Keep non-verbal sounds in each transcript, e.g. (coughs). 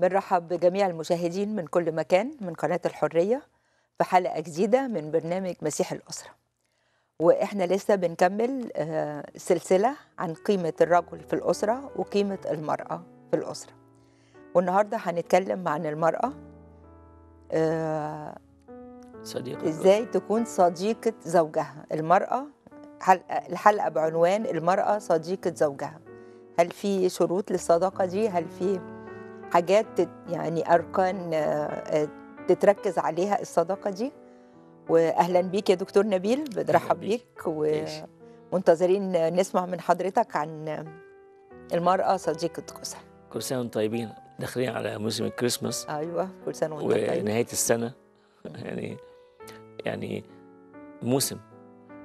بنرحب بجميع المشاهدين من كل مكان من قناة الحرية في حلقة جديدة من برنامج مسيح الأسرة وإحنا لسه بنكمل آه، سلسلة عن قيمة الرجل في الأسرة وقيمة المرأة في الأسرة والنهاردة هنتكلم عن المرأة آه، صديقة إزاي تكون صديقة زوجها المرأة الحلقة بعنوان المرأة صديقة زوجها هل في شروط للصداقة دي هل في حاجات يعني اركان آه، آه، تتركز عليها الصداقه دي واهلا بيك يا دكتور نبيل بنرحب بيك ومنتظرين نسمع من حضرتك عن المراه صديقه كوسها كل سنه وانتم طيبين داخلين على موسم الكريسماس ايوه كل سنه وانتم طيبين ونهايه السنه يعني يعني موسم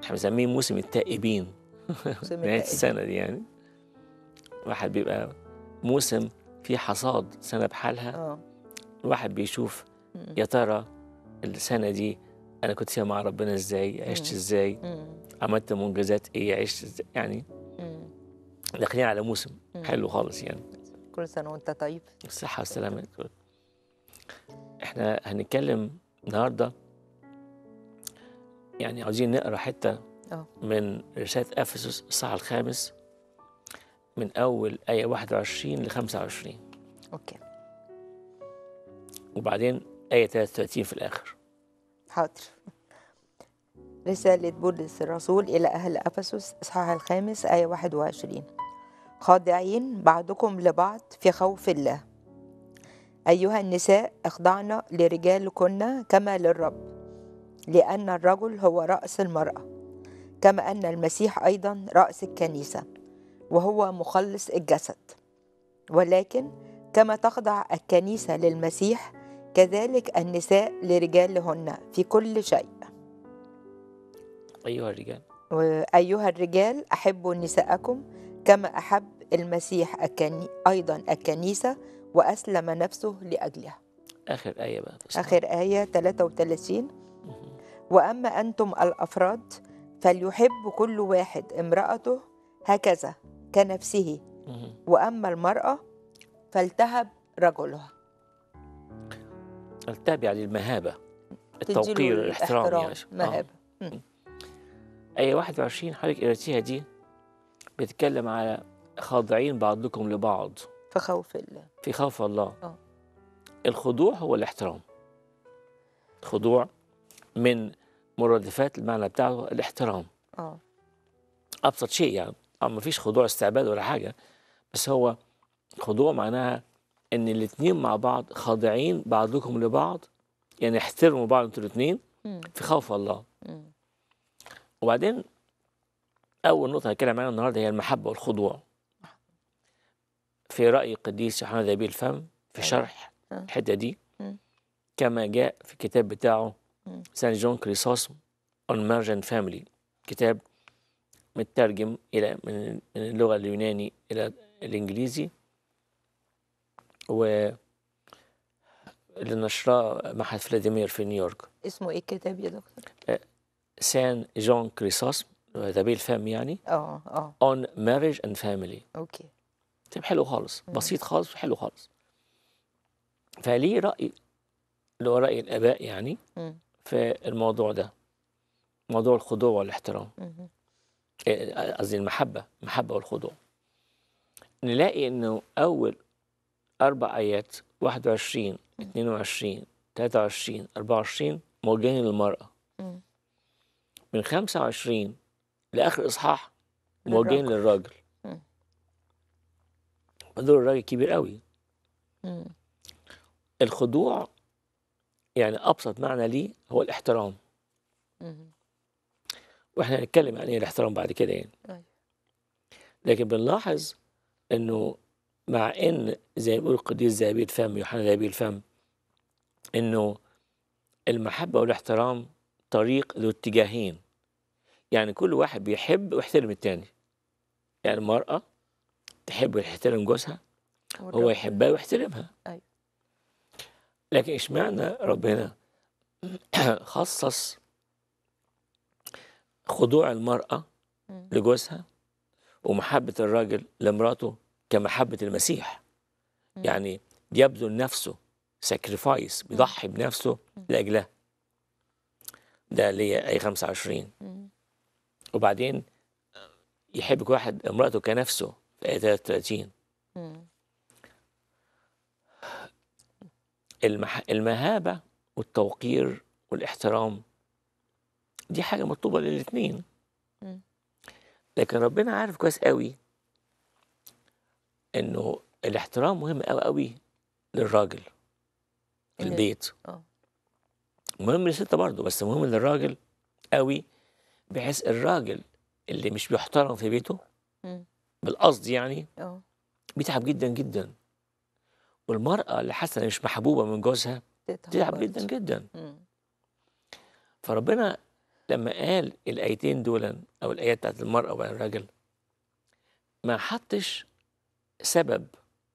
احنا بنسميه موسم التائبين (laughs) نهايه السنه دي يعني الواحد بيبقى موسم في حصاد سنه بحالها اه الواحد بيشوف يا ترى السنه دي انا كنت فيها مع ربنا ازاي عشت ازاي عملت منجزات ايه عشت ازاي يعني داخلين على موسم حلو خالص يعني كل سنه وانت طيب الصحه والسلامه احنا هنتكلم النهارده يعني عاوزين نقرا حته آه. من رساله افسس الصح الخامس من أول آية 21 ل 25 أوكي وبعدين آية 33 في الآخر حاضر رسالة بولس الرسول إلى أهل أفسس إصحاح الخامس آية 21 خاضعين بعضكم لبعض في خوف الله أيها النساء اخضعنا لرجالكن كما للرب لأن الرجل هو رأس المرأة كما أن المسيح أيضا رأس الكنيسة وهو مخلص الجسد ولكن كما تخضع الكنيسه للمسيح كذلك النساء لرجالهن في كل شيء ايها الرجال ايها الرجال احبوا نساءكم كما احب المسيح أكني ايضا الكنيسه واسلم نفسه لاجلها اخر ايه بقى بس اخر ايه 33 واما انتم الافراد فليحب كل واحد امراته هكذا كنفسه وأما المرأة فالتهب رجلها التهب يعني المهابة التوقير الاحترام, يعني مهابة آه. آية 21 حضرتك قريتيها دي بتتكلم على خاضعين بعضكم لبعض في خوف الله في خوف الله آه. الخضوع هو الاحترام خضوع من مرادفات المعنى بتاعه الاحترام آه. أبسط شيء يعني آه، ما فيش خضوع استعباد ولا حاجه بس هو خضوع معناها ان الاثنين مع بعض خاضعين بعضكم لبعض يعني احترموا بعض انتوا الاثنين في خوف الله وبعدين اول نقطه هنتكلم عنها النهارده هي المحبه والخضوع في راي القديس يوحنا ذبي الفم في أيوة. شرح أه. الحته دي كما جاء في الكتاب بتاعه سان جون كريسوس اون مارجن فاميلي كتاب مترجم إلى من اللغة اليوناني إلى الإنجليزي و لنشراه معهد فلاديمير في نيويورك اسمه ايه الكتاب يا دكتور؟ أه، سان جون كريسوس ذبيح الفم يعني اه اه اون مارج اند فاميلي اوكي كتاب طيب، حلو خالص بسيط خالص وحلو خالص فليه راي اللي هو راي الاباء يعني في الموضوع ده موضوع الخضوع والاحترام آه، آه، قصدي المحبة المحبة والخضوع نلاقي أنه أول أربع آيات 21 22 23 24 موجهين للمرأة من 25 لآخر إصحاح موجهين للراجل دور الراجل كبير قوي الخضوع يعني أبسط معنى ليه هو الاحترام واحنا هنتكلم عن ايه الاحترام بعد كده يعني طيب. لكن بنلاحظ انه مع ان زي ما بيقول القديس ذهبي الفم يوحنا ذهبي الفم انه المحبه والاحترام طريق ذو اتجاهين يعني كل واحد بيحب ويحترم الثاني يعني المرأة تحب وتحترم جوزها هو يحبها ويحترمها أيوة. لكن اشمعنى ربنا (clears throat) خصص خضوع المرأة لجوزها ومحبة الراجل لمراته كمحبة المسيح يعني يبذل نفسه ساكريفايس بيضحي بنفسه لأجلها ده اللي هي أي 25 وبعدين آه، يحب كل واحد امرأته كنفسه في آية 33 المح... المهابة والتوقير والاحترام دي حاجه مطلوبه للاثنين لكن ربنا عارف كويس قوي انه الاحترام مهم قوي قوي للراجل البيت آه. مهم للست برضه بس مهم للراجل قوي بحيث الراجل اللي مش بيحترم في بيته بالقصد يعني آه. بيتعب جدا جدا والمرأة اللي حاسة مش محبوبة من جوزها بتتعب جدا جدا فربنا لما قال الايتين دول او الايات بتاعت المراه والرجل ما حطش سبب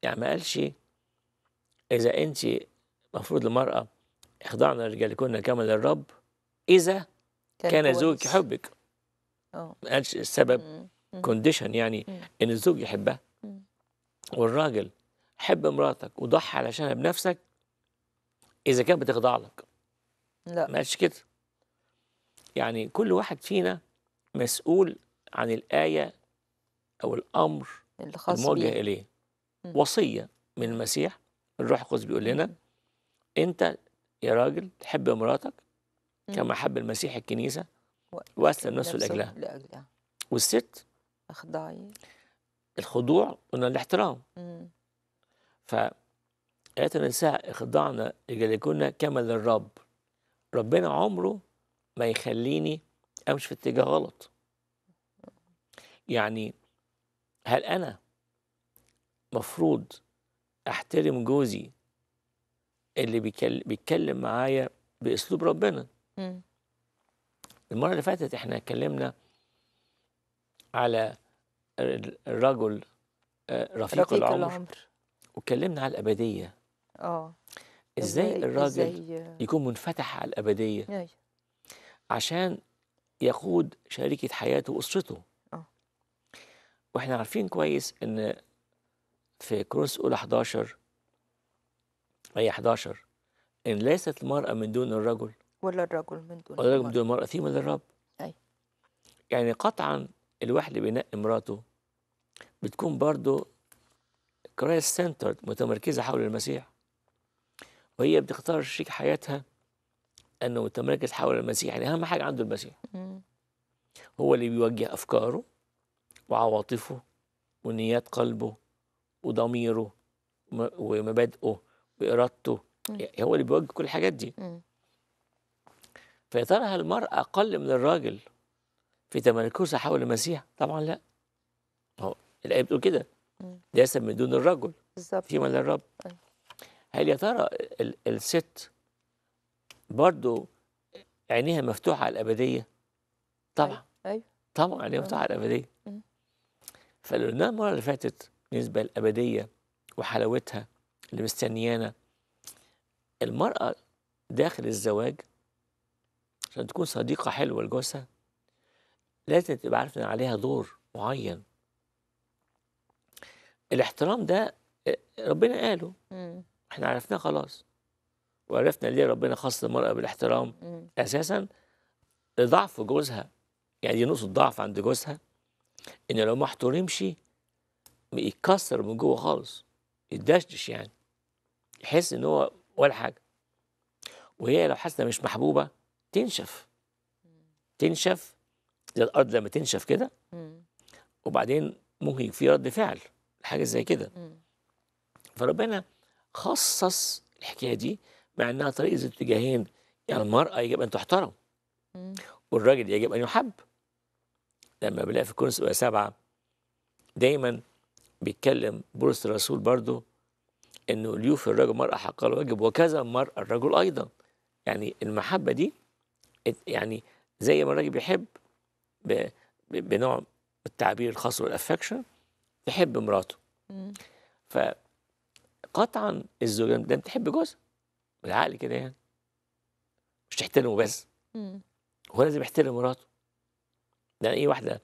يعني ما قالش اذا انت المفروض المراه اخضعنا لرجالكن كما للرب اذا كان, زوجك يحبك ما قالش السبب كونديشن يعني ان الزوج يحبها والراجل حب مراتك وضحي علشانها بنفسك اذا كانت بتخضع لك لا ما قالش كده يعني كل واحد فينا مسؤول عن الآية أو الأمر الخاص الموجه بيه. إليه وصية من المسيح الروح القدس بيقول لنا أنت يا راجل تحب مراتك كما حب المسيح الكنيسة وأسلم نفسه لأجلها, لأجلها. والست أخضعي الخضوع قلنا الاحترام ف آيات النساء اخضعنا لجلكن كما للرب ربنا عمره ما يخليني امشي في اتجاه غلط يعني هل انا مفروض احترم جوزي اللي بيتكلم معايا باسلوب ربنا المره اللي فاتت احنا اتكلمنا على الرجل آه، رفيق, رفيق العمر, العمر. واتكلمنا على الابديه اه ازاي الراجل يكون منفتح على الابديه أي. أيوة. عشان يقود شريكة حياته وأسرته آه. وإحنا عارفين كويس إن في كورس أولى 11 أي 11 إن ليست المرأة من دون الرجل ولا الرجل من دون ولا الرجل من دون المرأة ثيما للرب أي يعني قطعا الواحد اللي بينقي مراته بتكون برضه كرايست سنترد متمركزة حول المسيح وهي بتختار شريك حياتها أنه متمركز حول المسيح يعني أهم حاجة عنده المسيح هو اللي بيوجه أفكاره وعواطفه ونيات قلبه وضميره ومبادئه وإرادته يعني هو اللي بيوجه كل الحاجات دي فيا ترى هل المرأة أقل من الراجل في تمركزها حول المسيح؟ طبعا لا هو الآية بتقول كده ليس من دون الرجل بالظبط في من للرب أيوة. هل يا ترى الست برضه عينيها مفتوحه على الابديه طبعا ايوه, أيوة. طبعا عينيها آه. مفتوحه على الابديه فقلنا المره اللي فاتت بالنسبه للابديه وحلاوتها اللي مستنيانا المراه داخل الزواج عشان تكون صديقه حلوه لجوزها لازم تبقى عارفه ان عليها دور معين الاحترام ده آه، ربنا قاله احنا عرفناه خلاص وعرفنا ليه ربنا خص المرأة بالاحترام مم. أساسا ضعف جوزها يعني نقصد ضعف عند جوزها إن لو ما احترمش بيتكسر من جوه خالص يتدشدش يعني يحس إن هو ولا حاجة وهي لو حاسة مش محبوبة تنشف تنشف زي الأرض لما تنشف كده وبعدين ممكن في رد فعل حاجة زي كده فربنا خصص الحكاية دي مع انها طريقه اتجاهين يعني المراه يجب ان تحترم والراجل يجب ان يحب لما بلاقي في كورنثوس سبعه دايما بيتكلم بولس الرسول برضو انه ليوفي الرجل المراه حقها الواجب وكذا المراه الرجل ايضا يعني المحبه دي يعني زي ما الراجل بيحب بنوع التعبير الخاص والافكشن يحب مراته فقطعا الزوجه ده تحب جوزها بالعقل كده يعني مش تحترمه بس مم. هو لازم يحترم مراته يعني اي واحده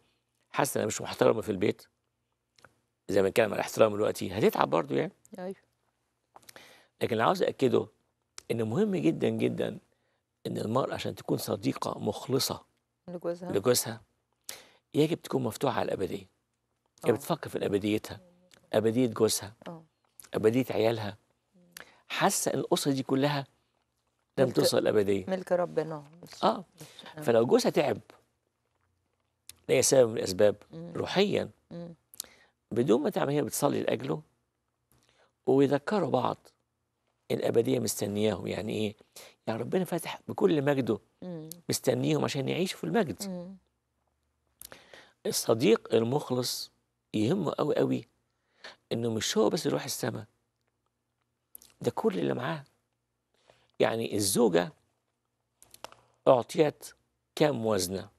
حاسه انها مش محترمه في البيت زي ما اتكلم على الاحترام دلوقتي هتتعب برضه يعني ايوه لكن عاوز اكده ان مهم جدا جدا ان المراه عشان تكون صديقه مخلصه لجوزها لجوزها يجب تكون مفتوحه على الابديه هي آه. بتفكر في ابديتها ابديه جوزها آه. ابديه عيالها حاسه ان الاسره دي كلها لم توصل الابديه ملك ربنا اه فلو جوزها تعب لاي سبب من الاسباب روحيا بدون ما تعمل هي بتصلي لاجله ويذكروا بعض الابديه مستنياهم يعني ايه؟ يعني ربنا فاتح بكل مجده مستنيهم عشان يعيشوا في المجد. الصديق المخلص يهمه قوي قوي انه مش هو بس يروح السماء ده كل اللي معاه يعني الزوجة أعطيت كام وزنة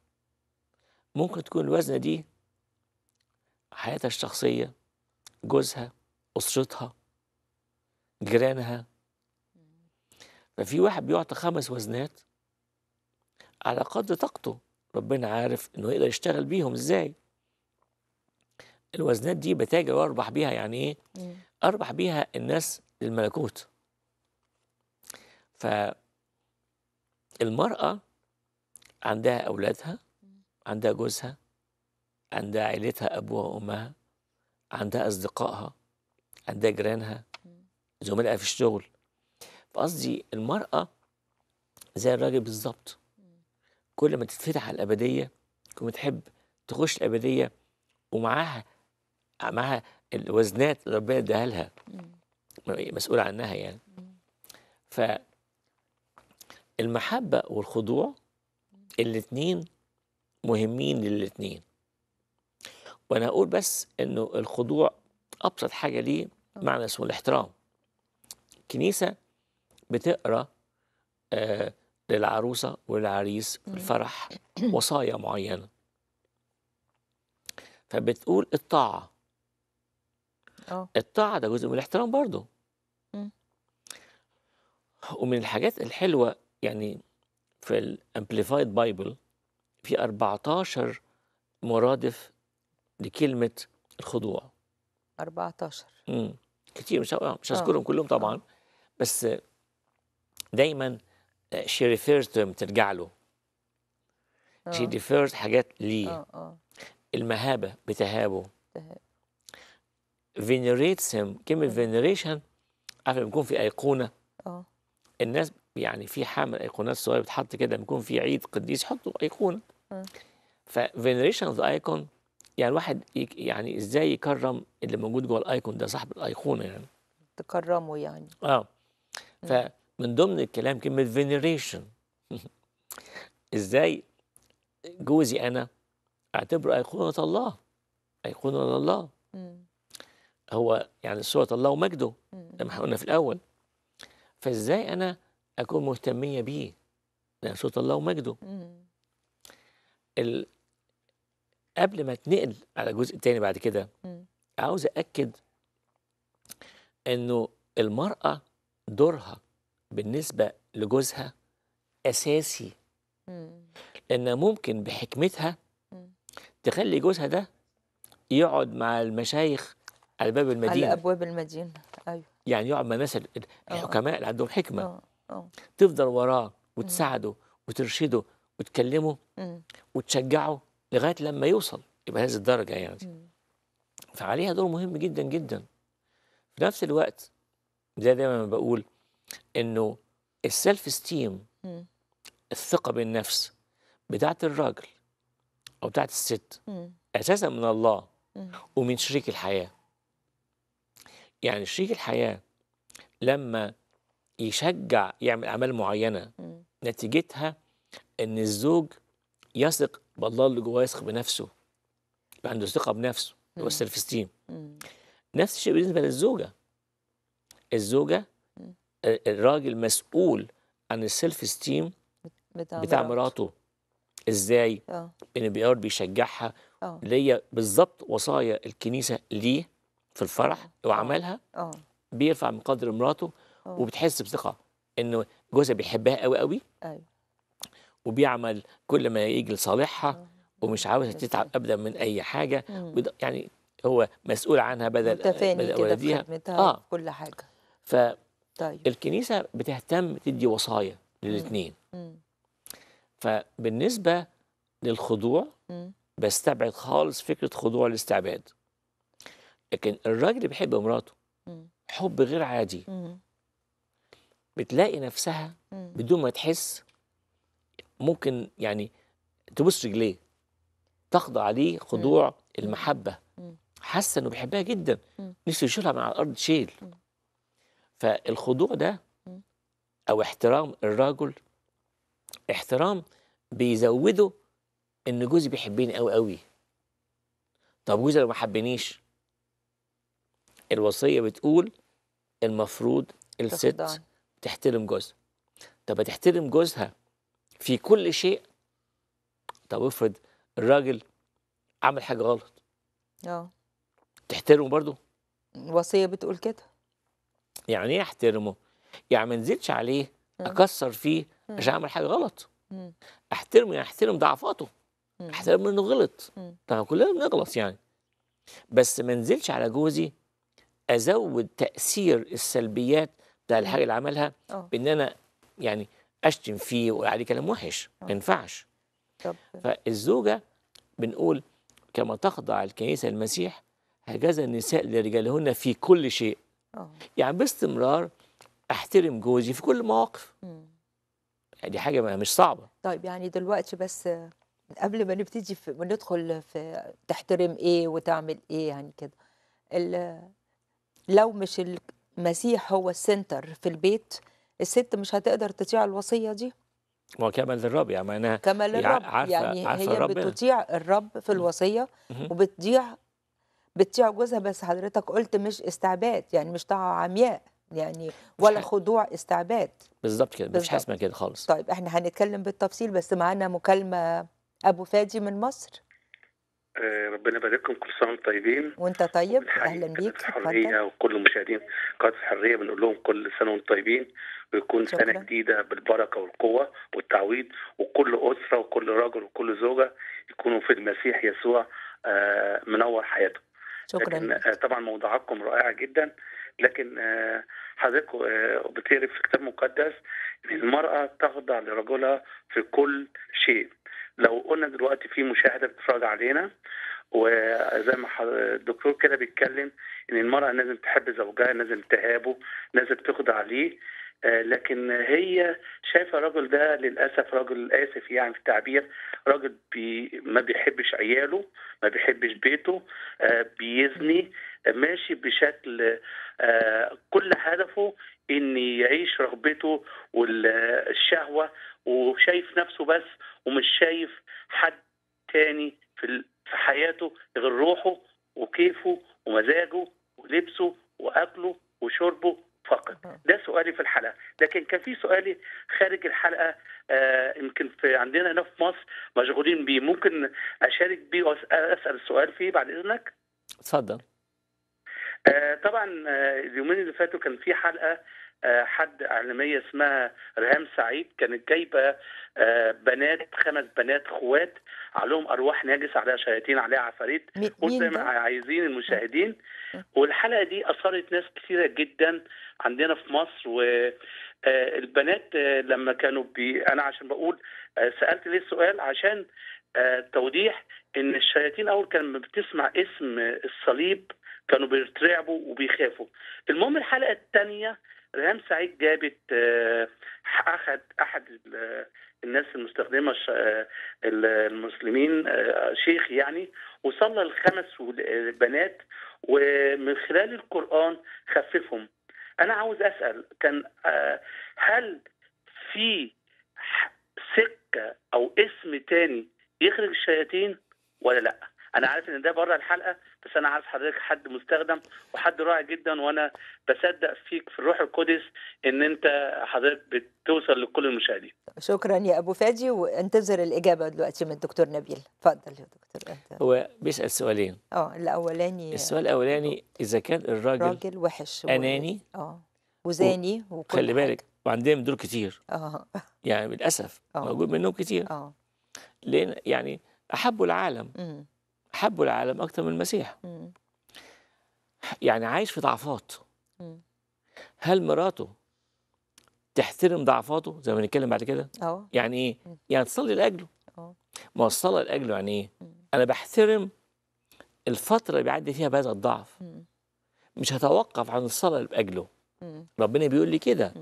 ممكن تكون الوزنة دي حياتها الشخصية جوزها أسرتها جيرانها ففي واحد بيعطى خمس وزنات على قدر طاقته ربنا عارف انه يقدر يشتغل بيهم ازاي الوزنات دي بتاجر واربح بيها يعني ايه اربح بيها الناس للملكوت فالمرأة عندها أولادها عندها جوزها عندها عيلتها أبوها وأمها عندها أصدقائها عندها جيرانها زملائها في الشغل فقصدي المرأة زي الراجل بالظبط كل ما تتفتح على الأبدية كل ما تحب تخش الأبدية ومعاها معاها الوزنات اللي ربنا اداها لها مسؤول عنها يعني فالمحبة والخضوع الاتنين مهمين للاتنين وانا اقول بس انه الخضوع ابسط حاجة ليه معنى اسمه الاحترام الكنيسة بتقرأ آه للعروسة والعريس في الفرح وصايا معينة فبتقول الطاعة أوه. الطاعة ده جزء من الاحترام برضه ومن الحاجات الحلوه يعني في الامبليفايد بايبل في 14 مرادف لكلمه الخضوع 14 امم كتير مش مش آه. هذكرهم كلهم طبعا آه. بس دايما شي ريفيرت بترجع له شي ديفيرز آه. حاجات ليه المهابه بتهابه فينريتس هيم كلمه فينريشن لما بيكون في ايقونه الناس يعني في حامل ايقونات صغيره بتحط كده لما يكون في عيد قديس يحطوا ايقونه ففينريشن اوف ايكون يعني الواحد يعني ازاي يكرم اللي موجود جوه الايكون ده صاحب الايقونه يعني تكرمه يعني اه فمن ضمن الكلام كلمه فينريشن (laughs) ازاي جوزي انا اعتبره ايقونه الله ايقونه الله هو يعني صوره الله ومجده ما احنا قلنا في الاول فازاي انا اكون مهتميه بيه ده صوت الله ومجده ال... قبل ما اتنقل على الجزء الثاني بعد كده عاوز اكد انه المراه دورها بالنسبه لجوزها اساسي لانها ممكن بحكمتها تخلي جوزها ده يقعد مع المشايخ على باب المدينه على ابواب المدينه يعني يقعد مع الناس آه. الحكماء اللي عندهم حكمه أوه. أوه. تفضل وراه وتساعده وترشده وتكلمه وتشجعه لغايه لما يوصل يبقى هذه الدرجه يعني فعليها دور مهم جدا جدا في نفس الوقت زي دايما ما بقول انه السلف ستيم الثقه بالنفس بتاعت الراجل او بتاعت الست اساسا من الله ومن شريك الحياه يعني شريك الحياة لما يشجع يعمل أعمال معينة نتيجتها إن الزوج يثق بالله اللي جواه يثق بنفسه يبقى عنده ثقة بنفسه هو السيلف ستيم نفس الشيء بالنسبة للزوجة الزوجة الراجل مسؤول عن السيلف ستيم بتاع, بتاع مراته ازاي؟ اه ان بيقعد بيشجعها آه. ليا بالظبط وصايا الكنيسه ليه في الفرح آه. وعملها أوه. بيرفع من قدر مراته أوه. وبتحس بثقه انه جوزها بيحبها قوي قوي أيوه. وبيعمل كل ما يجي لصالحها أوه. ومش عاوزها تتعب ابدا من اي حاجه يعني هو مسؤول عنها بدل بدل كده في خدمتها آه. كل حاجه ف طيب. الكنيسه بتهتم تدي وصايا للاثنين فبالنسبه للخضوع مم. بستبعد خالص فكره خضوع الاستعباد لكن الراجل بيحب مراته حب غير عادي بتلاقي نفسها بدون ما تحس ممكن يعني تبص رجليه تخضع عليه خضوع المحبه حاسه انه بيحبها جدا نفسه يشيلها من على الارض شيل فالخضوع ده او احترام الرجل احترام بيزوده ان جوزي بيحبني قوي قوي طب جوزي لو ما حبنيش الوصيه بتقول المفروض الست تحترم جوزها طب تحترم جوزها في كل شيء طب افرض الراجل عمل حاجه غلط اه تحترمه برضه الوصيه بتقول كده يعني ايه احترمه يعني ما انزلش عليه اكسر فيه عشان اعمل حاجه غلط احترمه يعني احترم ضعفاته احترم انه غلط طبعا كلنا بنغلط يعني بس ما انزلش على جوزي ازود تاثير السلبيات بتاع الحاجه اللي عملها آه. بان انا يعني اشتم فيه واقول عليه كلام وحش آه. ما ينفعش فالزوجه بنقول كما تخضع الكنيسه المسيح هكذا النساء لرجالهن في كل شيء آه. يعني باستمرار احترم جوزي في كل المواقف دي حاجه مش صعبه طيب يعني دلوقتي بس قبل ما نبتدي في ندخل في تحترم ايه وتعمل ايه يعني كده لو مش المسيح هو السنتر في البيت الست مش هتقدر تطيع الوصية دي وكما للرب يعني معناها كما للرب عارفة يعني عارفة هي بتطيع الرب في الوصية وبتطيع بتطيع جوزها بس حضرتك قلت مش استعباد يعني مش طاعة عمياء يعني ولا خضوع استعباد بالظبط كده مش حاسمه كده خالص طيب احنا هنتكلم بالتفصيل بس معانا مكالمه ابو فادي من مصر آه، ربنا يبارك لكم كل سنه وانتم طيبين وانت طيب اهلا بيك الحريه وكل المشاهدين قناه الحريه بنقول لهم كل سنه وانتم طيبين ويكون شكرا. سنه جديده بالبركه والقوه والتعويض وكل اسره وكل راجل وكل زوجه يكونوا في المسيح يسوع آه، منور حياته شكرا لكن آه، طبعا موضوعاتكم رائعه جدا لكن حضرتك بتقري في الكتاب المقدس ان المراه تخضع لرجلها في كل شيء لو قلنا دلوقتي في مشاهده بتتفرج علينا وزي ما الدكتور كده بيتكلم ان المراه لازم تحب زوجها لازم تهابه لازم تخضع ليه آه، لكن هي شايفه الراجل ده للاسف راجل اسف يعني في التعبير راجل بي ما بيحبش عياله ما بيحبش بيته آه، بيزني ماشي بشكل آه، كل هدفه ان يعيش رغبته والشهوه وشايف نفسه بس ومش شايف حد تاني في في حياته غير روحه وكيفه ومزاجه ولبسه واكله وشربه فقط ده سؤالي في الحلقه لكن كان في سؤالي خارج الحلقه آه، يمكن آه في عندنا هنا في مصر مشغولين بيه ممكن اشارك بيه واسال السؤال فيه بعد اذنك اتفضل آه، طبعا آه، اليومين اللي فاتوا كان في حلقه آه، حد اعلاميه اسمها ريهام سعيد كانت جايبه بنات خمس بنات خوات عليهم ارواح ناجس عليها شياطين عليها عفاريت ما عايزين المشاهدين والحلقه دي اثرت ناس كثيره جدا عندنا في مصر و البنات لما كانوا بي انا عشان بقول سالت ليه السؤال عشان توضيح ان الشياطين اول كان بتسمع اسم الصليب كانوا بيترعبوا وبيخافوا المهم الحلقه الثانيه ريهام سعيد جابت آه، احد احد الناس المستخدمه آه، المسلمين آه، شيخ يعني وصلى الخمس بنات ومن خلال القران خففهم انا عاوز اسال كان هل في سكه او اسم تاني يخرج الشياطين ولا لا؟ انا عارف ان ده بره الحلقه بس انا عارف حضرتك حد مستخدم وحد رائع جدا وانا بصدق فيك في الروح القدس ان انت حضرتك بتوصل لكل المشاهدين شكرا يا ابو فادي وانتظر الاجابه دلوقتي من الدكتور نبيل اتفضل يا دكتور انت هو بيسال سؤالين اه الاولاني السؤال الاولاني اذا كان الراجل راجل وحش اناني اه وزاني و... وكل خلي بالك وعندهم دول كتير اه يعني للاسف آه. موجود منهم كتير اه لان يعني احبوا العالم حبوا العالم أكثر من المسيح مم. يعني عايش في ضعفات مم. هل مراته تحترم ضعفاته زي ما نتكلم بعد كده أوه. يعني ايه مم. يعني تصلي لاجله ما هو الصلاه لاجله يعني ايه انا بحترم الفتره اللي بيعدي فيها بهذا الضعف مش هتوقف عن الصلاه لاجله ربنا بيقول لي كده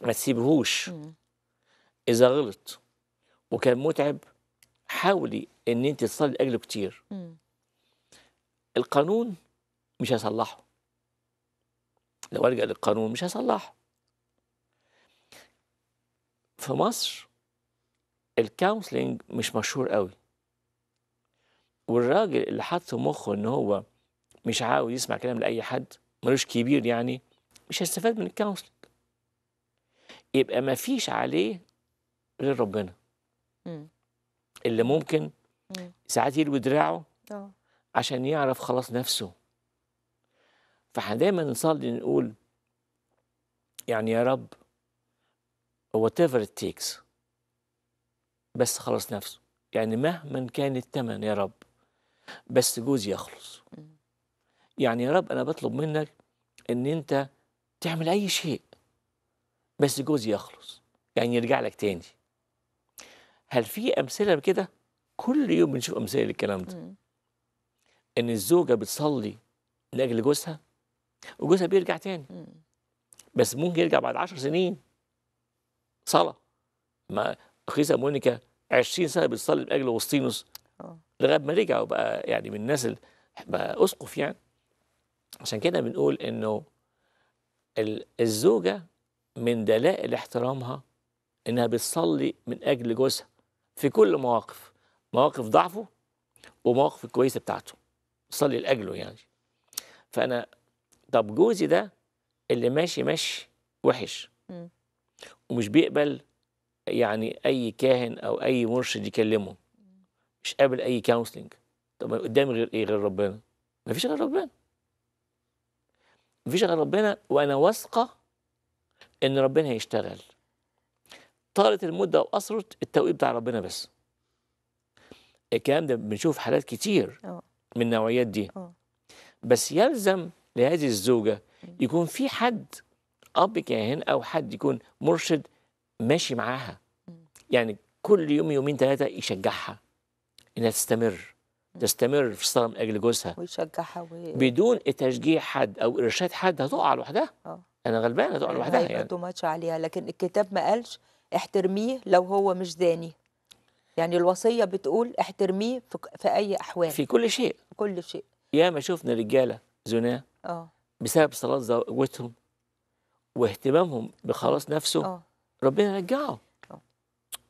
ما تسيبهوش اذا غلط وكان متعب حاولي ان انت تصلي لاجله كتير مم. القانون مش هيصلحه لو ارجع للقانون مش هيصلحه في مصر الكونسلنج مش مشهور قوي والراجل اللي حاطط في مخه ان هو مش عاوز يسمع كلام لاي حد ملوش كبير يعني مش هيستفاد من الكونسلنج يبقى ما فيش عليه غير ربنا م. اللي ممكن ساعات يلوي دراعه اه. عشان يعرف خلاص نفسه فاحنا دايما نصلي نقول يعني يا رب whatever it takes بس خلص نفسه يعني مهما كان الثمن يا رب بس جوزي يخلص يعني يا رب انا بطلب منك ان انت تعمل اي شيء بس جوزي يخلص يعني يرجع لك تاني هل في امثله كده كل يوم بنشوف امثله للكلام ده مم. ان الزوجه بتصلي لاجل جوزها وجوزها بيرجع تاني مم. بس ممكن يرجع بعد 10 سنين صلاه ما اخيسه مونيكا 20 سنه بتصلي لاجل اجل وسطينوس آه. لغايه ما رجع وبقى يعني من الناس اللي بقى اسقف يعني عشان كده بنقول انه الزوجه من دلائل احترامها انها بتصلي من اجل جوزها في كل مواقف مواقف ضعفه ومواقف الكويسه بتاعته صلي لاجله يعني فانا طب جوزي ده اللي ماشي ماشي وحش ومش بيقبل يعني اي كاهن او اي مرشد يكلمه مش قابل اي كونسلنج طب قدامي غير ايه غير ربنا مفيش غير ربنا مفيش غير ربنا وانا واثقه ان ربنا هيشتغل طالت المده واثرت التوقيت بتاع ربنا بس الكلام ده بنشوف حالات كتير أوه. من النوعيات دي أوه. بس يلزم لهذه الزوجة يكون في حد أب كاهن أو حد يكون مرشد ماشي معاها يعني كل يوم يومين ثلاثة يشجعها إنها تستمر تستمر في الصلاة من أجل جوزها ويشجعها وي... بدون تشجيع حد أو إرشاد حد هتقع لوحدها أنا غلبانة هتقع يعني لوحدها يعني ما عليها لكن الكتاب ما قالش احترميه لو هو مش داني يعني الوصية بتقول احترميه في, في أي أحوال في كل شيء كل شيء ياما شفنا رجالة زنا اه بسبب صلاة زوجتهم واهتمامهم بخلاص آه. نفسه أوه. ربنا رجعه أوه.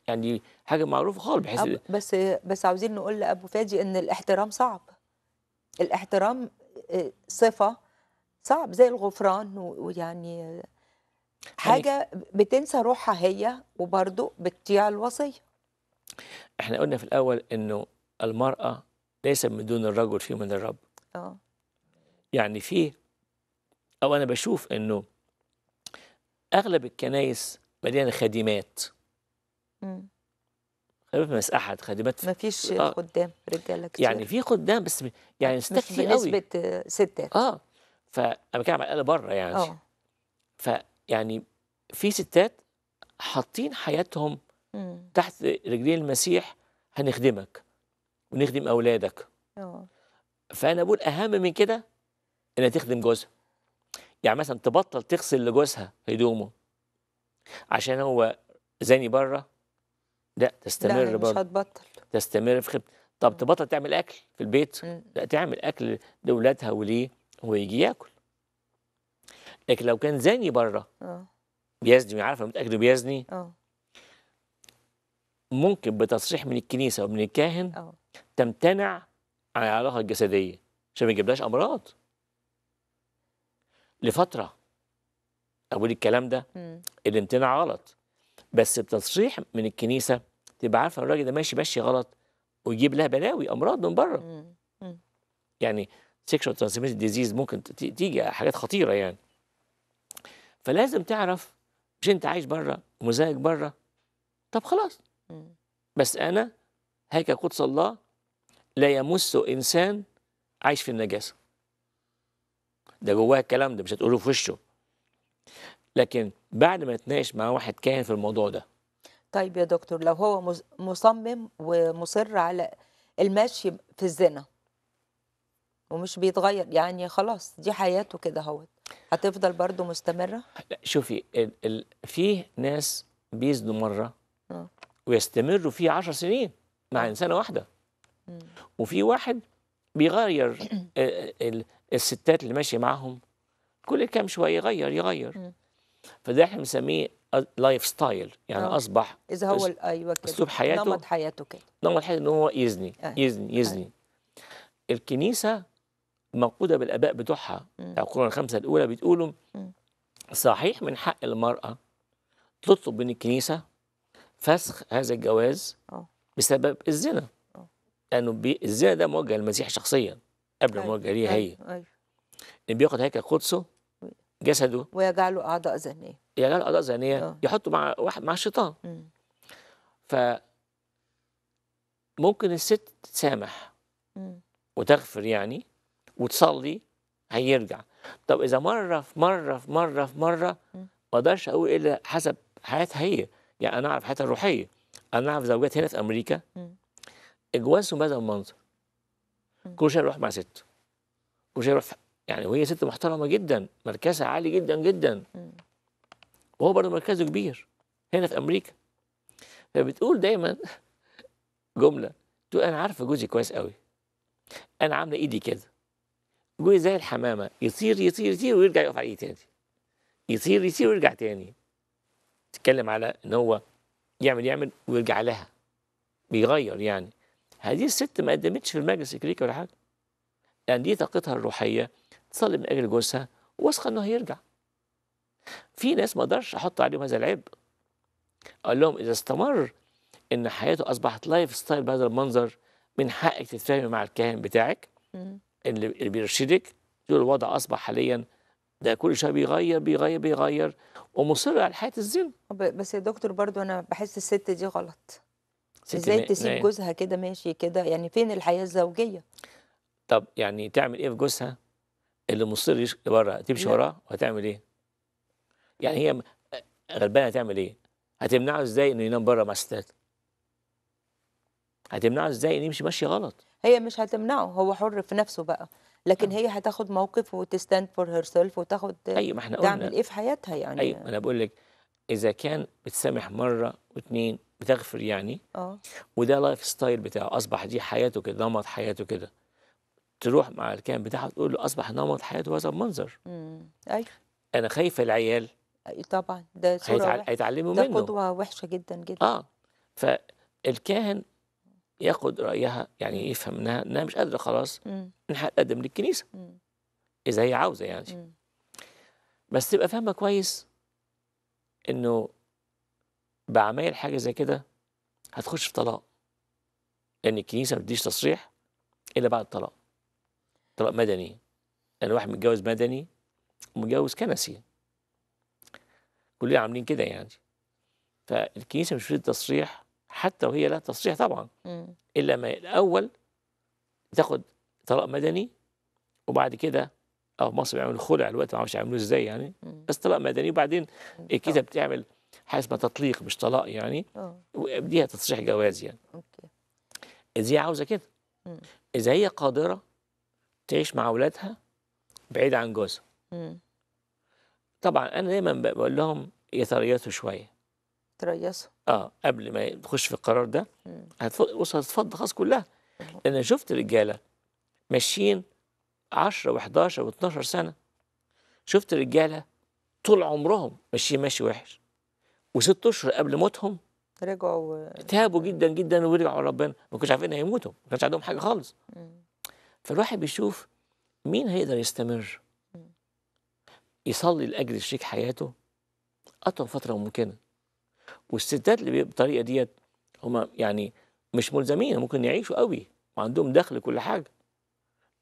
يعني حاجة معروفة خالص بحيث بس بس عاوزين نقول لأبو فادي إن الاحترام صعب الاحترام آه، صفة صعب زي الغفران ويعني يعني حاجة بتنسى روحها هي وبرضه بتطيع الوصية احنا قلنا في الاول انه المراه ليس من دون الرجل في من الرب اه يعني في او انا بشوف انه اغلب الكنايس مليانه خادمات امم خادمات مش احد خادمات ما فيش آه. خدام رجاله كتير يعني في خدام بس يعني مستكفي قوي نسبه آه، ستات اه فانا بتكلم على بره يعني اه فيعني في ستات حاطين حياتهم مم. تحت رجلين المسيح هنخدمك ونخدم أولادك أوه. فأنا بقول أهم من كده إنها تخدم جوزها يعني مثلا تبطل تغسل لجوزها هدومه عشان هو زاني بره لا تستمر لا بره يعني مش هتبطل تستمر في خدمة طب تبطل تعمل أكل في البيت مم. لا تعمل أكل لأولادها وليه هو يجي ياكل لكن لو كان زاني بره اه بيزني عارفه متاكد بيزني اه ممكن بتصريح من الكنيسه ومن الكاهن أوه. تمتنع عن العلاقه الجسديه عشان ما يجيبلهاش امراض لفتره اقول الكلام ده مم. الامتناع غلط بس بتصريح من الكنيسه تبقى عارفه الراجل ده ماشي ماشي غلط ويجيب لها بلاوي امراض من بره يعني سيكشوال ترانسميت ديزيز ممكن تيجي حاجات خطيره يعني فلازم تعرف مش انت عايش بره ومزاجك بره طب خلاص بس أنا هيك قدس الله لا يمسه إنسان عايش في النجاسة ده جواه الكلام ده مش هتقوله في وشه لكن بعد ما نتناقش مع واحد كاهن في الموضوع ده طيب يا دكتور لو هو مصمم ومصر على المشي في الزنا ومش بيتغير يعني خلاص دي حياته كده اهوت هتفضل برضه مستمره لا شوفي ال ال في ناس بيزنوا مره آه. ويستمر فيه عشر سنين مع آه. إنسانة واحدة وفي واحد بيغير آه، الستات اللي ماشية معاهم كل كام شوية يغير يغير فده احنا بنسميه لايف ستايل يعني أوه. اصبح اذا هو ايوه كده اسلوب حياته نمط حياته كده نمط حياته ان هو آه. يزني أيه. يزني يزني أيه. الكنيسه موقوده بالاباء بتوعها بتاع يعني القرون الخمسه الاولى بتقولوا صحيح من حق المراه تطلب من الكنيسه فسخ هذا الجواز أوه. بسبب الزنا آه. لأنه بي... الزنا ده موجه للمسيح شخصيا قبل ما أيوه، موجه ليها هي أيوه،, أيوه. إن بياخد هيكل قدسه جسده ويجعله أعضاء ذهنية يجعله أعضاء ذهنية آه. يحطه مع واحد مع الشيطان ف ممكن الست تسامح وتغفر يعني وتصلي هيرجع طب اذا مره في مره في مره في مره ما اقدرش اقول الا حسب حياتها هي يعني انا اعرف حياتها الروحيه انا اعرف زوجات هنا في امريكا اجوازهم بهذا المنظر كل شويه يروح مع ست كل شويه يروح يعني وهي ست محترمه جدا مركزها عالي جدا جدا وهو برضه مركزه كبير هنا في امريكا فبتقول دايما (laughs) جمله تقول انا عارفه جوزي كويس قوي انا عامله ايدي كده جوزي زي الحمامه يطير يطير يطير ويرجع يقف على ايدي تاني يطير يطير ويرجع تاني تتكلم على ان هو يعمل يعمل ويرجع لها بيغير يعني هذه الست ما قدمتش في المجلس الكليكي ولا حاجه لان يعني دي طاقتها الروحيه تصلي من اجل جوزها واثقه انه هيرجع في ناس ما اقدرش احط عليهم هذا العبء اقول لهم اذا استمر ان حياته اصبحت لايف ستايل بهذا المنظر من حقك تتفاهمي مع الكاهن بتاعك اللي بيرشدك دول الوضع اصبح حاليا ده كل شويه بيغير بيغير بيغير ومصر على حياه الزنا بس يا دكتور برضو انا بحس الست دي غلط ازاي تسيب جوزها كده ماشي كده يعني فين الحياه الزوجيه طب يعني تعمل ايه في جوزها اللي مصر بره تمشي وراه وهتعمل ايه يعني هي غلبانه هتعمل ايه هتمنعه ازاي انه ينام بره مع الستات هتمنعه ازاي انه يمشي ماشي غلط هي مش هتمنعه هو حر في نفسه بقى لكن آه. هي هتاخد موقف وتستاند فور هير سيلف وتاخد ايوه ما احنا قلنا تعمل ايه في حياتها يعني ايوه انا بقول لك اذا كان بتسامح مره واثنين بتغفر يعني اه وده لايف ستايل بتاعه اصبح دي حياته كده نمط حياته كده تروح مع الكلام بتاعها تقول له اصبح نمط حياته هذا المنظر امم ايوه انا خايفه العيال أيوة طبعا ده صوره هيتعلموا منه ده قدوه وحشه جدا جدا اه فالكاهن ياخد رايها يعني يفهم انها انها مش قادره خلاص انها تقدم للكنيسه اذا هي عاوزه يعني بس تبقى فاهمه كويس انه بعمل حاجه زي كده هتخش في طلاق لان الكنيسه ما تديش تصريح الا بعد الطلاق طلاق مدني انا يعني واحد متجوز مدني ومتجوز كنسي كلنا عاملين كده يعني فالكنيسه مش بتدي تصريح حتى وهي لا تصريح طبعا م. الا ما الاول تاخد طلاق مدني وبعد كده اه مصر بيعملوا خلع الوقت ما اعرفش يعملوه ازاي يعني م. بس طلاق مدني وبعدين كده بتعمل حاجه اسمها تطليق مش طلاق يعني آه. وديها تصريح جواز يعني اوكي اذا هي عاوزه كده اذا هي قادره تعيش مع اولادها بعيد عن جوزها طبعا انا دايما بقول لهم يتريثوا شويه تريصه اه قبل ما تخش في القرار ده بص هتفض خلاص كلها انا شفت رجاله ماشيين 10 و11 و12 سنه شفت رجاله طول عمرهم ماشيين ماشي وحش وست اشهر قبل موتهم رجعوا تابوا تعبوا جدا جدا ورجعوا ربنا ما كانوش عارفين هيموتوا ما كانش عندهم حاجه خالص فالواحد بيشوف مين هيقدر يستمر يصلي لاجل شريك حياته اطول فتره ممكنه والستات اللي بالطريقه ديت هم يعني مش ملزمين ممكن يعيشوا قوي وعندهم دخل كل حاجه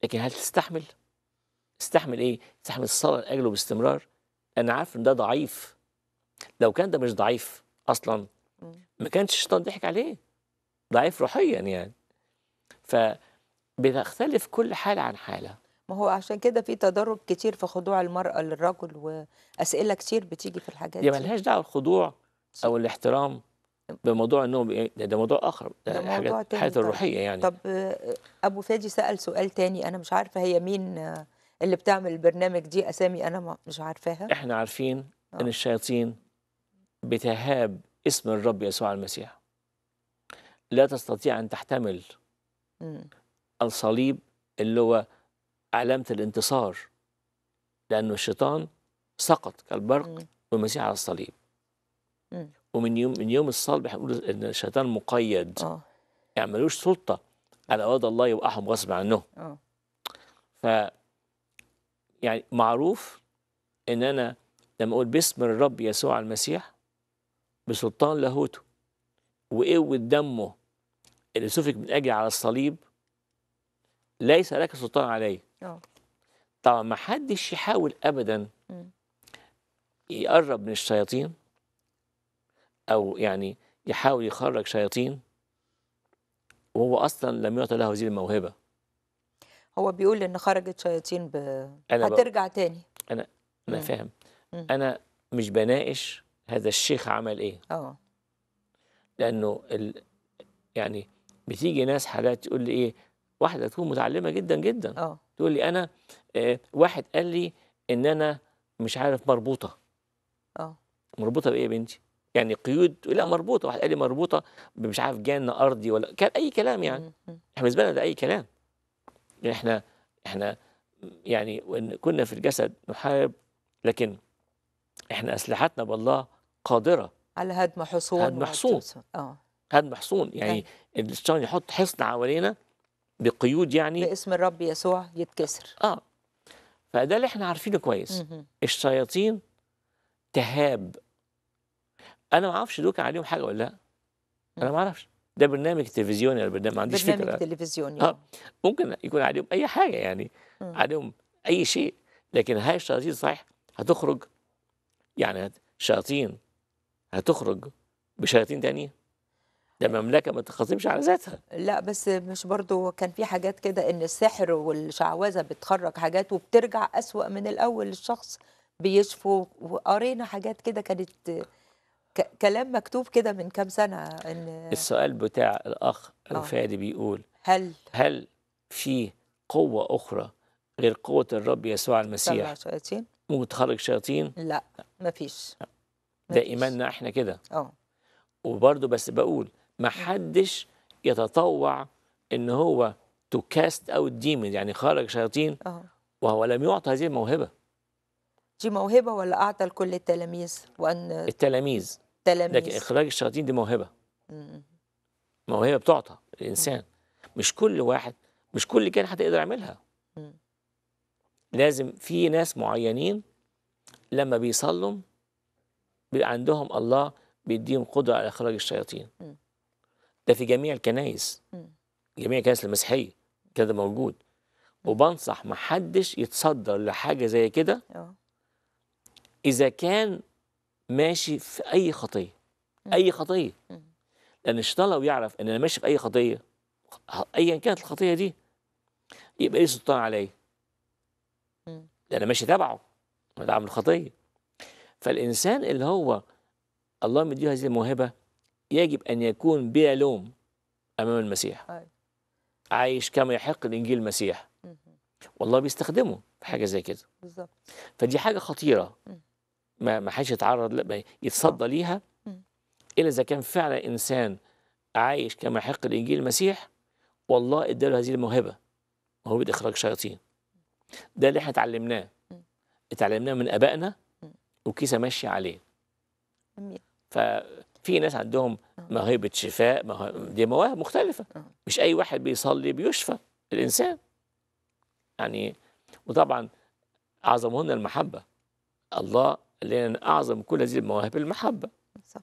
لكن هل تستحمل؟ استحمل ايه؟ استحمل الصلاه لاجله باستمرار انا عارف ان ده ضعيف لو كان ده مش ضعيف اصلا ما كانش الشيطان ضحك عليه ضعيف روحيا يعني ف بتختلف كل حاله عن حاله ما هو عشان كده في تدرج كتير في خضوع المرأة للرجل وأسئلة كتير بتيجي في الحاجات دي, دي ملهاش دعوة الخضوع او الاحترام بموضوع انه يعني ده موضوع اخر ده, ده موضوع حاجات حياته الروحيه يعني طب آه، ابو فادي سال سؤال تاني انا مش عارفه هي مين آه، اللي بتعمل البرنامج دي اسامي انا مش عارفاها احنا عارفين أوه. ان آه. الشياطين بتهاب اسم الرب يسوع المسيح لا تستطيع ان تحتمل م. الصليب اللي هو علامه الانتصار لانه الشيطان سقط كالبرق والمسيح على الصليب ومن يوم من يوم الصلب احنا بنقول ان الشيطان مقيد اه يعملوش سلطه على اولاد الله يوقعهم غصب عنهم اه ف يعني معروف ان انا لما اقول باسم الرب يسوع المسيح بسلطان لاهوته وقوة دمه اللي سفك من اجلي على الصليب ليس لك سلطان علي اه طبعا ما حدش يحاول ابدا يقرب من الشياطين أو يعني يحاول يخرج شياطين وهو أصلا لم يعطى له هذه الموهبة هو بيقول إن خرجت شياطين ب... هترجع ب... تاني أنا أنا مم. فاهم مم. أنا مش بناقش هذا الشيخ عمل إيه أوه. لأنه ال... يعني بتيجي ناس حالات تقول لي إيه واحدة تكون متعلمة جدا جدا أوه. تقول لي أنا آه، واحد قال لي إن أنا مش عارف مربوطة اه مربوطة بإيه يا بنتي؟ يعني قيود لا مربوطه واحد قال لي مربوطه مش عارف جنه ارضي ولا كان اي كلام يعني احنا بالنسبه لنا ده اي كلام يعني احنا احنا يعني كنا في الجسد نحارب لكن احنا اسلحتنا بالله قادره على هدم حصون هدم حصون اه هدم حصون يعني الشيطان يحط حصن حوالينا بقيود يعني باسم الرب يسوع يتكسر اه فده اللي احنا عارفينه كويس الشياطين تهاب انا ما اعرفش دول كان عليهم حاجه ولا لا انا ما اعرفش ده برنامج تلفزيوني انا برنامج ما عنديش برنامج فكره برنامج تلفزيوني اه ممكن يكون عليهم اي حاجه يعني م. عليهم اي شيء لكن هاي الشياطين صحيح هتخرج يعني شياطين هتخرج بشياطين تانية ده آه. مملكة ما تخصمش على ذاتها لا بس مش برضو كان في حاجات كده ان السحر والشعوذة بتخرج حاجات وبترجع أسوأ من الأول الشخص بيشفوا وقرينا حاجات كده كانت كلام مكتوب كده من كام سنه ان السؤال بتاع الاخ رفادي آه. بيقول هل هل في قوه اخرى غير قوه الرب يسوع المسيح شياطين ممكن تخرج شياطين لا مفيش ده ايماننا احنا كده اه وبرضه بس بقول ما حدش يتطوع ان هو تو كاست اوت ديمون يعني خرج شياطين أوه. وهو لم يعطى هذه الموهبه دي موهبه ولا اعطى لكل التلاميذ وان التلاميذ تلاميذ لكن إخراج الشياطين دي موهبة مم. موهبة بتعطى الإنسان مش كل واحد مش كل كان هتقدر يعملها مم. لازم في ناس معينين لما بيصلوا بيبقى عندهم الله بيديهم قدرة على إخراج الشياطين مم. ده في جميع الكنائس جميع الكنائس المسيحية كده موجود وبنصح محدش يتصدر لحاجة زي كده آه. إذا كان ماشي في اي خطيه اي خطيه لان الشيطان لو يعرف ان انا ماشي في اي خطيه ايا كانت الخطيه دي يبقى ليه سلطان عليا لان انا ماشي تبعه انا ده عامل خطيه فالانسان اللي هو الله مديه هذه الموهبه يجب ان يكون بلا لوم امام المسيح عايش كما يحق الانجيل المسيح والله بيستخدمه في حاجه زي كده بالظبط فدي حاجه خطيره ما ما حدش يتعرض يتصدى آه. ليها الا اذا كان فعلا انسان عايش كما يحق الانجيل المسيح والله اداله هذه الموهبه موهبه اخراج شياطين ده اللي احنا اتعلمناه اتعلمناه من ابائنا وكيسه ماشيه عليه ففي ناس عندهم آه. موهبه شفاء دي مواهب مختلفه آه. مش اي واحد بيصلي بيشفى الانسان يعني وطبعا اعظمهن المحبه الله لأن أعظم كل هذه المواهب المحبة بالظبط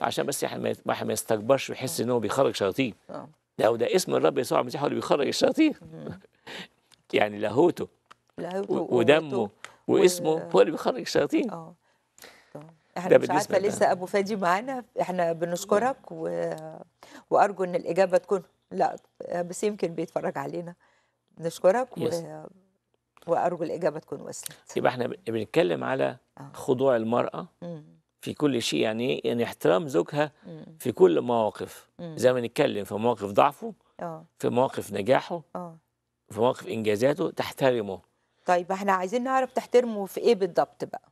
عشان بس الواحد ما يستكبرش ويحس آه. إن هو بيخرج شياطين آه. ده ده اسم الرب يسوع المسيح هو اللي بيخرج الشياطين (laughs) يعني لاهوته لاهوته ودمه واسمه هو اللي بيخرج الشياطين اه احنا مش عارفه لسه ابو فادي معانا احنا بنشكرك و... وارجو ان الاجابه تكون لا بس يمكن بيتفرج علينا نشكرك yes. و... وارجو الاجابه تكون وصلت يبقى احنا بنتكلم على آه. خضوع المراه في كل شيء يعني ايه يعني احترام زوجها في كل مواقف زي ما نتكلم في مواقف ضعفه آه. في مواقف نجاحه آه. في مواقف انجازاته تحترمه طيب احنا عايزين نعرف تحترمه في ايه بالضبط بقى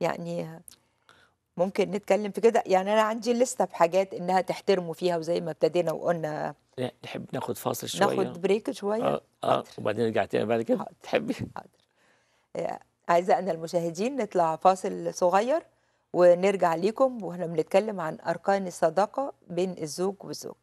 يعني ممكن نتكلم في كده يعني انا عندي لسته بحاجات انها تحترموا فيها وزي ما ابتدينا وقلنا نحب إيه، ناخد فاصل شويه ناخد بريك شويه اه, آه. وبعدين نرجع تاني بعد كده حاضر. تحبي حاضر عايزه ان المشاهدين نطلع فاصل صغير ونرجع ليكم واحنا بنتكلم عن اركان الصداقه بين الزوج والزوج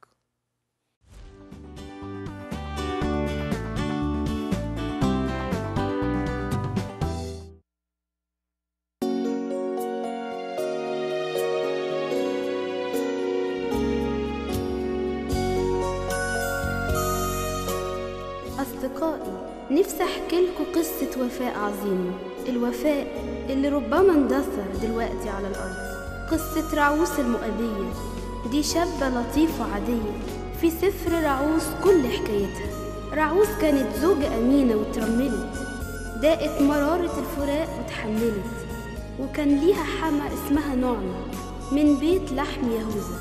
نفسي احكيلكوا قصة وفاء عظيمة الوفاء اللي ربما اندثر دلوقتي على الأرض قصة رعوس المؤذيه دي شابة لطيفة عادية في سفر رعوس كل حكايتها رعوس كانت زوجة أمينة وترملت داقت مرارة الفراق وتحملت وكان ليها حما اسمها نعمة من بيت لحم يهوذا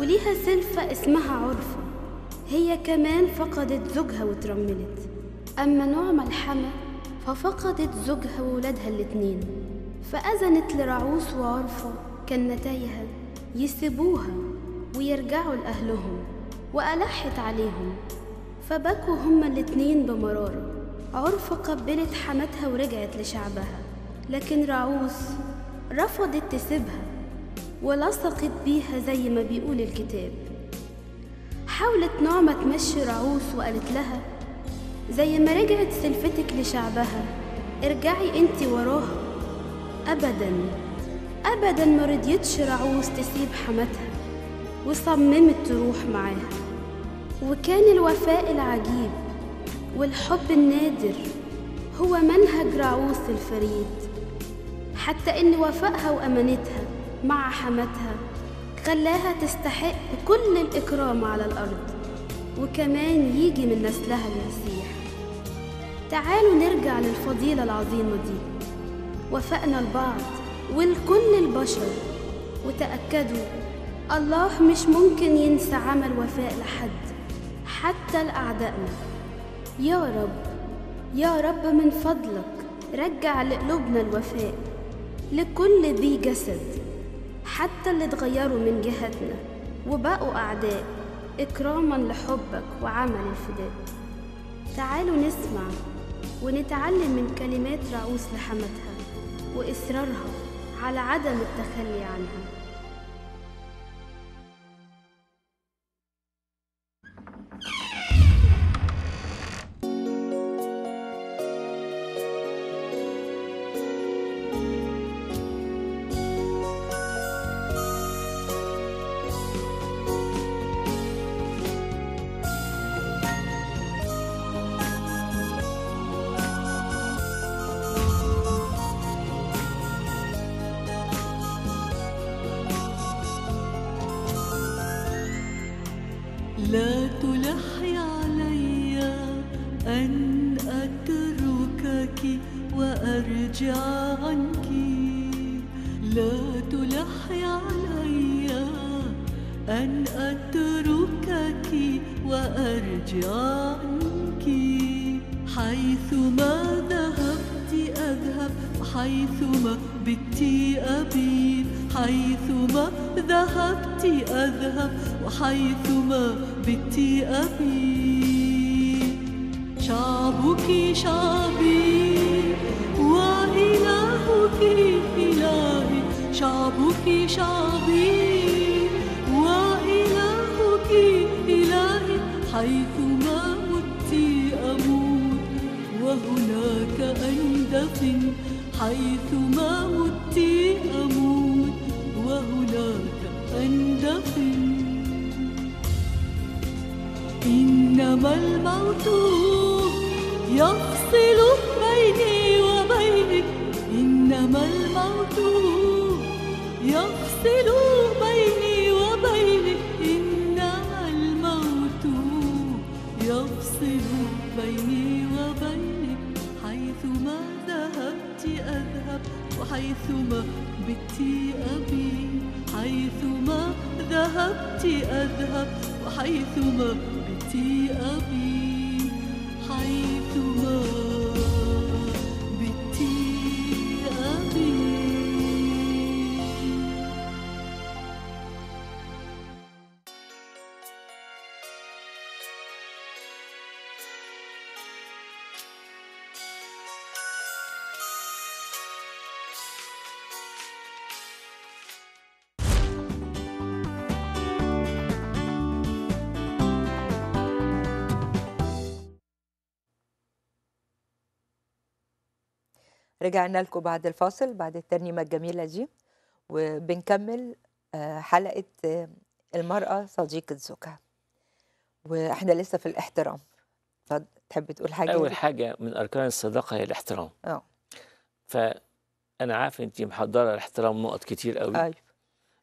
وليها سلفة اسمها عرفة هي كمان فقدت زوجها وترملت أما نعمة الحما ففقدت زوجها وولادها الاتنين فأذنت لرعوس وعرفة كنتيها يسيبوها ويرجعوا لأهلهم وألحت عليهم فبكوا هما الاتنين بمرارة عرفة قبلت حماتها ورجعت لشعبها لكن رعوس رفضت تسيبها ولصقت بيها زي ما بيقول الكتاب حاولت نعمة تمشي رعوس وقالت لها زي ما رجعت سلفتك لشعبها ارجعي انت وراها ابدا ابدا ما رضيتش رعوز تسيب حماتها وصممت تروح معاها وكان الوفاء العجيب والحب النادر هو منهج رعوز الفريد حتى ان وفائها وامانتها مع حماتها خلاها تستحق كل الاكرام على الارض وكمان يجي من نسلها المسيح تعالوا نرجع للفضيلة العظيمة دي وفقنا البعض ولكل البشر وتأكدوا الله مش ممكن ينسى عمل وفاء لحد حتى لأعدائنا يا رب يا رب من فضلك رجع لقلوبنا الوفاء لكل ذي جسد حتى اللي اتغيروا من جهتنا وبقوا أعداء إكراما لحبك وعمل الفداء تعالوا نسمع ونتعلم من كلمات رؤوس لحمتها وإصرارها على عدم التخلي عنها رجعنا لكم بعد الفاصل بعد الترنيمة الجميلة دي وبنكمل آه، حلقة آه، المرأة صديقة زوجها واحنا لسه في الاحترام تحب تقول حاجة أول حاجة من أركان الصداقة هي الاحترام اه فأنا عارف أنت محضرة الاحترام نقط كتير قوي أيوه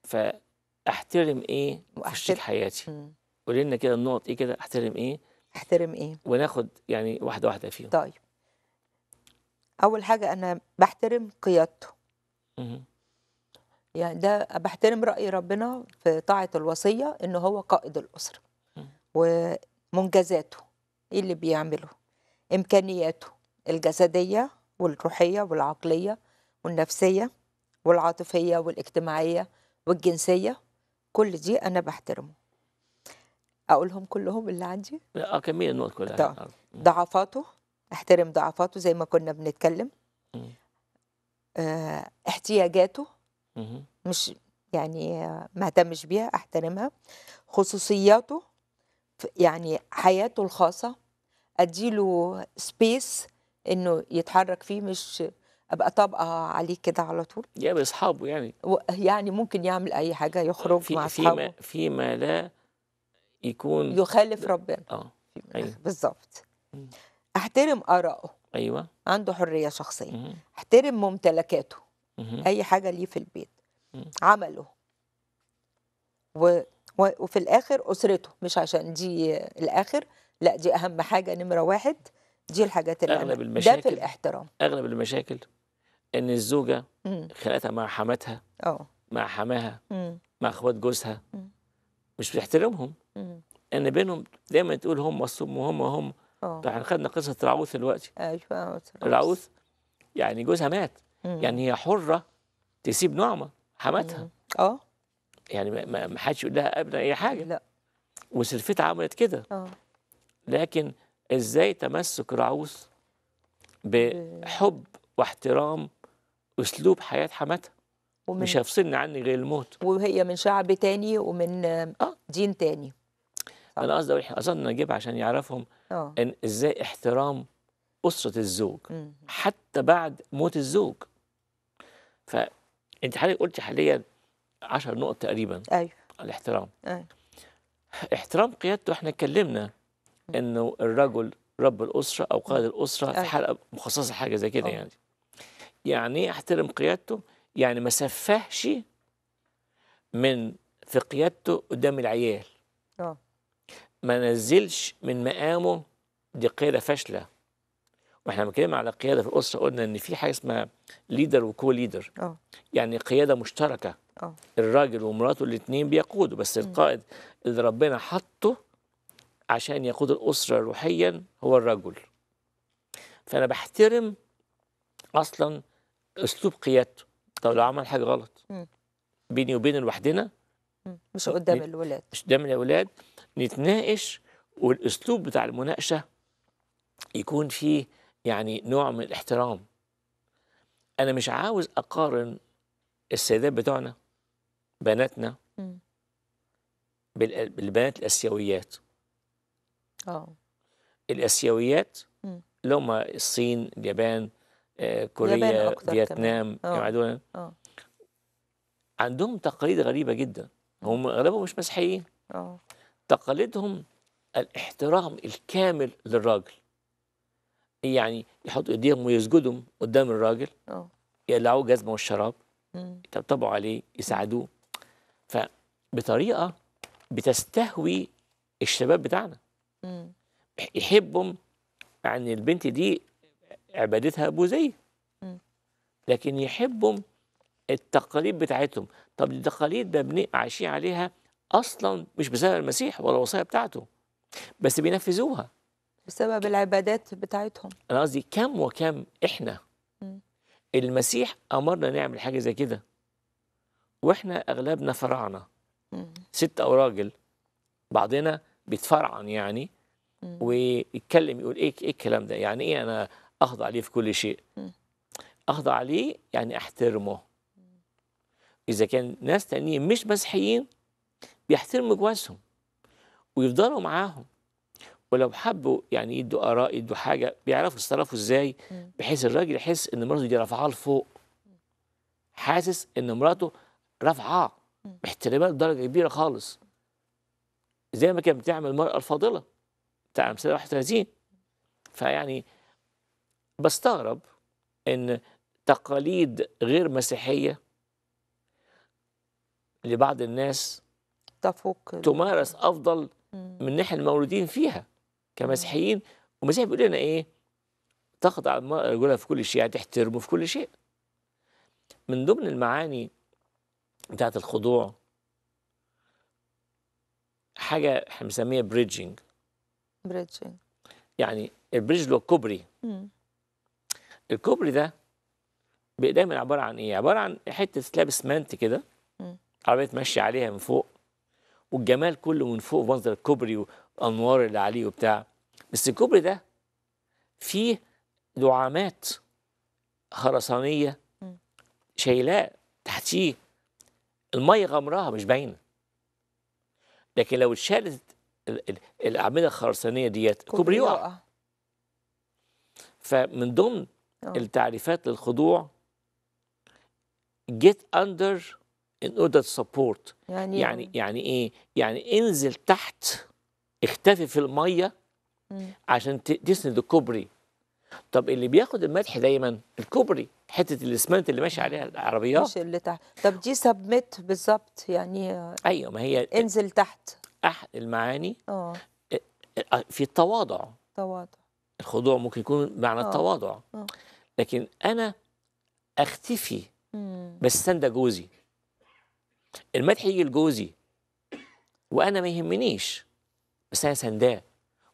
فأحترم إيه وأحترم. في حياتي قولي لنا كده النقط إيه كده أحترم إيه احترم إيه وناخد يعني واحدة واحدة فيهم طيب اول حاجه انا بحترم قيادته يعني ده بحترم راي ربنا في طاعه الوصيه ان هو قائد الاسره ومنجزاته ايه اللي بيعمله امكانياته الجسديه والروحيه والعقليه والنفسيه والعاطفيه والاجتماعيه والجنسيه كل دي انا بحترمه اقولهم كلهم اللي عندي اه كمية النقط كلها طيب. آه. ضعفاته احترم ضعفاته زي ما كنا بنتكلم اه احتياجاته مش يعني ما اهتمش بيها احترمها خصوصياته يعني حياته الخاصه اديله سبيس انه يتحرك فيه مش ابقى طابقه عليه كده على طول يا باصحابه يعني يعني ممكن يعمل اي حاجه يخرج في مع اصحابه فيما لا يكون يخالف ربنا اه ايوه بالظبط احترم آرائه ايوه عنده حرية شخصية مم. احترم ممتلكاته مم. اي حاجة ليه في البيت مم. عمله و... و... وفي الاخر اسرته مش عشان دي الاخر لا دي اهم حاجة نمرة واحد دي الحاجات اللي اغلب المشاكل ده في الاحترام اغلب المشاكل ان الزوجة خلقتها مع حماتها اه مع حماها مع اخوات جوزها مش بتحترمهم ان بينهم دايما تقول هم وهم وهم هم ده آه. احنا خدنا قصه العوث دلوقتي ايوه العوث يعني جوزها مات مم. يعني هي حره تسيب نعمه حماتها اه يعني ما حدش يقول لها ابدا اي حاجه لا وسلفتها عملت كده اه لكن ازاي تمسك راعوث بحب واحترام اسلوب حياه حماتها مش هيفصلني عني غير الموت وهي من شعب تاني ومن آه. دين تاني صح. انا قصدي اقول احنا قصدنا نجيب عشان يعرفهم أوه. ان ازاي احترام اسره الزوج مم. حتى بعد موت الزوج فانت حضرتك قلتي حاليا 10 نقط تقريبا ايوه الاحترام ايوه احترام قيادته احنا اتكلمنا انه الرجل رب الاسره او قائد الاسره أي. في أيوه. حلقه مخصصه حاجه زي كده آه. يعني يعني إيه احترم قيادته يعني ما سفهش من في قيادته قدام العيال ما نزلش من مقامه دي قيادة فاشلة واحنا لما اتكلمنا على قيادة في الأسرة قلنا إن في حاجة اسمها ليدر وكو ليدر يعني قيادة مشتركة أوه. الراجل ومراته الاثنين بيقودوا بس مم. القائد اللي ربنا حطه عشان يقود الأسرة روحيا هو الرجل فأنا بحترم أصلا أسلوب قيادته طب لو عمل حاجة غلط مم. بيني وبين لوحدنا مش قدام الولاد مش قدام الأولاد نتناقش والأسلوب بتاع المناقشة يكون فيه يعني نوع من الاحترام أنا مش عاوز أقارن السيدات بتوعنا بناتنا بالبنات الاسيويات اه الاسيويات اللي هم الصين اليابان آه، كوريا فيتنام يعني عندهم تقاليد غريبه جدا هم اغلبهم مش مسيحيين اه تقاليدهم الاحترام الكامل للراجل يعني يحطوا ايديهم ويسجدوا قدام الراجل اه يقلعوه جزمه والشراب يطبطبوا عليه يساعدوه فبطريقه بتستهوي الشباب بتاعنا مم. يحبهم يعني البنت دي عبادتها بوذيه لكن يحبهم التقاليد بتاعتهم طب التقاليد مبني عايشين عليها اصلا مش بسبب المسيح ولا الوصايا بتاعته بس بينفذوها بسبب العبادات بتاعتهم انا قصدي كم وكم احنا م. المسيح امرنا نعمل حاجه زي كده واحنا اغلبنا فرعنا ست او راجل بعضنا بيتفرعن يعني ويتكلم يقول ايه ايه الكلام ده يعني ايه انا اخضع عليه في كل شيء اخضع عليه يعني احترمه إذا كان ناس تانيين مش مسيحيين بيحترموا جوازهم ويفضلوا معاهم ولو حبوا يعني يدوا آراء يدوا حاجة بيعرفوا يتصرفوا إزاي بحيث الراجل يحس إن مراته دي رافعاه لفوق حاسس إن مراته رافعاه محترماه لدرجة كبيرة خالص زي ما كانت بتعمل المرأة الفاضلة بتاع أمثلة 31 فيعني بستغرب إن تقاليد غير مسيحية لبعض الناس تفوق تمارس افضل من ناحيه المولودين فيها كمسيحيين ومسيح بيقول لنا ايه تخضع رجلها في كل شيء تحترمه في كل شيء من ضمن المعاني بتاعت الخضوع حاجة احنا بنسميها بريدجنج بريدجنج يعني البريدج اللي هو الكوبري الكوبري ده بيبقى دايما عبارة عن ايه؟ عبارة عن حتة سلاب اسمنت كده عربية ماشية عليها من فوق والجمال كله من فوق منظر الكوبري والانوار اللي عليه وبتاع بس الكوبري ده فيه دعامات خرسانيه شايلاه تحتيه الميه غمراها مش باينه لكن لو اتشالت الاعمده الخرسانيه ديت الكوبري يقع فمن ضمن آه. التعريفات للخضوع get under in order to support يعني يعني يعني ايه يعني انزل تحت اختفي في الميه مم. عشان تسند الكوبري طب اللي بياخد المدح دايما الكوبري حته الاسمنت اللي ماشي عليها العربيات مش اللي تحت طب دي سبمت بالظبط يعني ايوه ما هي انزل تحت احد المعاني اه في التواضع تواضع الخضوع ممكن يكون معنى آه. التواضع آه. لكن انا اختفي بس بستندى جوزي المدح يجي لجوزي وانا ما يهمنيش بس انا سنداه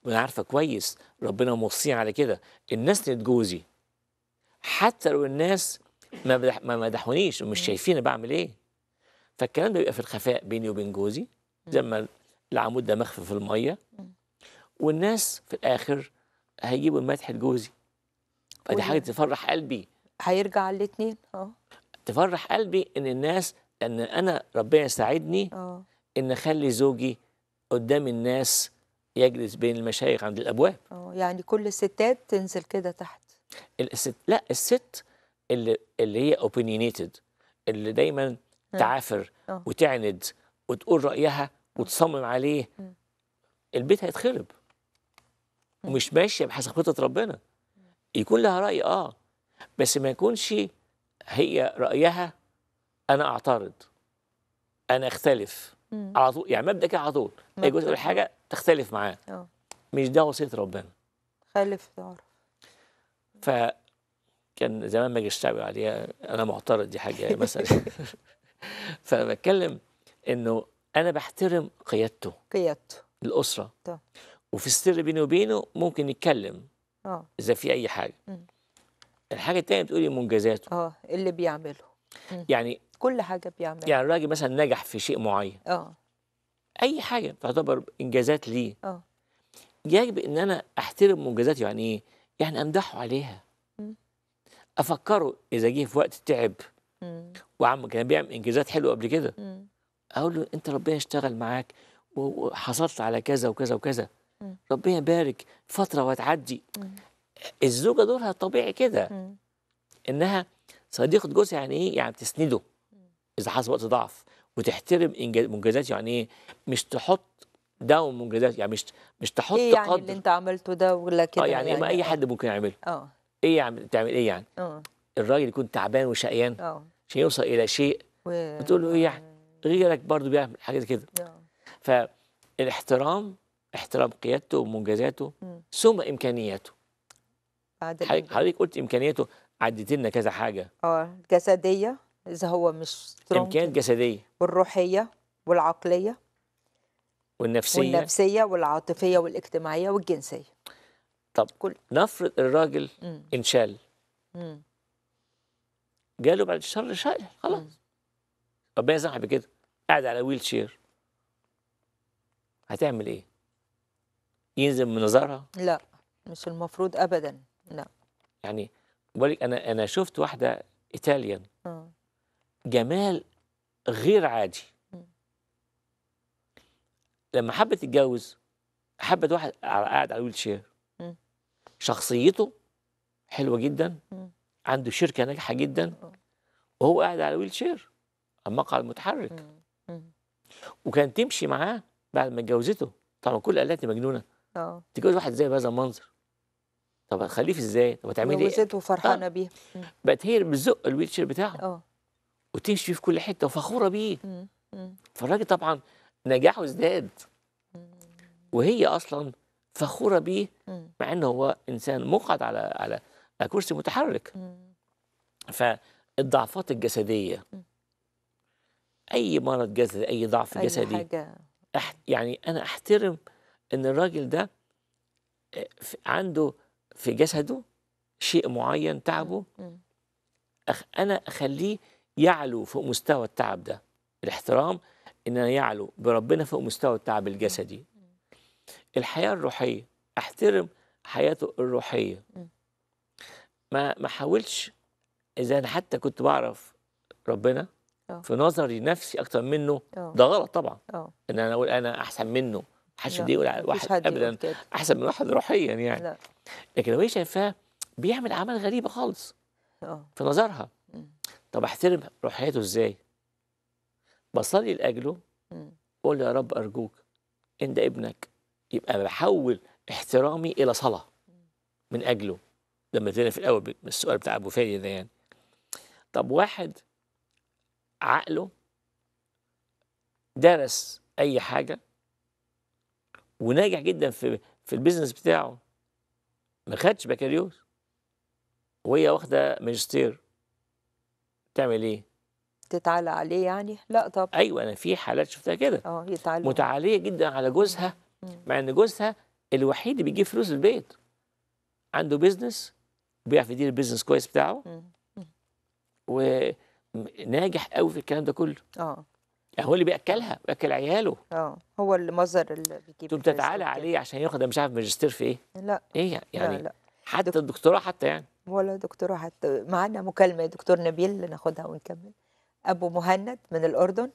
وانا عارفه كويس ربنا موصيني على كده الناس جوزي حتى لو الناس ما بدح ما مدحونيش ومش شايفين بعمل ايه فالكلام ده بيبقى في الخفاء بيني وبين جوزي زي ما العمود ده مخفي في الميه والناس في الاخر هيجيبوا المدح لجوزي فدي حاجه تفرح قلبي هيرجع الاثنين اه تفرح قلبي ان الناس لان انا ربنا يساعدني اه ان اخلي زوجي قدام الناس يجلس بين المشايخ عند الابواب اه يعني كل الستات تنزل كده تحت الست لا الست اللي اللي هي اوبينيتد اللي دايما تعافر أوه. وتعند وتقول رايها وتصمم عليه م. البيت هيتخرب ومش ماشيه بحسب خطه ربنا يكون لها راي اه بس ما يكونش هي رايها انا اعترض انا اختلف مم. على طول يعني مبدا كده على طول اي جزء حاجه تختلف معاه أوه. مش ده وصيه ربنا خالف تعرف كان زمان ما اجيش عليها انا معترض دي حاجه مثلا (laughs) (laughs) فبتكلم انه انا بحترم قيادته قيادته الاسره وفي السر بيني وبينه ممكن نتكلم اه اذا في اي حاجه مم. الحاجه الثانيه بتقولي منجزاته اه اللي بيعمله مم. يعني كل حاجه بيعملها يعني الراجل مثلا نجح في شيء معين اه اي حاجه تعتبر انجازات ليه اه يجب ان انا احترم منجزاته يعني ايه يعني امدحه عليها م. افكره اذا جه في وقت تعب وعم كان بيعمل انجازات حلوه قبل كده اقول له انت ربنا اشتغل معاك وحصلت على كذا وكذا وكذا ربنا يبارك فتره وتعدي الزوجه دورها طبيعي كده انها صديقه جوزها يعني ايه يعني بتسنده اذا حصل وقت ضعف وتحترم منجزات يعني ايه مش تحط داون منجزات يعني مش مش تحط ايه يعني قدر اللي انت عملته ده ولا كده اه يعني, يعني ما اي حد ممكن يعمله اه ايه يعمل تعمل ايه يعني اه الراجل يكون تعبان وشقيان اه عشان يوصل الى شيء وتقول بتقول له ايه يعني آه. غيرك برضه بيعمل حاجات كده اه فالاحترام احترام قيادته ومنجزاته ثم امكانياته بعد حضرتك قلت امكانياته عديت لنا كذا حاجه اه جسديه اذا هو مش امكانيات جسديه والروحيه والعقليه والنفسيه والنفسيه والعاطفيه والاجتماعيه والجنسيه طب كل نفرض الراجل مم. انشال مم. جاله بعد الشر شقي خلاص ربنا يسامحك بكده قاعد على ويل شير هتعمل ايه؟ ينزل من نظرها؟ لا مش المفروض ابدا لا يعني بقول انا انا شفت واحده ايطاليان جمال غير عادي لما حبت تتجوز حبت واحد قاعد على الويل شير شخصيته حلوه جدا عنده شركه ناجحه جدا اه. وهو قاعد على ويل شير اما قاعد متحرك وكان تمشي معاه بعد ما اتجوزته طبعا كل قالت لي مجنونه اه تتجوز واحد زي بهذا المنظر طب هتخليه ازاي؟ طب هتعملي ايه؟ اتجوزته وفرحانه آه. بيه بقت هي بتزق الويل شير بتاعه اه وتمشي في كل حته وفخوره بيه فالراجل طبعا نجاحه ازداد وهي اصلا فخوره بيه مع ان هو انسان مقعد على على كرسي متحرك فالضعفات الجسديه اي مرض جسدي اي ضعف أي جسدي حاجة. أحت يعني انا احترم ان الراجل ده آه، عنده في جسده شيء معين تعبه أخ انا اخليه يعلو فوق مستوى التعب ده الاحترام ان انا يعلو بربنا فوق مستوى التعب الجسدي الحياه الروحيه احترم حياته الروحيه ما ما حاولش اذا انا حتى كنت بعرف ربنا آه. في نظري نفسي اكتر منه آه. ده غلط طبعا آه. ان انا اقول انا احسن منه محدش دي يقول على واحد ابدا احسن من واحد روحيا يعني لا. لكن لو هي شايفاه بيعمل اعمال غريبه خالص في نظرها طب احترم حياته ازاي بصلي لاجله بقول يا رب ارجوك انت ابنك يبقى بحول احترامي الى صلاه من اجله لما ادينا في الاول السؤال بتاع ابو فادي ده يعني طب واحد عقله درس اي حاجه وناجح جدا في في البيزنس بتاعه ما خدش بكالوريوس وهي واخده ماجستير تعمل ايه تتعالى عليه يعني لا طب ايوه انا في حالات شفتها كده اه يتعالى متعاليه جدا على جوزها مع ان جوزها الوحيد اللي بيجيب فلوس البيت عنده بيزنس بيعرف يدير البيزنس كويس بتاعه وناجح قوي في الكلام ده كله اه يعني هو اللي بياكلها بياكل عياله اه هو مصدر اللي بيجيب تقوم تتعالى عليه عشان ياخد مش عارف ماجستير في ايه لا ايه يعني لا لا. حتى الدكتوراه حتى يعني ولا دكتورة حتى معنا مكالمة دكتور نبيل ناخدها ونكمل أبو مهند من الأردن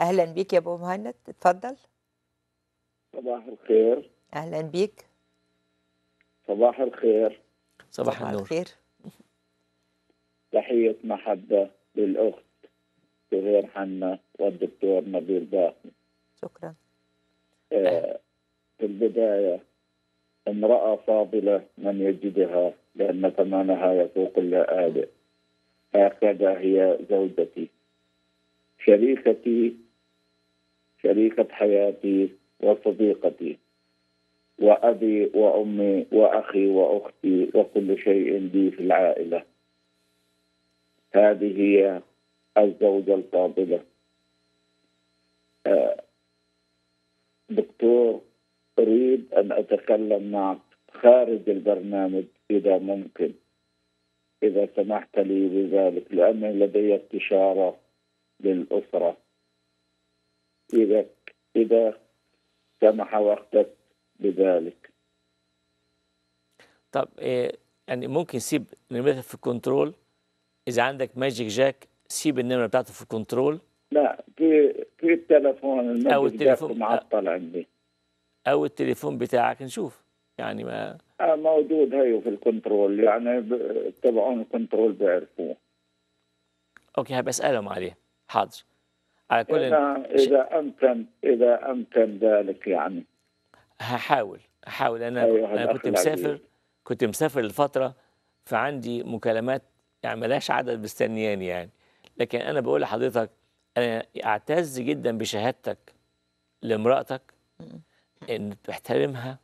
أهلا بيك يا أبو مهند اتفضل صباح الخير أهلا بيك صباح الخير صباح, صباح الخير تحية محبة للأخت سهير حنا والدكتور نبيل باقي شكرا آه في البداية امرأة فاضلة من يجدها لأن ثمنها يفوق اللآب هكذا هي زوجتي شريكتي شريكة حياتي وصديقتي وأبي وأمي وأخي وأختي وكل شيء لي في العائلة هذه هي الزوجة الفاضلة آه، دكتور أريد أن أتكلم معك خارج البرنامج إذا ممكن إذا سمحت لي بذلك لأن لدي استشارة للأسرة إذا إذا سمح وقتك بذلك طب إيه يعني ممكن سيب نمرتك في الكنترول إذا عندك ماجيك جاك سيب النمرة بتاعته في الكنترول لا في في التليفون أو التليفون معطل عندي أو التليفون بتاعك نشوف يعني ما آه، موجود هيو في الكنترول يعني تبعون الكنترول بيعرفوه اوكي بسالهم عليه حاضر على كل إذا, اذا امكن اذا امكن ذلك يعني هحاول هحاول انا أيوة انا كنت مسافر كنت مسافر لفتره فعندي مكالمات يعني ملاش عدد مستنياني يعني لكن انا بقول لحضرتك انا اعتز جدا بشهادتك لامراتك ان تحترمها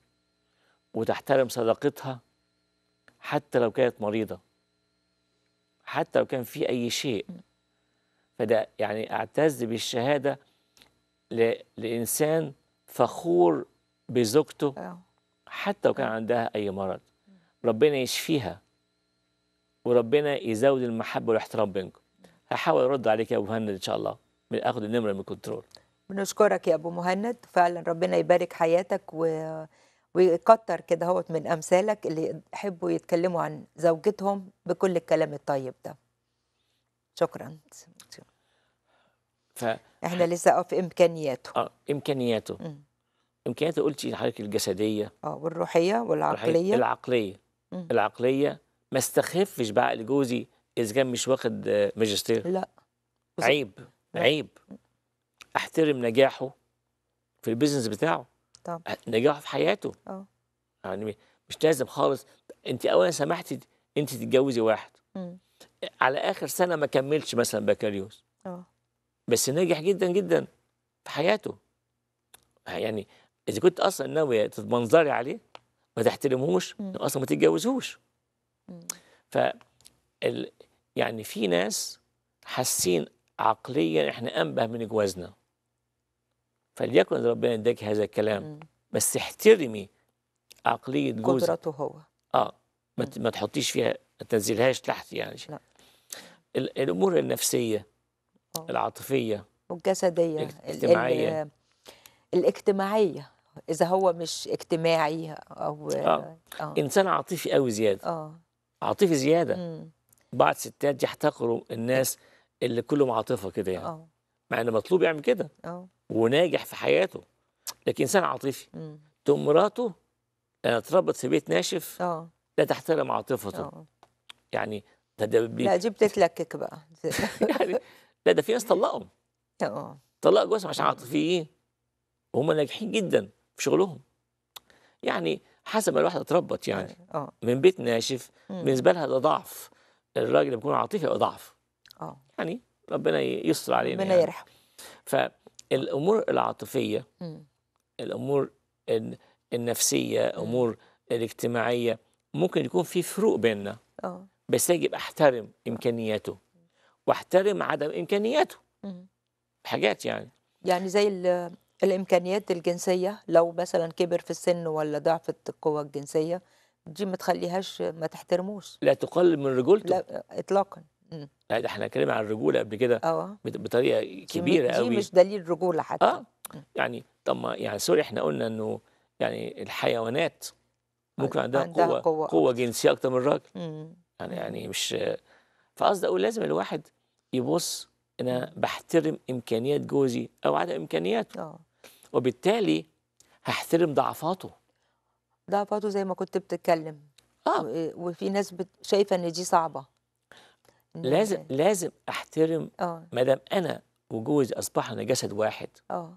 وتحترم صداقتها حتى لو كانت مريضة حتى لو كان في أي شيء فده يعني أعتز بالشهادة لإنسان فخور بزوجته آه. حتى لو كان آه. عندها أي مرض ربنا يشفيها وربنا يزود المحبة والاحترام بينكم هحاول أرد عليك يا أبو مهند إن شاء الله من أخذ النمرة من الكنترول بنشكرك يا أبو مهند فعلا ربنا يبارك حياتك و ويكتر كده هوت من امثالك اللي يحبوا يتكلموا عن زوجتهم بكل الكلام الطيب ده شكرا ف... احنا لسه في امكانياته اه امكانياته م. امكانياته قلتي لحضرتك الجسديه اه والروحيه والعقليه العقليه م. العقليه ما استخفش بعقل جوزي اذا كان مش واخد ماجستير لا عيب لا. عيب احترم نجاحه في البيزنس بتاعه طب. نجاح في حياته اه يعني مش لازم خالص انت اولا سمحتي انت تتجوزي واحد م. على اخر سنه ما كملش مثلا بكالوريوس اه بس نجح جدا جدا في حياته يعني اذا كنت اصلا ناويه تتمنظري عليه ما تحترمهوش اصلا ما تتجوزهوش ف يعني في ناس حاسين عقليا احنا انبه من جوازنا فليكن ربنا اداك هذا الكلام مم. بس احترمي عقليه جوزك قدرته هو اه ما, مم. تحطيش فيها ما تنزلهاش تحت يعني لا. الامور النفسيه أوه. العاطفيه والجسديه الاجتماعيه الاجتماعيه اذا هو مش اجتماعي او آه. آه. انسان عاطفي قوي زياده اه عاطفي زياده مم. بعض الستات يحتقروا الناس اللي كلهم عاطفه كده يعني آه. مع ان مطلوب يعمل كده اه وناجح في حياته لكن انسان عاطفي تقوم مراته انا آه، اتربط في بيت ناشف اه لا تحترم عاطفته أوه. يعني ده ده لا جبت تلكك بقى (laughs) يعني لا ده في ناس طلقهم (laughs) اه طلق جوز عشان عاطفيين وهم ناجحين جدا في شغلهم يعني حسب ما الواحد اتربط يعني أوه. آه. من بيت ناشف بالنسبه لها ده ضعف الراجل بيكون عاطفي يبقى ضعف اه يعني ربنا يستر علينا ربنا يعني. يرحم ف الامور العاطفيه الامور النفسيه امور الاجتماعيه ممكن يكون في فروق بيننا آه. بس يجب احترم امكانياته واحترم عدم امكانياته حاجات يعني يعني زي الامكانيات الجنسيه لو مثلا كبر في السن ولا ضعفت القوه الجنسيه دي ما تخليهاش ما تحترموش لا تقلل من رجولته لا اطلاقا لا احنا اتكلمنا عن الرجوله قبل كده آه. بطريقه كبيره قوي دي مش دليل رجوله حتى اه يعني طب ما يعني سوري احنا قلنا انه يعني الحيوانات ممكن آه، عندها, عندها قوه قوه, قوة جنسيه اكتر من الراجل يعني يعني مش فقصدي اقول لازم الواحد يبص انا بحترم امكانيات جوزي او عدم امكانياته اه وبالتالي هحترم ضعفاته ضعفاته زي ما كنت بتتكلم اه وفي ناس شايفه ان دي صعبه لازم لازم احترم آه. ما دام انا وجوزي اصبحنا جسد واحد اه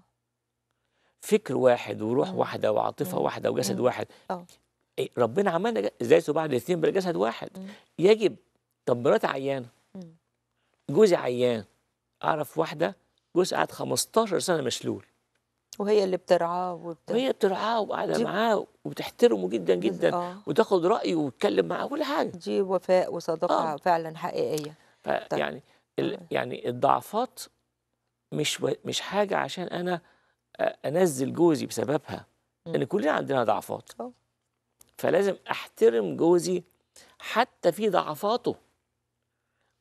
فكر واحد وروح مم. واحده وعاطفه مم. واحده وجسد مم. واحد أوه. إيه ربنا عملنا ذات بعد الاثنين بقى جسد واحد مم. يجب طب مراتي عيانه جوزي عيان اعرف واحده جوزها قعد 15 سنه مشلول وهي اللي بترعاه وبت... وهي بترعاه وقاعده جيب... معاه وبتحترمه جدا جدا آه. وتاخد رايه وتتكلم معاه كل حاجه دي وفاء وصداقه آه. فعلا حقيقيه ف... طيب. يعني ال... يعني الضعفات مش و... مش حاجه عشان انا انزل جوزي بسببها م. ان كلنا عندنا ضعفات فلازم احترم جوزي حتى في ضعفاته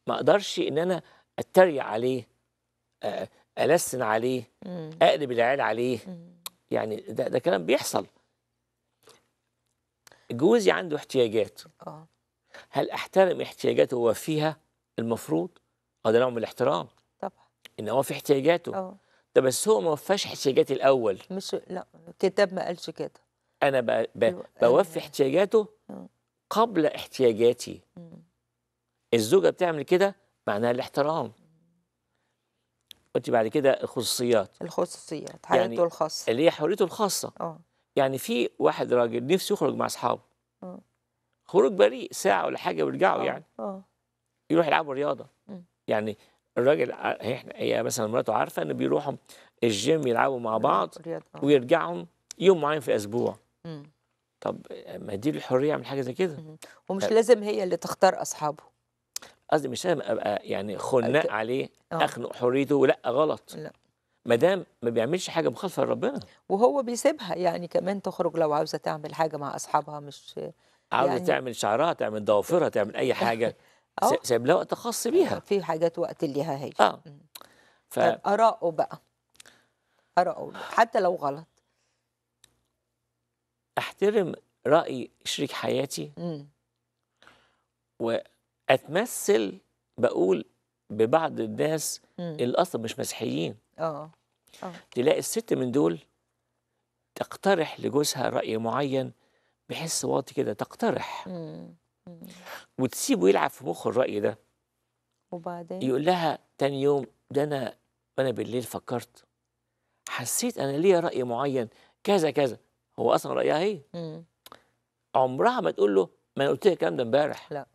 ما اقدرش ان انا اتريق عليه ألسن عليه أقلب العيال عليه يعني ده, ده كلام بيحصل جوزي عنده احتياجات آه. هل أحترم احتياجاته وأوفيها المفروض؟ هذا آه، ده نوع من الاحترام طبعا إن هو في احتياجاته أوه. ده بس هو ما وفاش احتياجاتي الأول مش لا الكتاب ما قالش كده أنا ب... ب... أيوة، بوفي احتياجاته آه. قبل احتياجاتي الزوجة بتعمل كده معناها الاحترام قلتي بعد كده الخصوصيات الخصوصيات حريته يعني الخاصه اللي هي حريته الخاصه اه يعني في واحد راجل نفسه يخرج مع اصحابه آه. خروج بريء ساعه ولا حاجه ويرجعوا أوه. يعني اه يروح يلعبوا رياضه م. يعني الراجل احنا هي مثلا مراته عارفه ان بيروحوا الجيم يلعبوا مع بعض آه. ويرجعوا يوم معين في اسبوع م. طب ما دي الحريه من حاجه زي كده ومش ف... لازم هي اللي تختار اصحابه قصدي مش لازم ابقى يعني خناق عليه أوه. اخنق حريته لا غلط لا ما دام ما بيعملش حاجه مخالفه لربنا وهو بيسيبها يعني كمان تخرج لو عاوزه تعمل حاجه مع اصحابها مش عاوزه يعني تعمل شعرها تعمل ضوافرها تعمل اي حاجه (laughs) آه. سايب لها وقت خاص بيها آه، في حاجات وقت ليها هي اه ف... طب اراؤه بقى ارائه حتى لو غلط احترم راي شريك حياتي مم. و اتمثل بقول ببعض الناس اللي اصلا مش مسيحيين آه،, اه تلاقي الست من دول تقترح لجوزها راي معين بحس واطي كده تقترح مم. مم. وتسيبه يلعب في مخه الراي ده وبعدين يقول لها تاني يوم ده انا وانا بالليل فكرت حسيت انا ليا راي معين كذا كذا هو اصلا رايها هي عمرها ما تقول له ما انا قلت لك الكلام ده امبارح لا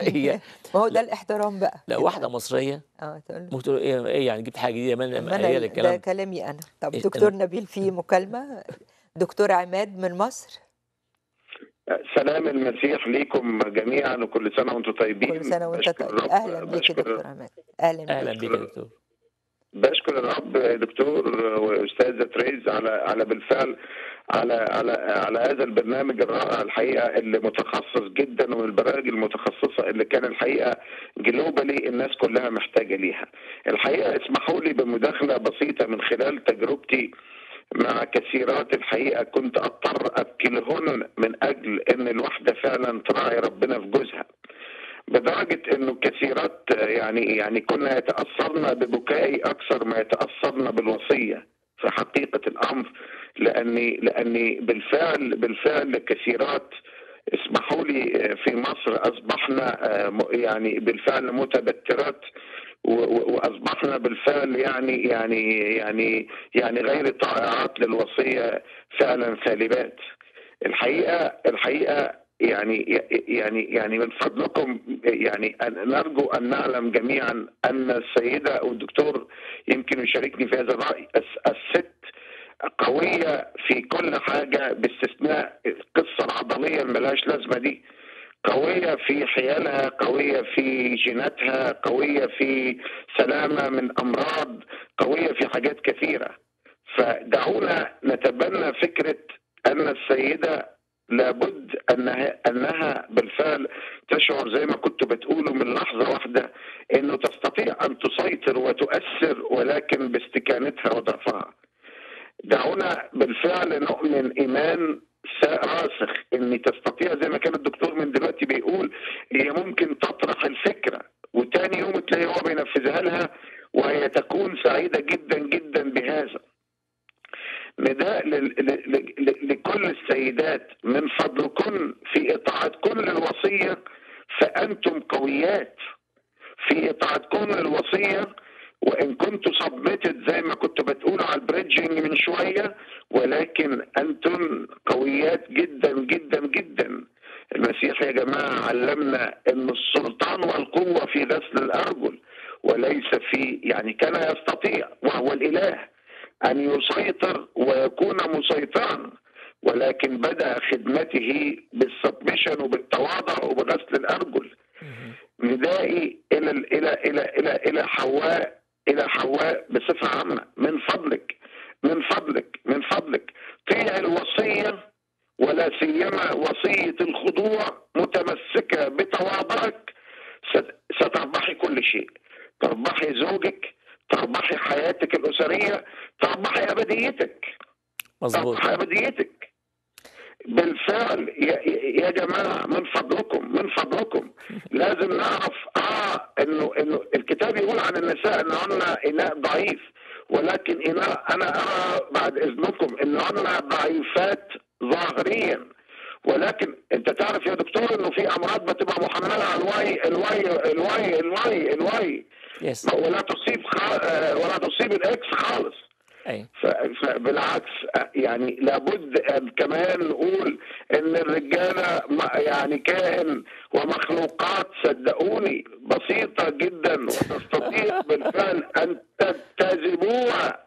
هي (laughs) ما هو ده الاحترام بقى لا واحده مصريه اه تقول له إيه،, ايه يعني جبت حاجه جديده ما انا الكلام ده كلامي انا طب إيه، دكتور نبيل في مكالمه دكتور عماد من مصر سلام المسيح ليكم جميعا وكل سنه وانتم طيبين كل سنه وانت طيب اهلا بيك دكتور عماد اهلا اهلا بيك دكتور بشكر الرب دكتور واستاذه تريز على على بالفعل على على على هذا البرنامج الرائع الحقيقه اللي متخصص جدا ومن البرامج المتخصصه اللي كان الحقيقه جلوبالي الناس كلها محتاجه ليها. الحقيقه اسمحوا لي بمداخله بسيطه من خلال تجربتي مع كثيرات الحقيقه كنت اضطر ابكلهن من اجل ان الواحده فعلا تراعي ربنا في جوزها. بدرجه انه كثيرات يعني يعني كنا يتأثرنا ببكائي اكثر ما يتأثرنا بالوصيه. في حقيقة الأمر لأني لأني بالفعل بالفعل كثيرات اسمحوا لي آه، في مصر أصبحنا آه، يعني بالفعل متبترات واصبحنا بالفعل يعني يعني يعني يعني غير طائعات للوصيه فعلا سالبات الحقيقه الحقيقه يعني يعني يعني من فضلكم يعني نرجو ان نعلم جميعا ان السيده او الدكتور يمكن يشاركني في هذا الراي الست قويه في كل حاجه باستثناء القصه العضليه اللي لازمه دي قوية في حيالها قوية في جيناتها قوية في سلامة من أمراض قوية في حاجات كثيرة فدعونا نتبنى فكرة أن السيدة لابد انها انها بالفعل تشعر زي ما كنت بتقوله من لحظه واحده انه تستطيع ان تسيطر وتؤثر ولكن باستكانتها وضعفها. دعونا بالفعل نؤمن ايمان راسخ ان تستطيع زي ما كان الدكتور من دلوقتي بيقول هي ممكن تطرح الفكره وتاني يوم تلاقي هو بينفذها لها وهي تكون سعيده جدا جدا بهذا. نداء لكل السيدات من فضلكن في إطاعة كل الوصية فأنتم قويات في إطاعتكن الوصية وإن كنت صبتت زي ما كنت بتقول على البريدجنج من شوية ولكن أنتم قويات جدا جدا جدا المسيح يا جماعة علمنا أن السلطان والقوة في غسل الأرجل وليس في يعني كان يستطيع وهو الإله أن يسيطر ويكون مسيطرا ولكن بدأ خدمته بالسبمشن وبالتواضع وبغسل الأرجل ندائي إلى إلى إلى إلى إلى حواء إلى حواء بصفة عامة من فضلك من فضلك من فضلك طيع الوصية ولا سيما وصية الخضوع متمسكة بتواضعك ستربحي كل شيء تربحي زوجك تربحي حياتك الاسريه تربحي ابديتك مظبوط تربحي ابديتك بالفعل يا, يا جماعه من فضلكم من فضلكم (laughs) لازم نعرف اه انه انه الكتاب يقول عن النساء انهن اناء ضعيف ولكن اناء انا ارى بعد اذنكم انهن ضعيفات ظاهريا ولكن انت تعرف يا دكتور انه في امراض بتبقى محمله على الواي الواي الواي الواي الواي, الواي. yes. ولا تصيب خ... آه، ولا تصيب الاكس خالص أي. فبالعكس آه، يعني لابد كمان نقول ان الرجاله يعني كائن ومخلوقات صدقوني بسيطه جدا وتستطيع (laughs) بالفعل ان تجتذبوها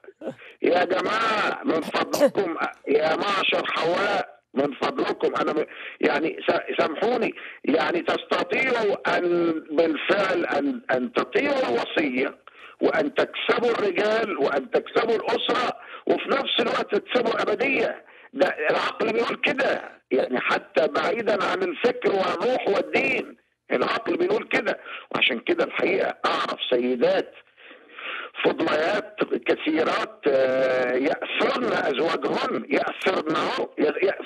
يا جماعه من فضلكم آه، يا معشر حواء من فضلكم انا يعني سامحوني يعني تستطيعوا ان بالفعل ان ان تطيعوا الوصيه وان تكسبوا الرجال وان تكسبوا الاسره وفي نفس الوقت تكسبوا ابديه ده العقل بيقول كده يعني حتى بعيدا عن الفكر والروح والدين العقل بيقول كده وعشان كده الحقيقه اعرف سيدات فضليات كثيرات آه، يأسرن أزواجهن يأسرن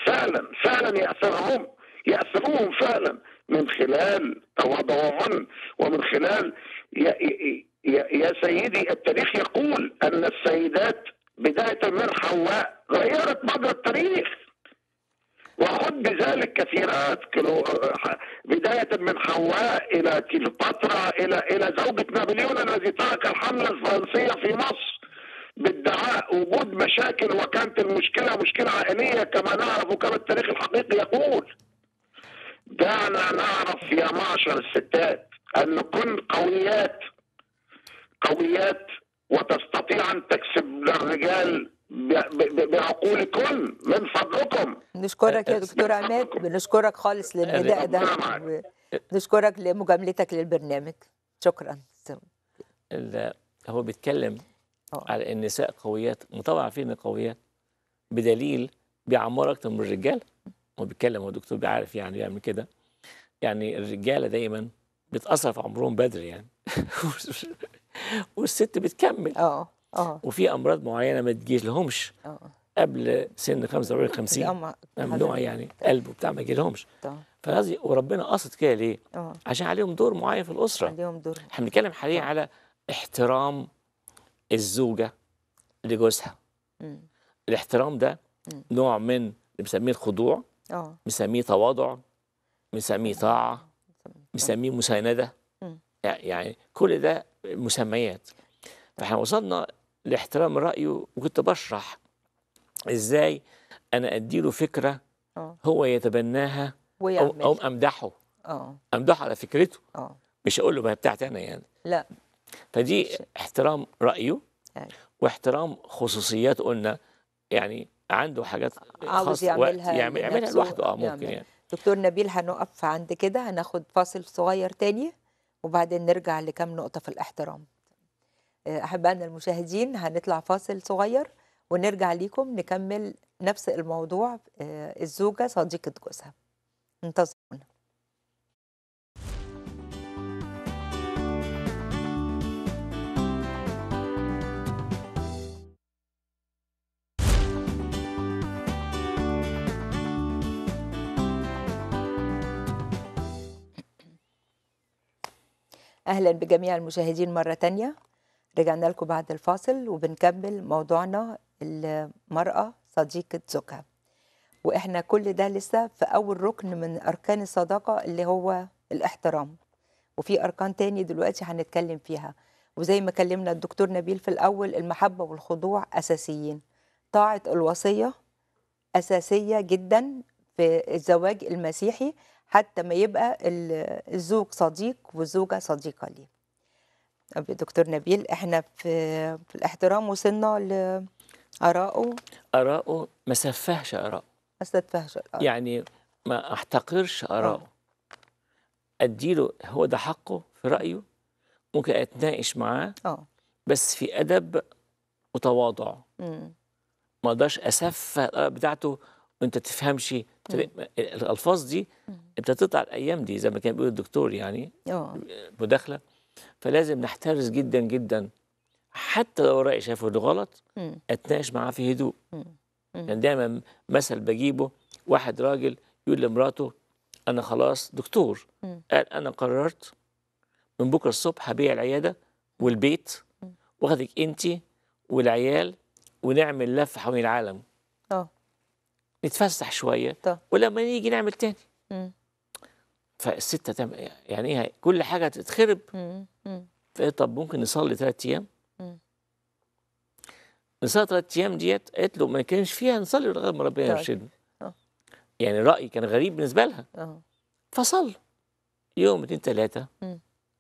فعلا فعلا يأسرهم يأسرهم فعلا من خلال تواضعهن ومن خلال يا, يا سيدي التاريخ يقول أن السيدات بداية من حواء غيرت مجرى التاريخ وخذ بذلك كثيرات كيلو بداية من حواء إلى كليوباترا إلى إلى زوجة نابليون الذي ترك الحملة الفرنسية في مصر بادعاء وجود مشاكل وكانت المشكلة مشكلة عائلية كما نعرف وكما التاريخ الحقيقي يقول دعنا نعرف يا معشر الستات أن كن قويات قويات وتستطيع أن تكسب للرجال بعقول الكل من فضلكم نشكرك يا أه، أه، دكتور عماد بنشكرك خالص أه، للنداء ده نشكرك لمجاملتك للبرنامج شكرا هو بيتكلم على ان النساء قويات وطبعا في ان قويات بدليل بيعمروا اكتر من الرجال هو بيتكلم هو الدكتور بيعرف يعني بيعمل كده يعني الرجاله دايما بتاثر في عمرهم بدري يعني (laughs) والست بتكمل اه أوه. وفي امراض معينه ما تجيش لهمش آه. قبل سن 45 50 ممنوع يعني طيب. قلب وبتاع ما يجيلهمش طيب. فهذه وربنا قصد كده ليه؟ أوه. عشان عليهم دور معين في الاسره عليهم دور احنا بنتكلم حاليا آه. على احترام الزوجه لجوزها الاحترام ده مم. نوع من بنسميه الخضوع آه. بنسميه تواضع بنسميه طاعه بنسميه مسانده مم. يعني كل ده مسميات فاحنا وصلنا لاحترام رأيه وكنت بشرح إزاي أنا أديله فكرة آه. هو يتبناها أو, أو أمدحه اه أمدحه على فكرته أوه. مش أقول له ما هي بتاعتي أنا يعني لا فدي مش. احترام رأيه يعني. واحترام خصوصيات قلنا يعني عنده حاجات عاوز يعملها يعمل يعملها لوحده اه ممكن يعمل. يعني دكتور نبيل هنقف عند كده هناخد فاصل صغير تاني وبعدين نرجع لكم نقطة في الاحترام احبائنا المشاهدين هنطلع فاصل صغير ونرجع ليكم نكمل نفس الموضوع آه، الزوجه صديقه جوزها انتظرونا اهلا بجميع المشاهدين مره ثانيه رجعنا لكم بعد الفاصل وبنكمل موضوعنا المرأة صديقة زوجها واحنا كل ده لسه في اول ركن من اركان الصداقه اللي هو الاحترام وفي اركان تاني دلوقتي هنتكلم فيها وزي ما كلمنا الدكتور نبيل في الاول المحبه والخضوع اساسيين طاعه الوصيه اساسيه جدا في الزواج المسيحي حتى ما يبقى الزوج صديق والزوجه صديقه ليه دكتور نبيل احنا في, في الاحترام وصلنا لارائه ارائه ما سفهش ارائه ما سفهش ارائه يعني ما احتقرش ارائه آه. اديله هو ده حقه في رايه ممكن اتناقش معاه اه بس في ادب وتواضع ما اقدرش اسفه الاراء بتاعته وانت تفهمش الالفاظ دي تطلع الايام دي زي ما كان بيقول الدكتور يعني اه مداخله فلازم نحترس جدا جدا حتى لو الرأي شافه ده غلط اتناقش معاه في هدوء يعني دايما مثل بجيبه واحد راجل يقول لمراته انا خلاص دكتور قال انا قررت من بكره الصبح هبيع العياده والبيت واخدك انت والعيال ونعمل لف حوالين العالم اه نتفسح شويه طب. ولما نيجي نعمل تاني فالستة إيه؟ تم يعني ايه كل حاجة تتخرب إيه؟ طب ممكن نصلي ثلاث أيام نصلي ثلاث أيام ديت قالت له ما كانش فيها نصلي لغاية ما ربنا طيب. يرشدنا آه. يعني رأي كان غريب بالنسبة لها آه. فصل يوم اتنين تلاتة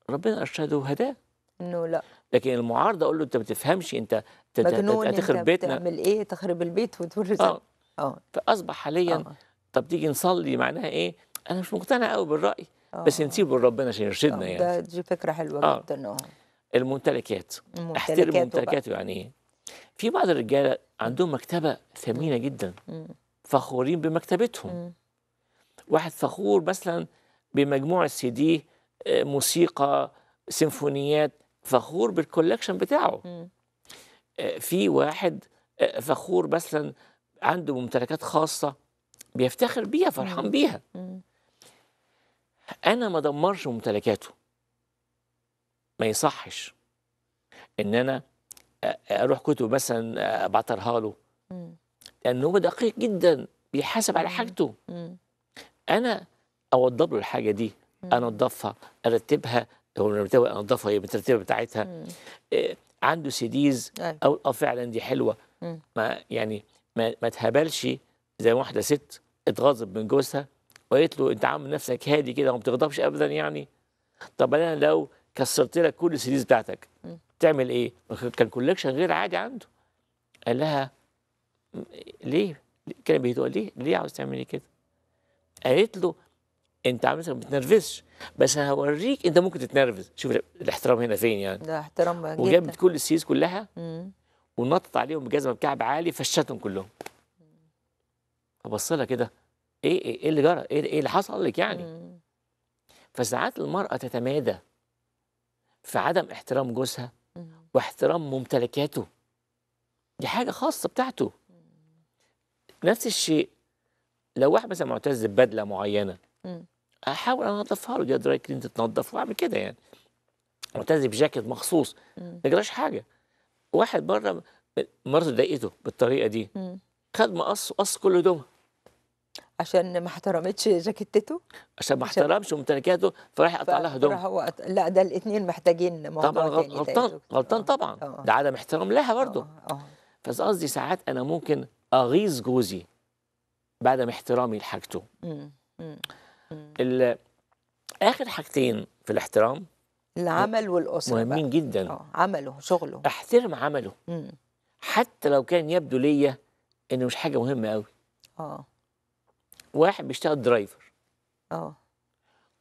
ربنا أرشده وهداه إنه لا لكن المعارضة أقول له أنت ما بتفهمش أنت هتخرب بيتنا بتعمل إيه تخرب البيت وتقول اه اه فأصبح حاليا أوه. طب تيجي نصلي معناها إيه انا مش مقتنع قوي بالراي أوه. بس آه. نسيبه لربنا عشان يرشدنا آه، يعني ده دي فكره حلوه آه. جدا اه الممتلكات احترم ممتلكاته يعني ايه في بعض الرجاله عندهم مكتبه ثمينه جدا مم. فخورين بمكتبتهم مم. واحد فخور مثلا بمجموعه سي دي موسيقى سيمفونيات فخور بالكولكشن بتاعه مم. في واحد فخور مثلا عنده ممتلكات خاصه بيفتخر بيها فرحان بيها مم. انا ما دمرش ممتلكاته ما يصحش ان انا اروح كتب مثلا ابعترها له لان هو دقيق جدا بيحاسب على حاجته انا اوضب له الحاجه دي انضفها ارتبها هو مرتبها انضفها هي بالترتيب بتاعتها إيه عنده سيديز أيوه. او اه فعلا دي حلوه ما يعني ما, ما تهبلش زي واحده ست اتغاظت من جوزها وقالت له انت عامل نفسك هادي كده وما بتغضبش ابدا يعني طب انا لو كسرت لك كل السيريز بتاعتك تعمل ايه؟ كان كولكشن غير عادي عنده قال لها ليه؟ كان بيهدوء ليه؟ ليه عاوز تعملي كده؟ قالت له انت عامل ما بتنرفزش بس انا هوريك انت ممكن تتنرفز شوف الاحترام هنا فين يعني ده احترام جدا وجابت كل السيز كلها ونطت عليهم بجزمه بكعب عالي فشتهم كلهم فبص لها كده إيه،, ايه ايه اللي جرى ايه, إيه اللي حصل لك يعني فساعات المراه تتمادى في عدم احترام جوزها واحترام ممتلكاته دي حاجه خاصه بتاعته نفس الشيء لو واحد مثلا معتز ببدله معينه احاول انضفها له دي دراي كلين تتنضف واعمل كده يعني معتز بجاكيت مخصوص ما جراش حاجه واحد بره مرته ضايقته بالطريقه دي خد مقص وقص كل هدومها عشان ما احترمتش جاكيتته عشان ما احترمش ممتلكاته فراح يقطع لها هدوم وقت... لا ده الاثنين محتاجين موضوع طبعا غلطان تاني. غلطان آه، طبعا أوه. ده عدم احترام لها برضه بس آه، آه. قصدي ساعات انا ممكن اغيظ جوزي بعدم احترامي لحاجته اخر حاجتين في الاحترام العمل والاسره مهمين بقى. جدا أوه. عمله شغله احترم عمله مم. حتى لو كان يبدو ليا انه مش حاجه مهمه قوي اه واحد بيشتغل درايفر اه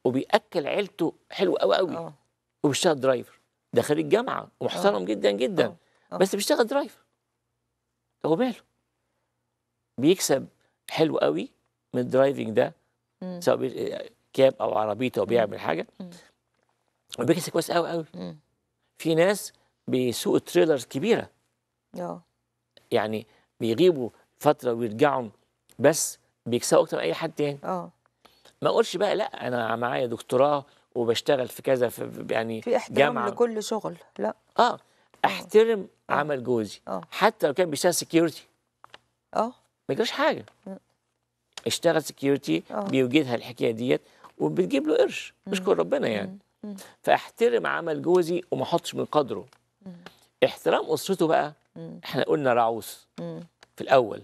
وبياكل عيلته حلو قوي قوي اه. وبيشتغل درايفر ده خريج جامعه ومحترم اه. جدا جدا أوه. أوه. بس بيشتغل درايفر هو ماله بيكسب حلو قوي من الدرايفنج ده مم. سواء كاب او عربيته او بيعمل حاجه وبيكسب كويس قوي قوي في ناس بيسوقوا تريلرز كبيره اه يعني بيغيبوا فتره ويرجعوا بس بيكسبوا اكتر من اي حد تاني اه ما اقولش بقى لا انا معايا دكتوراه وبشتغل في كذا في يعني في احترام جامعة. لكل شغل لا اه, آه. احترم أوه. عمل جوزي أوه. حتى لو كان بيشتغل سكيورتي اه ما يجراش حاجه م. آه. اشتغل سكيورتي آه. بيوجدها الحكايه ديت وبتجيب له قرش اشكر ربنا يعني م. م. فاحترم عمل جوزي وما احطش من قدره م. احترام اسرته بقى احنا قلنا رعوس في الاول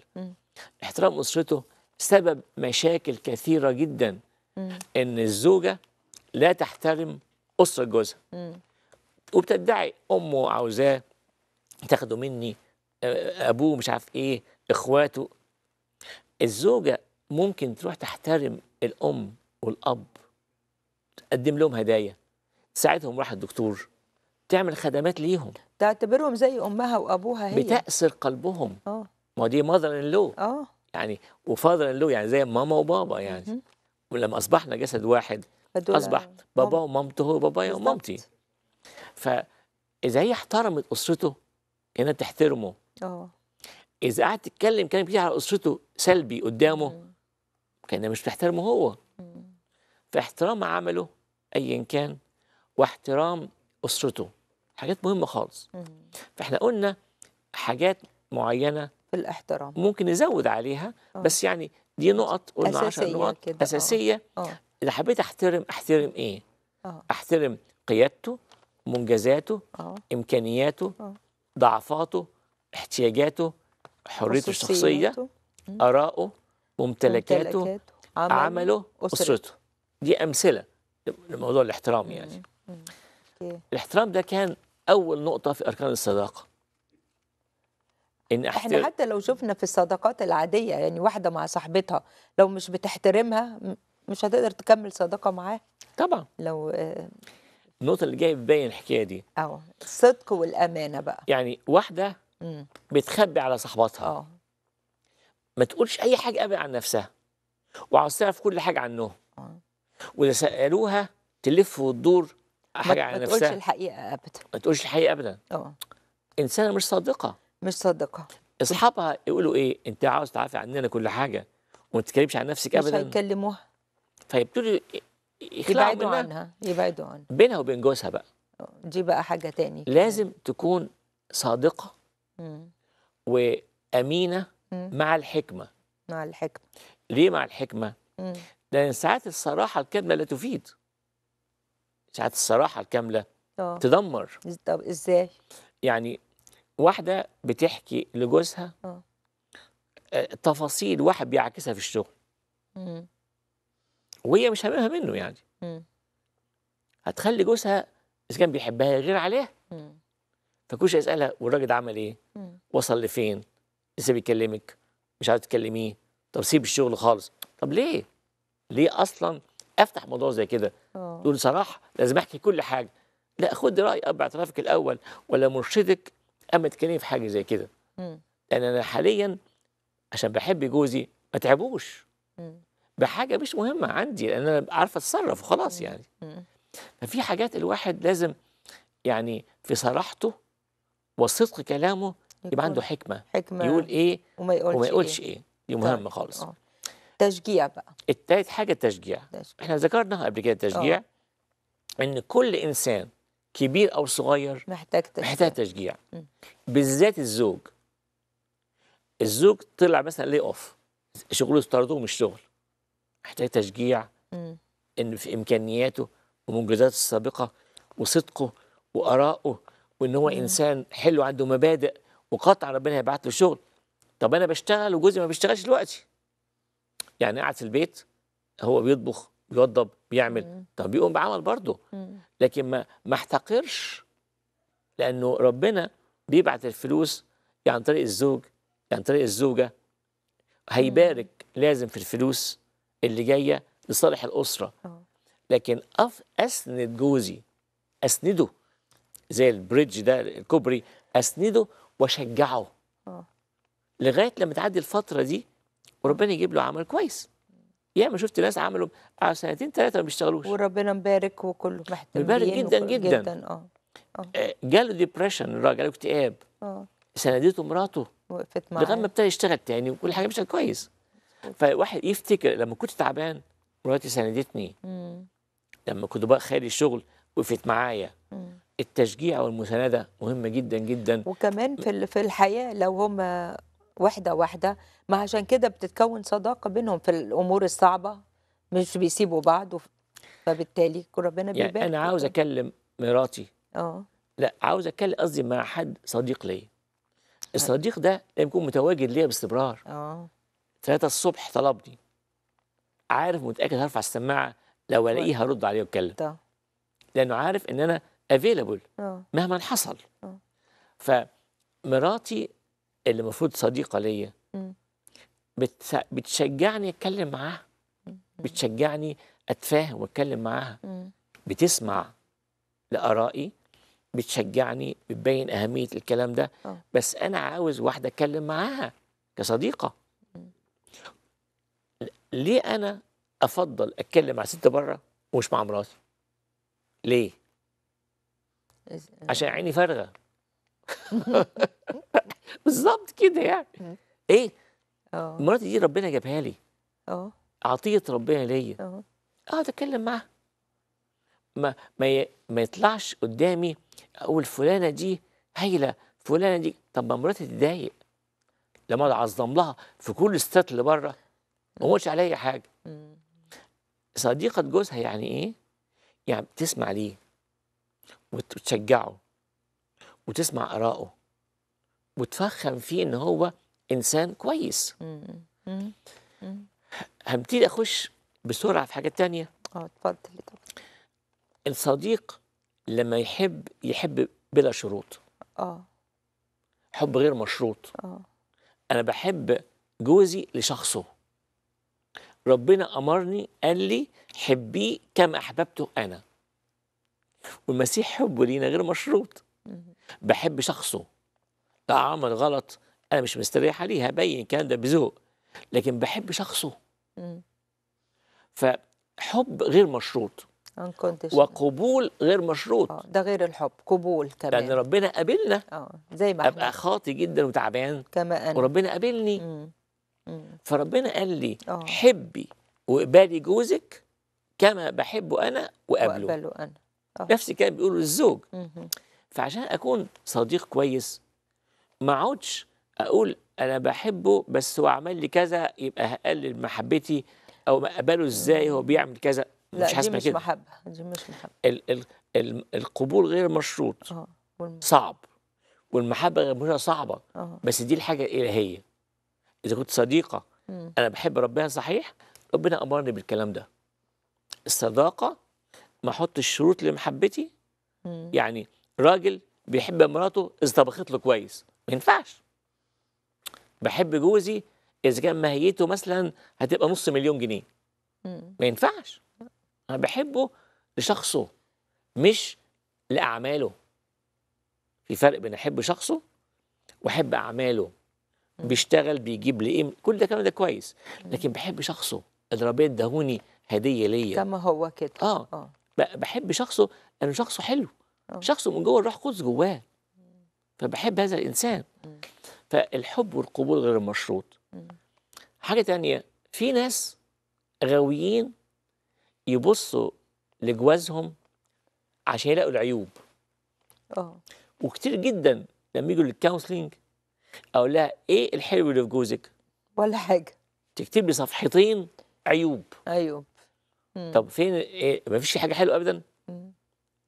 احترام اسرته سبب مشاكل كثيرة جدا مم. إن الزوجة لا تحترم أسرة جوزها وبتدعي أمه عاوزاه تاخده مني آه، أبوه مش عارف إيه إخواته الزوجة ممكن تروح تحترم الأم والأب تقدم لهم هدايا تساعدهم راح الدكتور تعمل خدمات ليهم تعتبرهم زي أمها وأبوها هي بتأسر قلبهم اه ما دي ماذر لو اه يعني وفاذرا له يعني زي ماما وبابا يعني ولما اصبحنا جسد واحد اصبح يعني بابا ومامته هو بابايا يعني ومامتي فاذا هي احترمت اسرته هنا تحترمه اه اذا قعدت تتكلم كلام كتير على اسرته سلبي قدامه كان مش بتحترمه هو فاحترام عمله ايا كان واحترام اسرته حاجات مهمه خالص فاحنا قلنا حاجات معينه في الاحترام ممكن نزود عليها أوه. بس يعني دي نقط قلنا 10 نقط كده. اساسيه أوه. آه. اذا حبيت احترم احترم ايه أوه. احترم قيادته منجزاته أوه. امكانياته أوه. ضعفاته احتياجاته حريته الشخصيه اراؤه ممتلكاته, ممتلكاته عمل عمله أسرته. اسرته دي امثله لموضوع الاحترام يعني مم. مم. الاحترام ده كان اول نقطه في اركان الصداقه ان احنا حتى لو شفنا في الصداقات العاديه يعني واحده مع صاحبتها لو مش بتحترمها مش هتقدر تكمل صداقه معاها طبعا لو آه، النقطه اللي جايه بتبين الحكايه دي اه الصدق والامانه بقى يعني واحده مم. بتخبي على صاحبتها اه ما تقولش اي حاجه ابدا عن نفسها وعاوز تعرف كل حاجه عنهم آه. واذا سالوها تلف وتدور حاجه عن نفسها ما تقولش الحقيقه ابدا ما تقولش الحقيقه ابدا اه انسانه مش صادقه مش صادقه اصحابها يقولوا ايه انت عاوز تعافي عننا كل حاجه وما تتكلمش عن نفسك ابدا مش هيكلموها فيبتدوا يبعدوا عنها يبعدوا عنها بينها وبين جوزها بقى دي بقى حاجه تاني لازم تكون صادقه مم. وامينه مم. مع الحكمه مع الحكمه ليه مع الحكمه لان ساعات الصراحه الكامله لا تفيد ساعات الصراحه الكامله أوه. تدمر طب ازاي يعني واحده بتحكي لجوزها آه. آه، تفاصيل واحد بيعكسها في الشغل وهي مش هاممها منه يعني هتخلي جوزها اذا كان بيحبها غير عليها فكوش يسالها والراجل ده عمل ايه وصل لفين لسه بيكلمك مش عارف تكلميه طب سيب الشغل خالص طب ليه ليه اصلا افتح موضوع زي كده آه. تقول صراحه لازم احكي كل حاجه لا خد راي اب اعترافك الاول ولا مرشدك اما تتكلمي في حاجه زي كده لان انا حاليا عشان بحب جوزي ما تعبوش بحاجه مش مهمه عندي لان انا عارفه اتصرف وخلاص يعني ففي حاجات الواحد لازم يعني في صراحته وصدق كلامه يبقى عنده حكمه حكمه يقول ايه وما يقولش, وما يقولش ايه, إيه. دي مهمه طيب. خالص آه. تشجيع بقى التالت حاجه التشجيع احنا ذكرنا قبل كده التشجيع أوه. ان كل انسان كبير او صغير محتاج تشجيع محتاج تشجيع بالذات الزوج الزوج طلع مثلا ليه اوف شغله طردوه مش شغل محتاج تشجيع ان في امكانياته ومنجزاته السابقه وصدقه وارائه وان هو مم. انسان حلو عنده مبادئ وقطع ربنا هيبعت له شغل طب انا بشتغل وجوزي ما بيشتغلش دلوقتي يعني قاعد في البيت هو بيطبخ بيوضب بيعمل طب بيقوم بعمل برضه لكن ما ما احتقرش لانه ربنا بيبعت الفلوس يعني عن طريق الزوج يعني عن طريق الزوجه هيبارك لازم في الفلوس اللي جايه لصالح الاسره آه. لكن أف اسند جوزي اسنده زي البريدج ده الكوبري اسنده واشجعه آه. لغايه لما تعدي الفتره دي آه. وربنا يجيب له عمل كويس ياما شفت ناس عملوا آه، سنتين ثلاثه ما بيشتغلوش وربنا مبارك وكله محتاجين مبارك جدا جدا, جداً اه, آه. آه، جاله ديبريشن الراجل جاله اكتئاب اه سندته مراته وقفت معاه لغايه ما ابتدى يشتغل تاني وكل حاجه مشت كويس فواحد يفتكر لما كنت تعبان مراتي ساندتني لما كنت بقى خالي الشغل وقفت معايا التشجيع والمسانده مهمه جدا جدا وكمان في في الحياه لو هم واحدة واحدة ما عشان كده بتتكون صداقة بينهم في الأمور الصعبة مش بيسيبوا بعض فبالتالي ربنا يعني بيبارك يعني أنا عاوز أكلم مراتي اه لا عاوز أتكلم قصدي مع حد صديق ليا الصديق ده لازم يكون متواجد ليا باستمرار اه 3 الصبح طلبني عارف متأكد هرفع السماعة لو ألاقيه هرد عليه وأتكلم لأنه عارف إن أنا افيلابل آه. مهما حصل آه. فمراتي اللي المفروض صديقه ليا بتشجعني اتكلم معاها بتشجعني اتفاهم واتكلم معاها بتسمع لارائي بتشجعني بتبين اهميه الكلام ده آه. بس انا عاوز واحده اتكلم معاها كصديقه ليه انا افضل اتكلم مع ست بره ومش مع مراتي ليه عشان عيني فارغه (laughs) (laughs) بالظبط كده يعني ايه اه مراتي دي ربنا جابها لي اه عطيه ربنا ليا اه اقعد اتكلم معاها ما ما ما يطلعش قدامي اقول فلانه دي هايله فلانه دي طب ما مراتي تتضايق لما اقعد اعظم لها في كل الستات اللي بره ما اقولش عليا حاجه صديقه جوزها يعني ايه؟ يعني بتسمع ليه وتشجعه وتسمع آرائه متفخم فيه ان هو انسان كويس هبتدي اخش بسرعه في حاجات تانية اه اتفضل الصديق لما يحب يحب بلا شروط اه حب غير مشروط اه انا بحب جوزي لشخصه ربنا امرني قال لي حبيه كما احببته انا والمسيح حبه لينا غير مشروط بحب شخصه لا عمل غلط انا مش مستريح عليه هبين الكلام ده بذوق لكن بحب شخصه فحب غير مشروط وقبول غير مشروط آه، ده غير الحب قبول كمان لان ربنا قابلنا اه زي ما ابقى خاطي جدا وتعبان كما انا وربنا قابلني مم. مم. فربنا قال لي أوه. حبي واقبالي جوزك كما بحبه انا واقبله انا أوه. نفس الكلام بيقوله للزوج فعشان اكون صديق كويس ما اقعدش اقول انا بحبه بس هو عمل لي كذا يبقى هقلل محبتي او اقبله ازاي هو بيعمل كذا لا مش دي مش كده. محبه دي مش محبه ال ال ال القبول غير مشروط أوه. صعب والمحبه غير مشروطه صعبه أوه. بس دي الحاجه الالهيه اذا كنت صديقه انا بحب ربنا صحيح ربنا امرني بالكلام ده الصداقه ما احطش شروط لمحبتي يعني راجل بيحب مراته اذا طبخت له كويس ما ينفعش بحب جوزي اذا كان ماهيته مثلا هتبقى نص مليون جنيه ما ينفعش انا بحبه لشخصه مش لاعماله في فرق بين احب شخصه واحب اعماله بيشتغل بيجيب لي ايه كل ده كلام ده كويس لكن بحب شخصه الربيع دهوني هديه ليا كما هو كده اه, آه. بحب شخصه انا شخصه حلو آه. شخصه من جوه الروح قدس جواه فبحب هذا الإنسان فالحب والقبول غير المشروط حاجة تانية في ناس غاويين يبصوا لجوازهم عشان يلاقوا العيوب اه وكتير جدا لما يجوا للكونسلنج اقول لها ايه الحلو اللي في جوزك ولا حاجه تكتب لي صفحتين عيوب عيوب طب فين إيه؟ مفيش حاجه حلوه ابدا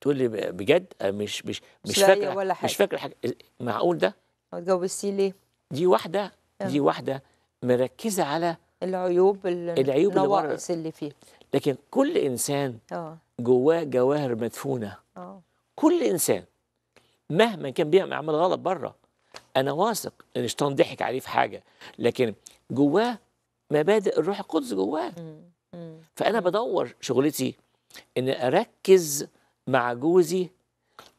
تقول لي بجد آه، مش مش مش فاكره ولا حاجة. مش فاكره حاجه إيه، معقول ده ما اتجوزتيه ليه دي واحده دي واحده مركزه على العيوب العيوب النواقص اللي, اللي فيه لكن كل انسان اه جواه جواهر مدفونه أوه. كل انسان مهما كان بيعمل غلط بره انا واثق ان الشيطان ضحك عليه في حاجه لكن جواه مبادئ الروح القدس جواه فانا بدور شغلتي ان اركز مع جوزي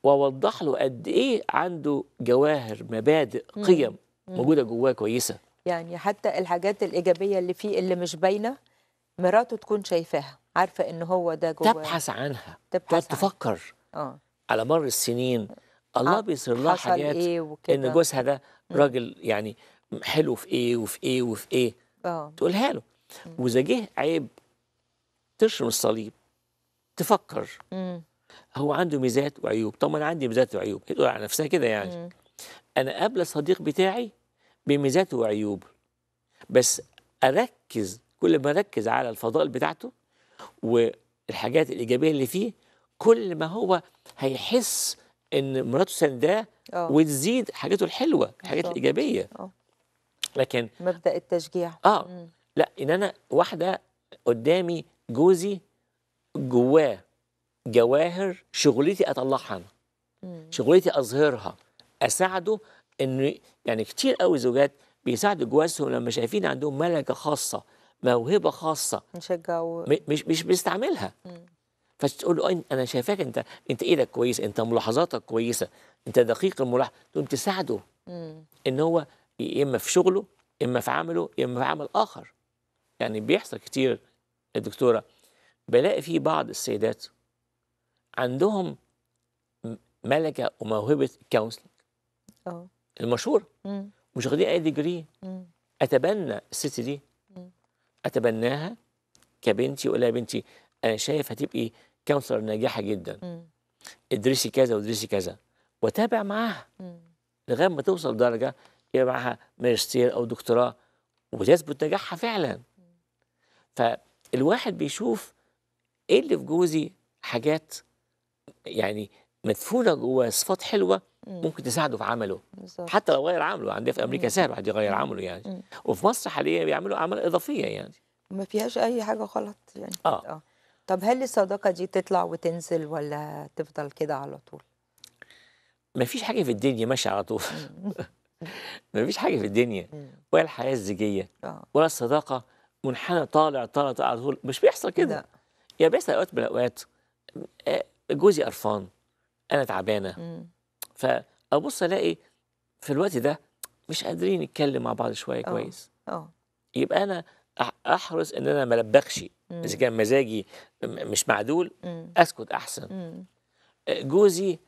ووضح له قد ايه عنده جواهر مبادئ قيم موجوده جواه كويسه يعني حتى الحاجات الايجابيه اللي فيه اللي مش باينه مراته تكون شايفاها عارفه ان هو ده جواه تبحث عنها تبحث عنها. تفكر اه على مر السنين الله آه. بيصير لها حاجات إيه وكده. ان جوزها ده راجل يعني حلو في ايه وفي ايه وفي ايه اه تقولها له واذا جه عيب تشرم الصليب تفكر مم. هو عنده ميزات وعيوب طب ما انا عندي ميزات وعيوب هي تقول على نفسها كده يعني مم. انا قابله الصديق بتاعي بميزاته وعيوب بس اركز كل ما اركز على الفضائل بتاعته والحاجات الايجابيه اللي فيه كل ما هو هيحس ان مراته سنداه آه. وتزيد حاجاته الحلوه الحاجات الايجابيه أوه. لكن مبدا التشجيع اه مم. لا ان انا واحده قدامي جوزي جواه جواهر شغلتي اطلعها انا شغلتي اظهرها اساعده انه يعني كتير قوي زوجات بيساعدوا جوازهم لما شايفين عندهم ملكه خاصه موهبه خاصه مش مش مش بيستعملها فتقول له انا شايفاك انت انت ايدك كويسه انت ملاحظاتك كويسه انت دقيق الملاحظه تقوم تساعده ان هو يا اما في شغله يا اما في عمله يا اما في عمل اخر يعني بيحصل كتير الدكتوره بلاقي في بعض السيدات عندهم ملكه وموهبه الكونسلنج اه مم. مش واخدين اي ديجري اتبنى الست دي مم. اتبناها كبنتي واقول لها بنتي انا شايف هتبقي كونسلر ناجحه جدا مم. ادرسي كذا وادرسي كذا وتابع معاها لغايه ما توصل درجه يبقى معاها ماجستير او دكتوراه وتثبت نجاحها فعلا فالواحد بيشوف ايه اللي في جوزي حاجات يعني مدفونه جواه صفات حلوه ممكن تساعده في عمله بالزبط. حتى لو غير عمله عندنا في امريكا سهل واحد يغير عمله يعني مم. وفي مصر حاليا بيعملوا اعمال اضافيه يعني ما فيهاش اي حاجه غلط يعني اه, آه. طب هل الصداقه دي تطلع وتنزل ولا تفضل كده على طول ما فيش حاجه في الدنيا ماشيه على طول (laughs) ما فيش حاجه في الدنيا ولا الحياه الزيجيه آه. ولا الصداقه منحنى طالع طالع طالع على طول مش بيحصل كده يا يعني بيحصل اوقات من الاوقات آه، جوزي قرفان انا تعبانه فابص الاقي في الوقت ده مش قادرين نتكلم مع بعض شويه أوه. كويس اه يبقى انا احرص ان انا ما البخش اذا كان مزاجي مش معدول مم. اسكت احسن مم. آه، جوزي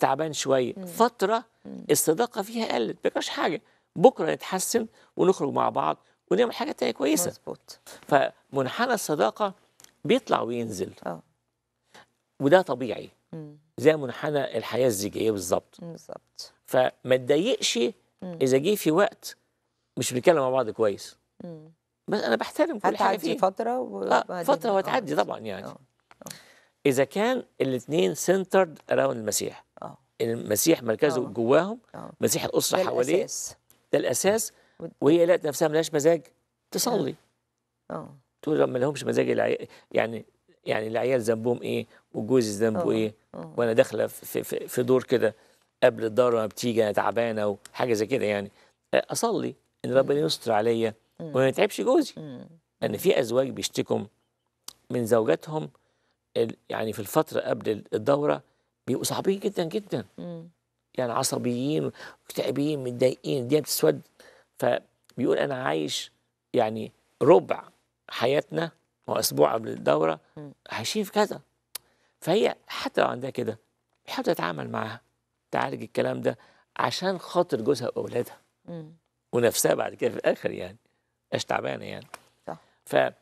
تعبان شويه مم. فتره الصداقه فيها قلت ما حاجه بكره نتحسن ونخرج مع بعض ونعمل حاجه تانية كويسه مظبوط فمنحنى الصداقه بيطلع وينزل أوه. وده طبيعي زي منحنى الحياه الزيجيه بالظبط بالظبط فما تضايقش اذا جه في وقت مش بنتكلم مع بعض كويس مم. بس انا بحترم كل حاجه فيه فتره آه فتره وهتعدي آه، طبعا يعني أوه. آه، أوه. اذا كان الاثنين سنترد اراوند المسيح أوه. المسيح مركزه أوه. جواهم أوه. مسيح الاسره حواليه الأساس. ده الاساس وهي لقت نفسها ملهاش مزاج تصلي اه, آه. تقول ما لهمش مزاج يعني يعني العيال ذنبهم ايه وجوزي ذنبه آه، ايه آه. وانا داخله في, في, في دور كده قبل الدوره ما بتيجي انا تعبانه وحاجه زي كده يعني اصلي ان ربنا يستر عليا وما يتعبش جوزي لان في ازواج بيشتكوا من زوجاتهم يعني في الفتره قبل الدوره بيبقوا صعبين جدا جدا يعني عصبيين مكتئبين متضايقين الدنيا بتسود فبيقول انا عايش يعني ربع حياتنا واسبوع قبل الدوره هشيل كذا فهي حتى لو عندها كده بتحاول تتعامل معاها تعالج الكلام ده عشان خاطر جوزها واولادها ونفسها بعد كده في الاخر يعني مش تعبانه يعني صح ف آه،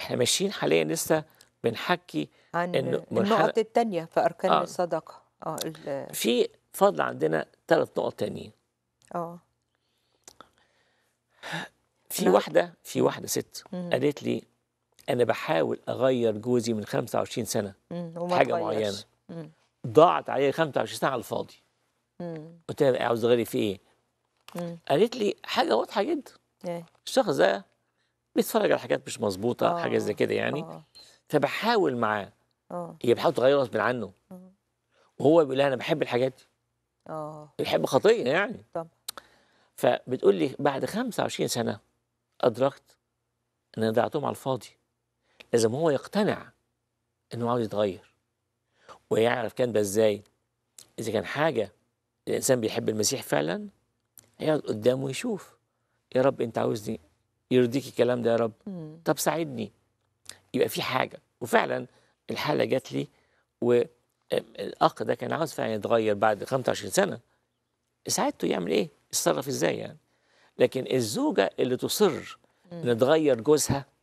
احنا ماشيين حاليا لسه بنحكي عن النقط الثانيه في اركان آه. الصدقه اه ال... في فضل عندنا ثلاث نقط تانيين اه في واحده في واحده ست قالت لي انا بحاول اغير جوزي من 25 سنه حاجه تغيرش. معينه مم. ضاعت عليا 25 سنه على الفاضي قلت لها عاوز تغيري في ايه؟ مم. قالت لي حاجه واضحه جدا إيه؟ الشخص ده بيتفرج على حاجات مش مظبوطه آه. حاجات زي كده يعني أوه. فبحاول معاه هي آه. بتحاول تغير غصب عنه أوه. وهو بيقول لها انا بحب الحاجات دي اه بيحب خطيه يعني طب فبتقول لي بعد 25 سنه ادركت ان انا ضيعتهم على الفاضي لازم هو يقتنع انه عاوز يتغير ويعرف كان ده ازاي اذا كان حاجه الانسان بيحب المسيح فعلا هيقعد قدامه يشوف يا رب انت عاوزني يرضيك الكلام ده يا رب طب ساعدني يبقى في حاجه وفعلا الحاله جات لي والاخ ده كان عاوز فعلا يتغير بعد 25 سنه ساعدته يعمل ايه؟ يتصرف ازاي يعني؟ لكن الزوجه اللي تصر ان تغير جوزها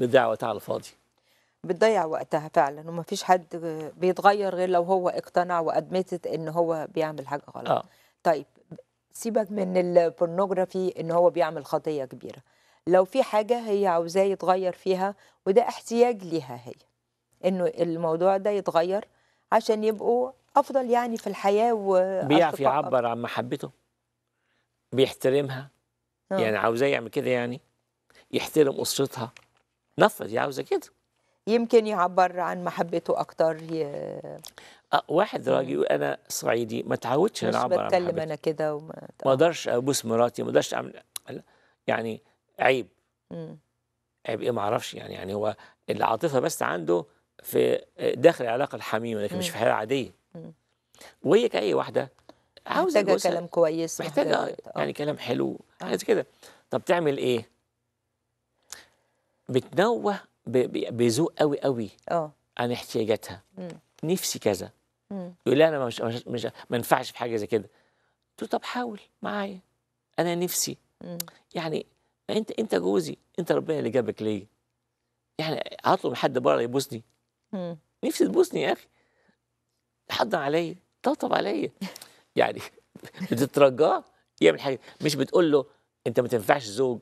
بتضيع وقتها على الفاضي بتضيع وقتها فعلا ومفيش حد بيتغير غير لو هو اقتنع وادمتت ان هو بيعمل حاجه غلط آه. طيب سيبك من البورنوجرافي ان هو بيعمل خطيه كبيره لو في حاجه هي عاوزاه يتغير فيها وده احتياج ليها هي انه الموضوع ده يتغير عشان يبقوا افضل يعني في الحياه و بيعرف يعبر عن محبته بيحترمها آه. يعني عاوزاه يعمل كده يعني يحترم اسرتها نفذ عاوزه كده يمكن يعبر عن محبته اكتر ي... واحد راجل يقول انا صعيدي ما تعودش انا اعبر عن بتكلم انا كده وما ما اقدرش ابوس مراتي ما اقدرش اعمل يعني عيب مم. عيب ايه ما اعرفش يعني يعني هو العاطفه بس عنده في داخل العلاقه الحميمه لكن مم. مش في الحياه العاديه وهي كاي واحده عاوزه محتاجه كلام كويس محتاجه يعني آه. كلام حلو عايز آه. كده طب تعمل ايه؟ بتنوه بذوق قوي قوي اه عن احتياجاتها نفسي كذا يقول لي انا مش مش, مش ما ينفعش في حاجه زي كده قلت له طب حاول معايا انا نفسي مم. يعني انت انت جوزي انت ربنا اللي جابك ليا يعني هطلب حد بره يبوسني نفسي تبوسني يا اخي حضن عليا طبطب عليا (laughs) يعني بتترجاه يعمل حاجه مش بتقول له انت ما تنفعش زوج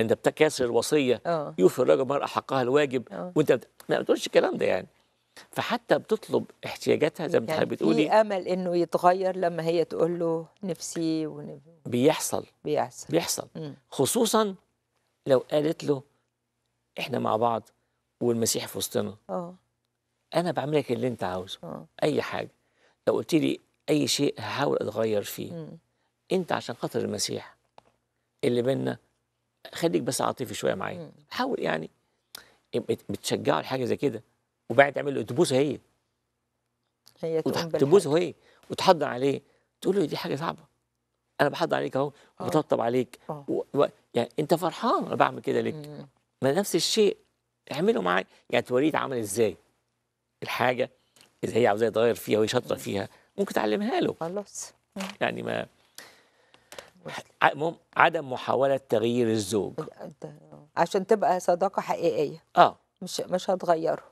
انت بتكاسر الوصيه أوه. يوفي الرجل المراه حقها الواجب أوه. وانت بت... ما بتقولش الكلام ده يعني فحتى بتطلب احتياجاتها زي ما يعني بتقولي في امل انه يتغير لما هي تقول له نفسي ونب... بيحصل بيحصل بيحصل مم. خصوصا لو قالت له احنا مع بعض والمسيح في وسطنا اه انا بعمل لك اللي انت عاوزه أوه. اي حاجه لو قلت لي اي شيء هحاول اتغير فيه مم. انت عشان خاطر المسيح اللي بينا خليك بس عاطفي شويه معايا حاول يعني إيه، بتشجعه لحاجه زي كده وبعد تعمل له تبوسه هي هي تبوسه هي وتحضن عليه تقول له دي حاجه صعبه انا بحضن عليك اهو وبطبطب آه. عليك آه. و... و... يعني انت فرحان انا بعمل كده لك ما نفس الشيء اعمله معايا يعني توريه اتعمل ازاي الحاجه اذا هي عاوزاه يتغير فيها وهي شاطره فيها ممكن تعلمها له خلاص يعني ما عدم محاولة تغيير الزوج عشان تبقى صداقة حقيقية اه مش مش هتغيره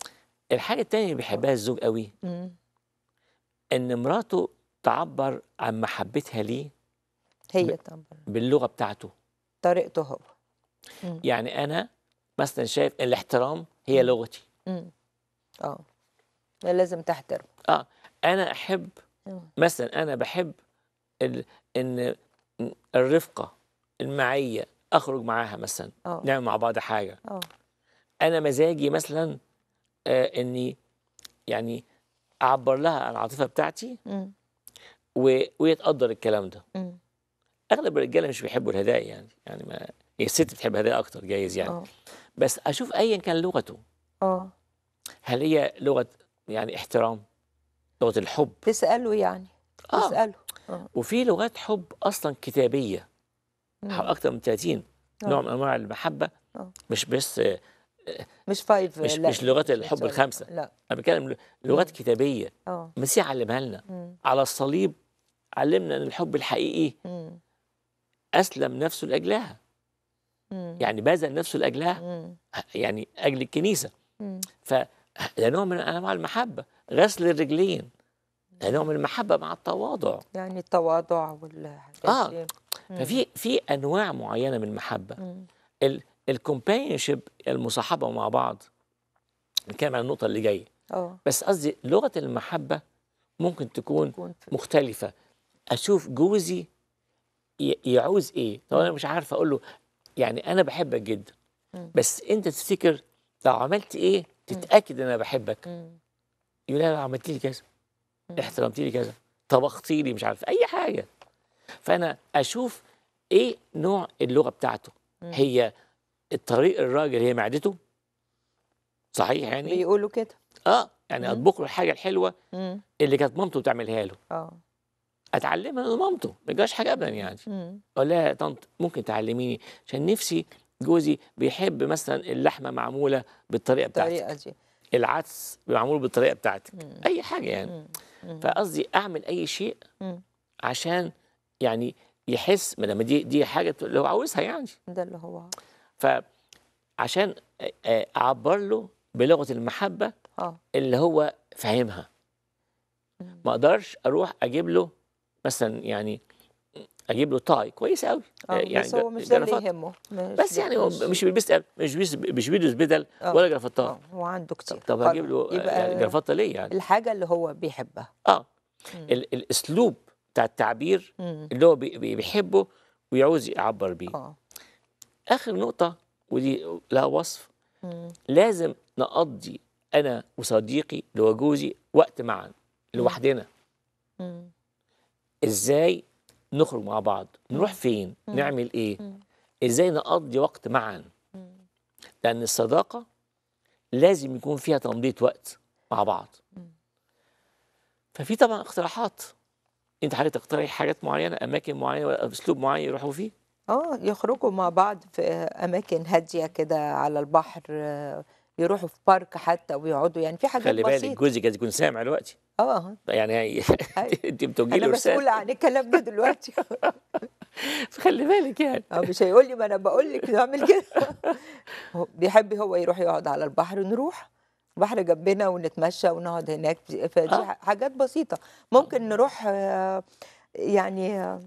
الحاجة التانية اللي بيحبها الزوج قوي مم. ان مراته تعبر عن محبتها ليه هي تعبر باللغة بتاعته طريقته هو مم. يعني أنا مثلا شايف الاحترام هي مم. لغتي مم. اه لازم تحترم اه أنا أحب مم. آه. مثلا أنا بحب ال... إن الرفقه المعيه اخرج معاها مثلا أوه. نعمل مع بعض حاجه أوه. انا مزاجي مثلا آه اني يعني اعبر لها عن العاطفه بتاعتي و... ويتقدر الكلام ده م. اغلب الرجاله مش بيحبوا الهدايا يعني يعني ما هي الست بتحب هدايا اكتر جايز يعني أوه. بس اشوف ايا كان لغته اه هل هي لغه يعني احترام لغه الحب تساله يعني آه. تساله آه. وفي لغات حب اصلا كتابيه اكثر من 30 آه. نوع من انواع المحبه أوه. مش بس آه، مش فايف مش, مش لغات الحب الخمسه لا انا بتكلم لغات مم. كتابيه المسيح علمها لنا مم. على الصليب علمنا ان الحب الحقيقي مم. اسلم نفسه لاجلها مم. يعني بذل نفسه لاجلها مم. يعني اجل الكنيسه ف ده نوع من انواع المحبه غسل الرجلين نوع من المحبه مع التواضع يعني التواضع وال اه ففي في انواع معينه من المحبه الكومبانيونشيب المصاحبه مع بعض نتكلم عن النقطه اللي جايه آه. بس قصدي لغه المحبه ممكن تكون مختلفه اشوف جوزي يعوز ايه طب انا مش عارف اقول له يعني انا بحبك جدا بس انت تفتكر لو عملت ايه تتاكد ان انا بحبك يقول لي لو عملت لي كذا احترمتي لي كذا طبختي لي مش عارف اي حاجه فانا اشوف ايه نوع اللغه بتاعته هي الطريق الراجل هي معدته صحيح يعني بيقولوا كده اه يعني اطبخ له الحاجه الحلوه اللي كانت مامته بتعملها له اه اتعلمها من مامته ما جاش حاجه ابدا يعني اقول لها يا طنط ممكن تعلميني عشان نفسي جوزي بيحب مثلا اللحمه معموله بالطريقه بتاعتك الطريقه دي العدس معمول بالطريقه بتاعتك مم. اي حاجه يعني مم. فقصدي اعمل اي شيء مم. عشان يعني يحس ما لما دي دي حاجه اللي هو عاوزها يعني ده اللي هو فعشان آه، آه، اعبر له بلغه المحبه أوه. اللي هو فاهمها ما اقدرش اروح اجيب له مثلا يعني اجيب له تاي كويس قوي آه،, آه يعني بس هو مش ده اللي يهمه بس يعني هو مش بيلبس مش مش بيلبس بدل آه. ولا جرافطه آه هو عنده كتير طب, هجيب له يعني جرافطه ليه يعني الحاجه اللي هو بيحبها اه ال الاسلوب بتاع التعبير مم. اللي هو بيحبه ويعوز يعبر بيه آه. اخر نقطه ودي لها وصف مم. لازم نقضي انا وصديقي اللي هو جوزي وقت معا لوحدنا ازاي نخرج مع بعض نروح فين نعمل ايه ازاي نقضي وقت معا لان الصداقه لازم يكون فيها تمضيه وقت مع بعض ففي طبعا اقتراحات انت حضرتك تقترحي حاجات معينه اماكن معينه ولا اسلوب معين يروحوا فيه اه يخرجوا مع بعض في اماكن هاديه كده على البحر يروحوا في بارك حتى ويقعدوا يعني في حاجات خلي بالك جوزك يكون سامع دلوقتي اه يعني (laughs) انت بتوجهي له رساله مسؤوله عن الكلام ده دلوقتي فخلي (laughs) بالك يعني اه مش هيقول لي ما انا بقول لك اعمل كده بيحب هو يروح يقعد على البحر نروح بحر جنبنا ونتمشى ونقعد هناك فدي آه. حاجات بسيطه ممكن نروح آه، يعني آه،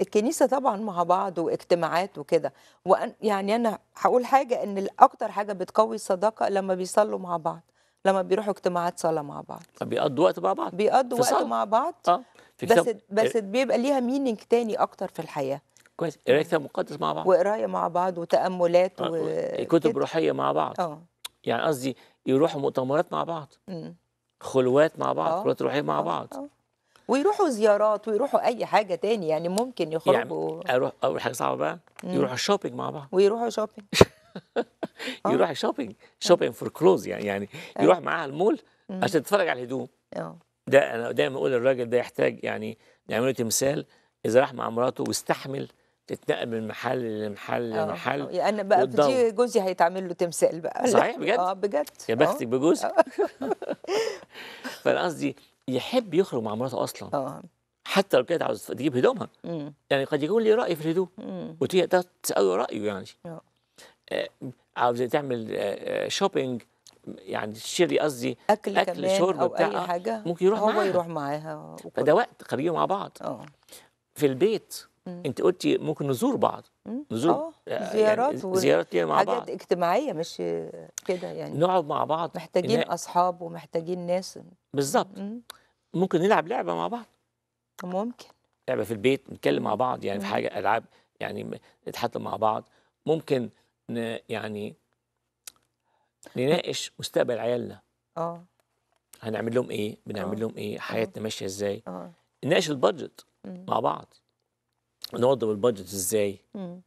الكنيسه طبعا مع بعض واجتماعات وكده وأن يعني انا هقول حاجه ان اكتر حاجه بتقوي الصداقه لما بيصلوا مع بعض لما بيروحوا اجتماعات صلاه مع بعض بيقضوا وقت مع بعض بيقضوا وقت مع بعض اه في بس كتاب. بس بيبقى ليها مينينج تاني اكتر في الحياه كويس قرايه كتاب مقدس مع بعض وقرايه مع بعض وتاملات آه. و... كتب روحيه مع بعض اه يعني قصدي يروحوا مؤتمرات مع بعض م. خلوات مع بعض آه. خلوات روحيه مع آه. بعض آه. ويروحوا زيارات ويروحوا اي حاجه تاني يعني ممكن يعني يخرجوا يعني اروح اول حاجه صعبه بقى يروحوا شوبينج مع بعض ويروحوا شوبينج يروح شوبينج شوبينج فور كلوز يعني يعني آه. يروح معاها المول عشان تتفرج على الهدوم آه. ده انا دايما اقول الراجل ده يحتاج يعني نعمله تمثال اذا راح مع مراته واستحمل تتنقل من محل لمحل آه. لمحل انا يعني بقى دي جوزي هيتعمل له تمثال بقى صحيح بجد؟ اه بجد يا بختك بجوزك (laughs) فانا قصدي يحب يخرج مع مراته اصلا طبعا حتى لو كانت عاوز تجيب هدومها مم. يعني قد يكون لي راي في الهدوم وتيجي تساله رايه يعني آه, آه، عاوزه تعمل آه شوبينج آه، يعني تشتري قصدي اكل, أكل شرب او اي آه، حاجه ممكن يروح هو معاها. يروح معاها فده وقت خارجين مع بعض اه في البيت مم. انت قلتي ممكن نزور بعض نزور آه زيارات يعني زيارات مع بعض حاجات اجتماعيه مش كده يعني نقعد مع بعض محتاجين اصحاب ومحتاجين ناس بالظبط ممكن نلعب لعبه مع بعض ممكن لعبه في البيت نتكلم مع بعض يعني مم. في حاجه العاب يعني نتحكم مع بعض ممكن ن يعني نناقش مستقبل عيالنا اه هنعمل لهم ايه بنعمل آه. لهم ايه آه. حياتنا ماشيه ازاي اه نناقش البادجت مع بعض نوضب البادجت ازاي آه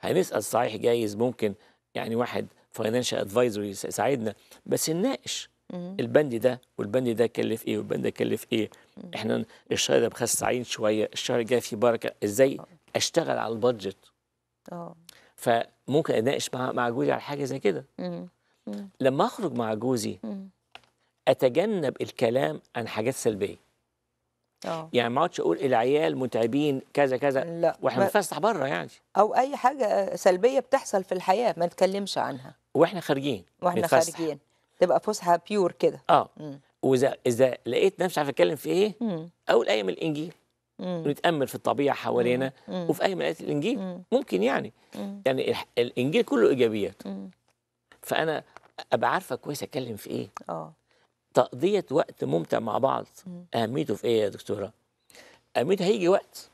هنسال صحيح جايز ممكن يعني واحد فاينانشال ادفايزر يساعدنا بس نناقش البند ده والبند ده كلف ايه والبند ده كلف ايه احنا الشهر ده عين شويه الشهر الجاي فيه بركه ازاي آه. اشتغل على البادجت اه فممكن اناقش مع مع جوزي على حاجه زي كده لما اخرج مع جوزي اتجنب الكلام عن حاجات سلبيه أوه. يعني ما اقعدش اقول العيال متعبين كذا كذا لا واحنا بنفسح بره يعني او اي حاجه سلبيه بتحصل في الحياه ما نتكلمش عنها واحنا خارجين واحنا خارجين تبقى فسحه بيور كده اه واذا اذا لقيت نفسي عارف اتكلم في ايه مم. اول ايه من الانجيل ونتامل في الطبيعه حوالينا وفي اي من ايات الانجيل مم. ممكن يعني مم. يعني الانجيل كله ايجابيات فانا ابقى عارفه كويس اتكلم في ايه اه تقضيه وقت ممتع مع بعض اهميته في ايه يا دكتوره اهميته هيجي وقت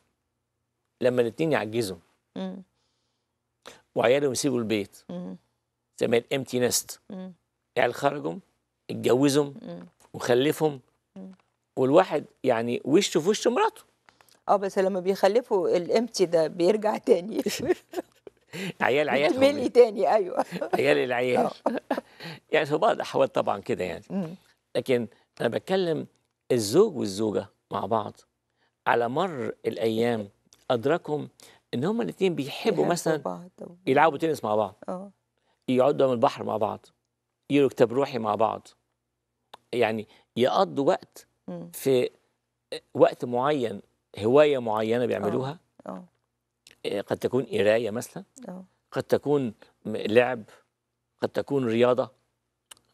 لما الاثنين يعجزوا وعيالهم يسيبوا البيت زي ما الامتي نست يعني خرجهم اتجوزهم وخلفهم والواحد يعني وشه في وش مراته اه بس لما بيخلفوا الامتي ده بيرجع تاني (laughs) عيال عيال (laughs) ملي يعني. تاني ايوه (laughs) عيال العيال آه. يعني في بعض الاحوال طبعا كده يعني لكن انا بتكلم الزوج والزوجه مع بعض على مر الايام ادركهم ان هما الاثنين بيحبوا مثلا يلعبوا تنس مع بعض اه يقعدوا من البحر مع بعض يقروا كتاب روحي مع بعض يعني يقضوا وقت في وقت معين هوايه معينه بيعملوها أوه. أوه. آه، قد تكون قرايه مثلا أوه. قد تكون لعب قد تكون رياضه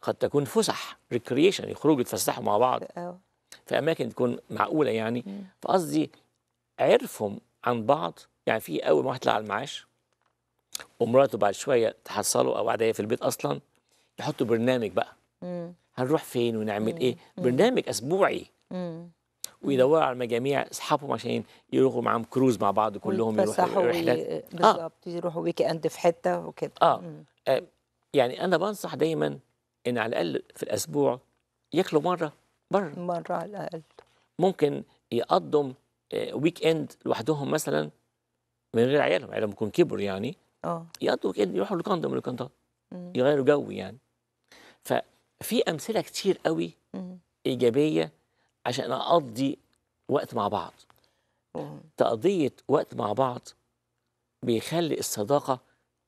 قد تكون فسح ريكريشن يخرجوا يتفسحوا مع بعض أوه. في اماكن تكون معقوله يعني فقصدي عرفهم عن بعض يعني في اول واحد طلع على المعاش ومراته بعد شويه تحصلوا او قاعده في البيت اصلا يحطوا برنامج بقى مم. هنروح فين ونعمل مم. ايه برنامج اسبوعي مم. ويدوروا على مجاميع اصحابهم عشان يروحوا معاهم كروز مع بعض كلهم يروحوا رحلات آه، آه. بالظبط آه. يروحوا ويك اند في حته وكده آه. آه يعني انا بنصح دايما ان على الاقل في الاسبوع ياكلوا مره بره مره على الاقل ممكن يقضوا ويك آه، اند لوحدهم مثلا من غير عيالهم عيالهم يكون كبروا يعني اه يقضوا ويك اند يروحوا لكندا من يغيروا جو يعني ففي امثله كتير قوي ايجابيه عشان اقضي وقت مع بعض تقضيه وقت مع بعض بيخلي الصداقه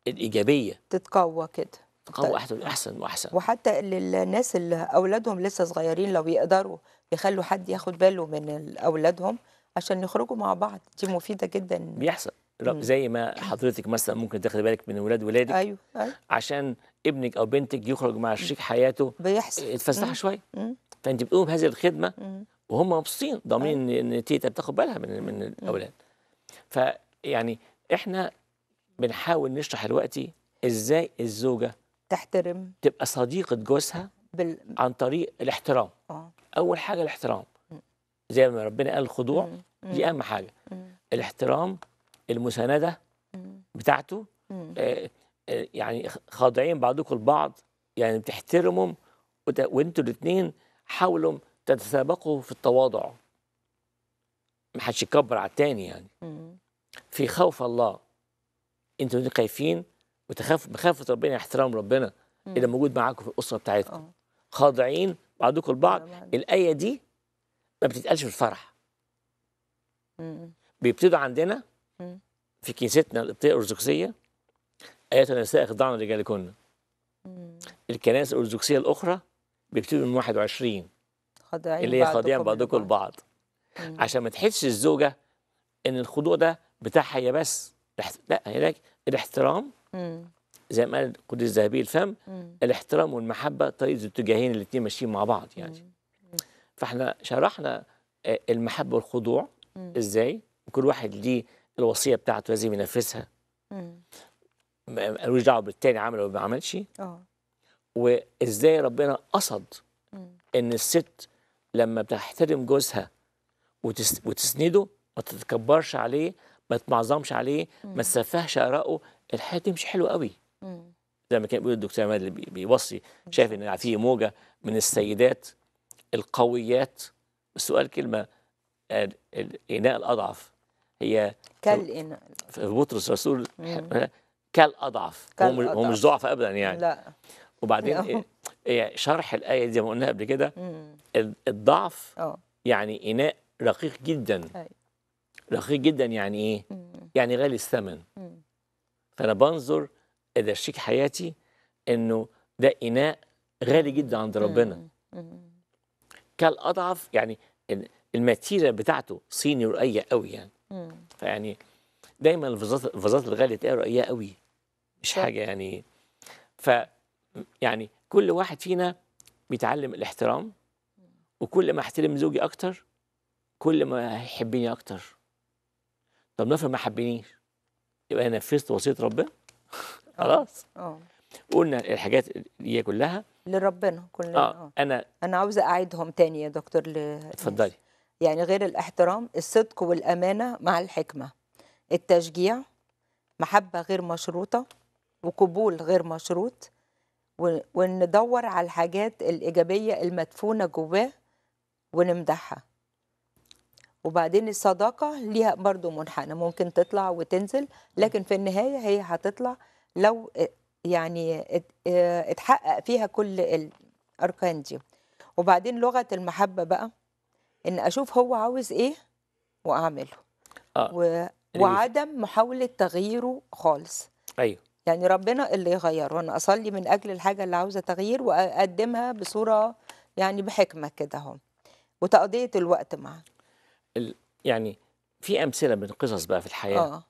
الايجابيه تتقوى كده تقوى طيب. احسن واحسن واحسن وحتى للناس اللي اولادهم لسه صغيرين لو يقدروا يخلوا حد ياخد باله من اولادهم عشان يخرجوا مع بعض دي مفيده جدا بيحصل زي ما حضرتك مثلا ممكن تاخدي بالك من اولاد ولادك ايوه ايوه عشان ابنك او بنتك يخرج مع شريك حياته بيحصل يتفسح شويه فانت بتقوم بهذه الخدمه وهم مبسوطين ضامنين أيوة. ان تيتا بتاخد بالها من من الاولاد فيعني احنا بنحاول نشرح دلوقتي ازاي الزوجه تحترم تبقى صديقه جوزها بال... عن طريق الاحترام أوه. اول حاجه الاحترام زي ما ربنا قال الخضوع دي اهم حاجه الاحترام المسانده بتاعته آه، آه، يعني خاضعين بعضكم البعض يعني بتحترمهم وانتوا الاثنين حاولوا تتسابقوا في التواضع ما حدش يكبر على التاني يعني في خوف الله انتوا خايفين وتخاف بخافه ربنا احترام ربنا اللي موجود معاكم في الاسره بتاعتكم اه. خاضعين بعضكم البعض الايه دي ما بتتقالش في الفرح بيبتدوا عندنا في كنيستنا القبطيه الارثوذكسيه ايات النساء خضعن رجالكن الكنائس الارثوذكسيه الاخرى بيبتدوا من 21 خاضعين اللي هي خاضعين بعضكم البعض عشان ما تحسش الزوجه ان الخضوع ده بتاعها هي بس لا هناك الاحترام مم. زي ما قال قدس الذهبي الفم مم. الاحترام والمحبه طريق الاتجاهين اتجاهين الاثنين ماشيين مع بعض يعني مم. فاحنا شرحنا آه، المحبه والخضوع ازاي وكل واحد ليه الوصيه بتاعته لازم ينفذها ملوش دعوه بالتاني عمل ولا ما عملش اه. وازاي ربنا قصد ان الست لما بتحترم جوزها وتس وتسنده ما تتكبرش عليه ما تمعظمش عليه ما تسفهش ارائه الحياه تمشي حلوه قوي زي ما كان بيقول الدكتور عماد اللي بيوصي شايف ان في موجه من السيدات القويات السؤال كلمه الاناء الاضعف هي كالإن بطرس رسول (laughs) كالأضعف كالأضعف هو مش ضعف أبدا يعني لا وبعدين إيه-, إيه شرح الآية دي زي ما قلناها قبل كده الضعف أوه. يعني إناء رقيق جدا أي. رقيق جدا يعني إيه؟ مم. يعني غالي الثمن فأنا بنظر إذا شريك حياتي إنه ده إناء غالي جدا عند ربنا كالأضعف يعني الماتيريال بتاعته صيني ورقية قوي يعني فيعني دايما الفظاظ الغاليه تقرا رقيقه قوي مش حاجه يعني ف يعني كل واحد فينا بيتعلم الاحترام وكل ما احترم زوجي اكتر كل ما هيحبني اكتر طب نفرض ما حبنيش يبقى انا نفذت وصيه ربنا (laughs) آه. خلاص اه قلنا الحاجات دي كلها لربنا كلنا آه. اه انا انا عاوزه اعيدهم تاني يا دكتور ل... اتفضلي يعني غير الاحترام الصدق والأمانة مع الحكمة التشجيع محبة غير مشروطة وقبول غير مشروط وندور على الحاجات الإيجابية المدفونة جواه ونمدحها وبعدين الصداقة ليها برضو منحنى ممكن تطلع وتنزل لكن في النهاية هي هتطلع لو يعني آه، اتحقق فيها كل الأركان دي وبعدين لغة المحبة بقى ان اشوف هو عاوز ايه واعمله آه. و... وعدم محاوله تغييره خالص ايوه يعني ربنا اللي يغير وانا اصلي من اجل الحاجه اللي عاوزه تغيير واقدمها بصوره يعني بحكمه كده اهو وتقضيه الوقت معاه ال... يعني في امثله من قصص بقى في الحياه آه.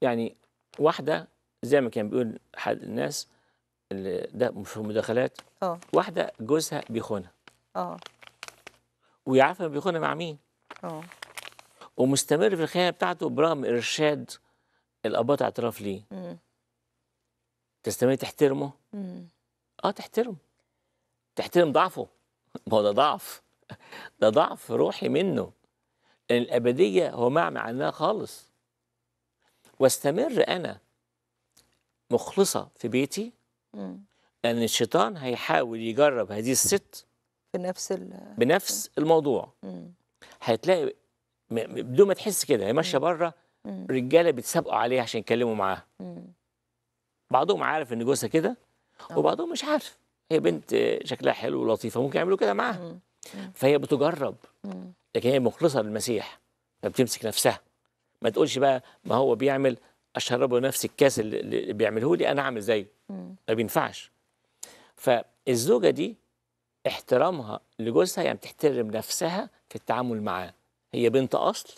يعني واحده زي ما كان بيقول حد الناس اللي ده في مداخلات اه واحده جوزها بيخونها اه ويعرف انه بيخونها مع مين اه ومستمر في الخيانه بتاعته برغم ارشاد الاباء اعتراف ليه مم. تستمر تحترمه مم. اه تحترم تحترم ضعفه (laughs) ما هو ده ضعف (laughs) ده ضعف روحي منه لأن الأبدية هو مع معناه خالص واستمر أنا مخلصة في بيتي مم. أن الشيطان هيحاول يجرب هذه الست بنفس ال... بنفس الموضوع هتلاقي بدون ما تحس كده هي ماشيه بره رجاله بيتسابقوا عليها عشان يتكلموا معاها بعضهم عارف ان جوزها كده آه. وبعضهم مش عارف هي بنت شكلها حلو ولطيفه ممكن يعملوا كده معاها فهي بتجرب لكن هي مخلصه للمسيح فبتمسك نفسها ما تقولش بقى ما هو بيعمل اشربه نفس الكاس اللي بيعمله لي انا اعمل زيه ما بينفعش فالزوجه دي احترامها لجوزها يعني بتحترم نفسها في التعامل معاه هي بنت أصل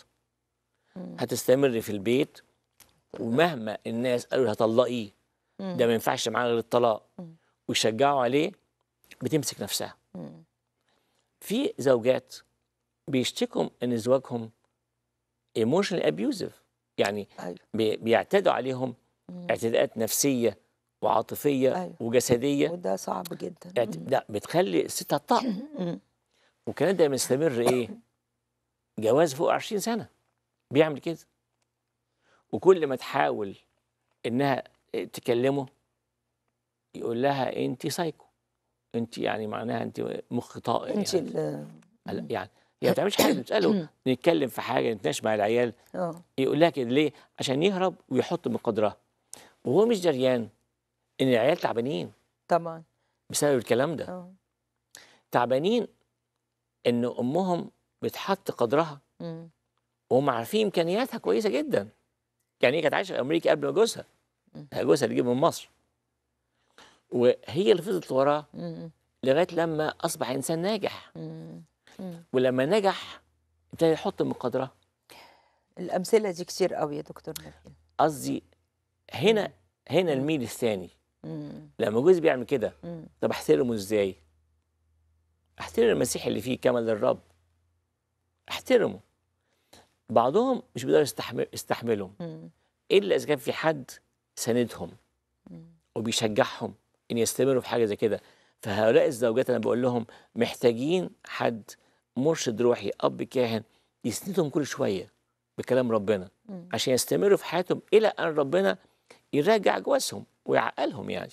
هتستمر في البيت ومهما الناس قالوا لها طلقيه ده ما ينفعش معاه غير الطلاق ويشجعوا عليه بتمسك نفسها في زوجات بيشتكوا ان زواجهم ايموشنال ابيوزيف يعني أيوة. بيعتدوا عليهم اعتداءات نفسيه وعاطفيه أيوة. وجسديه وده صعب جدا لا بتخلي الست هتطق وكان ده مستمر ايه جواز فوق 20 سنه بيعمل كده وكل ما تحاول انها تكلمه يقول لها انت سايكو انت يعني معناها انت مخ طائر يعني. انت يعني, يعني هي ما بتعملش حاجه (coughs) بتساله نتكلم في حاجه نتناقش مع العيال اه يقول لها كده ليه عشان يهرب ويحط من قدرها وهو مش دريان ان العيال تعبانين طبعا بسبب الكلام ده أوه. تعبانين ان امهم بتحط قدرها وهم عارفين امكانياتها كويسه جدا يعني هي كانت عايشه في امريكا قبل جوزها يعني جوزها اللي جه من مصر وهي اللي فضلت وراه لغايه لما اصبح انسان ناجح ولما نجح ابتدى يحط من قدرها الامثله دي كتير قوي يا دكتور قصدي هنا هنا الميل الثاني لما جوزي بيعمل كده طب احترمه ازاي؟ احترم المسيح اللي فيه كمل للرب احترمه بعضهم مش بيقدروا يستحمل يستحملهم الا اذا كان في حد ساندهم وبيشجعهم ان يستمروا في حاجه زي كده فهؤلاء الزوجات انا بقول لهم محتاجين حد مرشد روحي اب كاهن يسندهم كل شويه بكلام ربنا عشان يستمروا في حياتهم الى ان ربنا يراجع جوازهم ويعقلهم يعني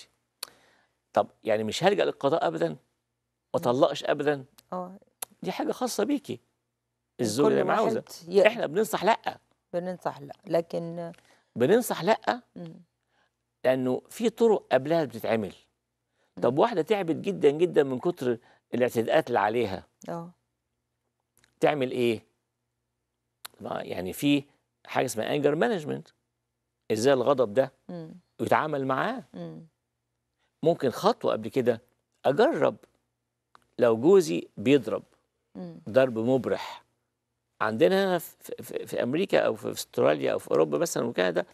طب يعني مش هلجأ للقضاء أبدا ما طلقش أبدا اه دي حاجة خاصة بيكي الزوجة اللي معاوزة احنا بننصح لأ بننصح لأ لكن بننصح لأ لأنه في طرق قبلها بتتعمل طب واحدة تعبت جدا جدا من كتر الاعتداءات اللي عليها اه تعمل ايه؟ يعني في حاجه اسمها انجر مانجمنت ازاي الغضب ده مم. يتعامل معاه ممكن خطوه قبل كده اجرب لو جوزي بيضرب ضرب مبرح عندنا هنا في, في, في امريكا او في استراليا او في اوروبا مثلا وكندا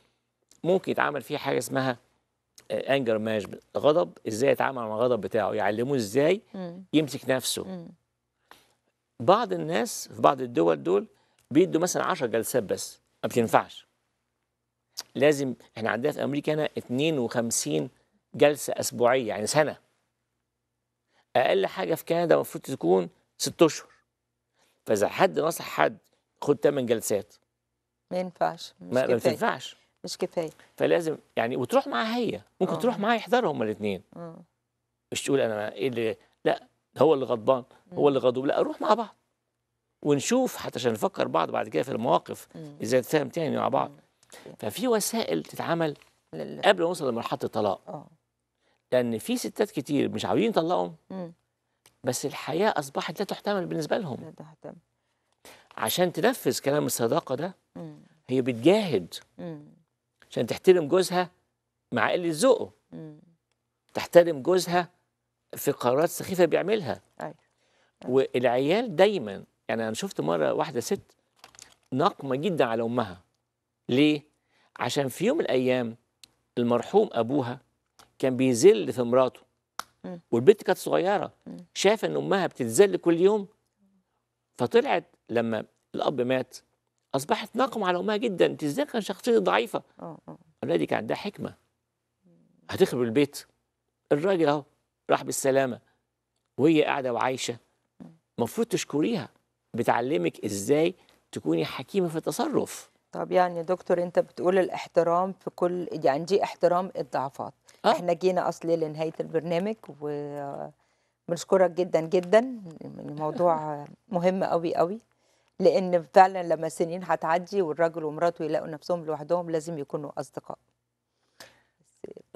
ممكن يتعامل فيه حاجه اسمها انجر آه، مانجمنت غضب ازاي يتعامل مع الغضب بتاعه يعلموه ازاي يمسك نفسه بعض الناس في بعض الدول دول بيدوا مثلا 10 جلسات بس ما بتنفعش لازم احنا عندنا في امريكا هنا 52 جلسه اسبوعيه يعني سنه اقل حاجه في كندا المفروض تكون ست اشهر فاذا حد نصح حد خد ثمان جلسات ما ينفعش مش ما, ما مش كفايه فلازم يعني وتروح معاها هي ممكن أوه. تروح معاها يحضرها هما الاثنين آه. مش تقول انا ايه اللي لا هو اللي غضبان هو اللي غضوب لا روح مع بعض ونشوف حتى عشان نفكر بعض بعد كده في المواقف ازاي نتفاهم تاني مع بعض ففي وسائل تتعمل قبل ما نوصل لمرحله الطلاق اه لان في ستات كتير مش عاوزين يطلقوا بس الحياه اصبحت لا تحتمل بالنسبه لهم لا تحتمل عشان تنفذ كلام الصداقه ده هي بتجاهد عشان تحترم جوزها مع قله ذوقه تحترم جوزها في قرارات سخيفه بيعملها أيوة. أيوة. والعيال دايما يعني انا شفت مره واحده ست ناقمه جدا على امها ليه؟ عشان في يوم من الأيام المرحوم أبوها كان بيذل في مراته والبنت كانت صغيرة شاف أن أمها بتتذل كل يوم فطلعت لما الأب مات أصبحت ناقمة على أمها جدا أنت إزاي كان شخصيتي ضعيفة اه اه كان عندها حكمة هتخرب البيت الراجل أهو راح بالسلامة وهي قاعدة وعايشة المفروض تشكريها بتعلمك إزاي تكوني حكيمة في التصرف طب يعني دكتور انت بتقول الاحترام في كل يعني دي احترام الضعفات أه؟ احنا جينا اصلي لنهايه البرنامج وبنشكرك جدا جدا يعني الموضوع (laughs) مهم قوي قوي لان فعلا لما السنين هتعدي والراجل ومراته يلاقوا نفسهم لوحدهم لازم يكونوا اصدقاء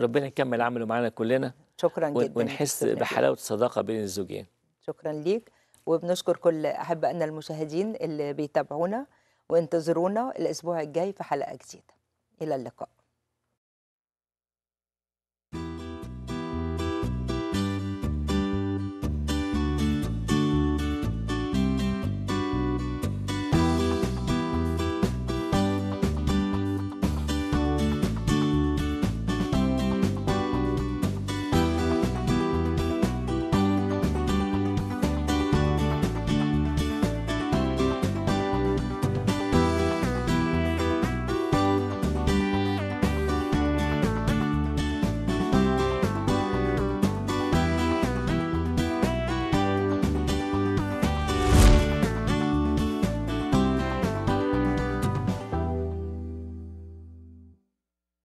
ربنا يكمل عمله معانا كلنا شكرا جدا ونحس بحلاوه الصداقه بين الزوجين شكرا ليك وبنشكر كل احبائنا المشاهدين اللي بيتابعونا وانتظرونا الأسبوع الجاي في حلقة جديدة إلى اللقاء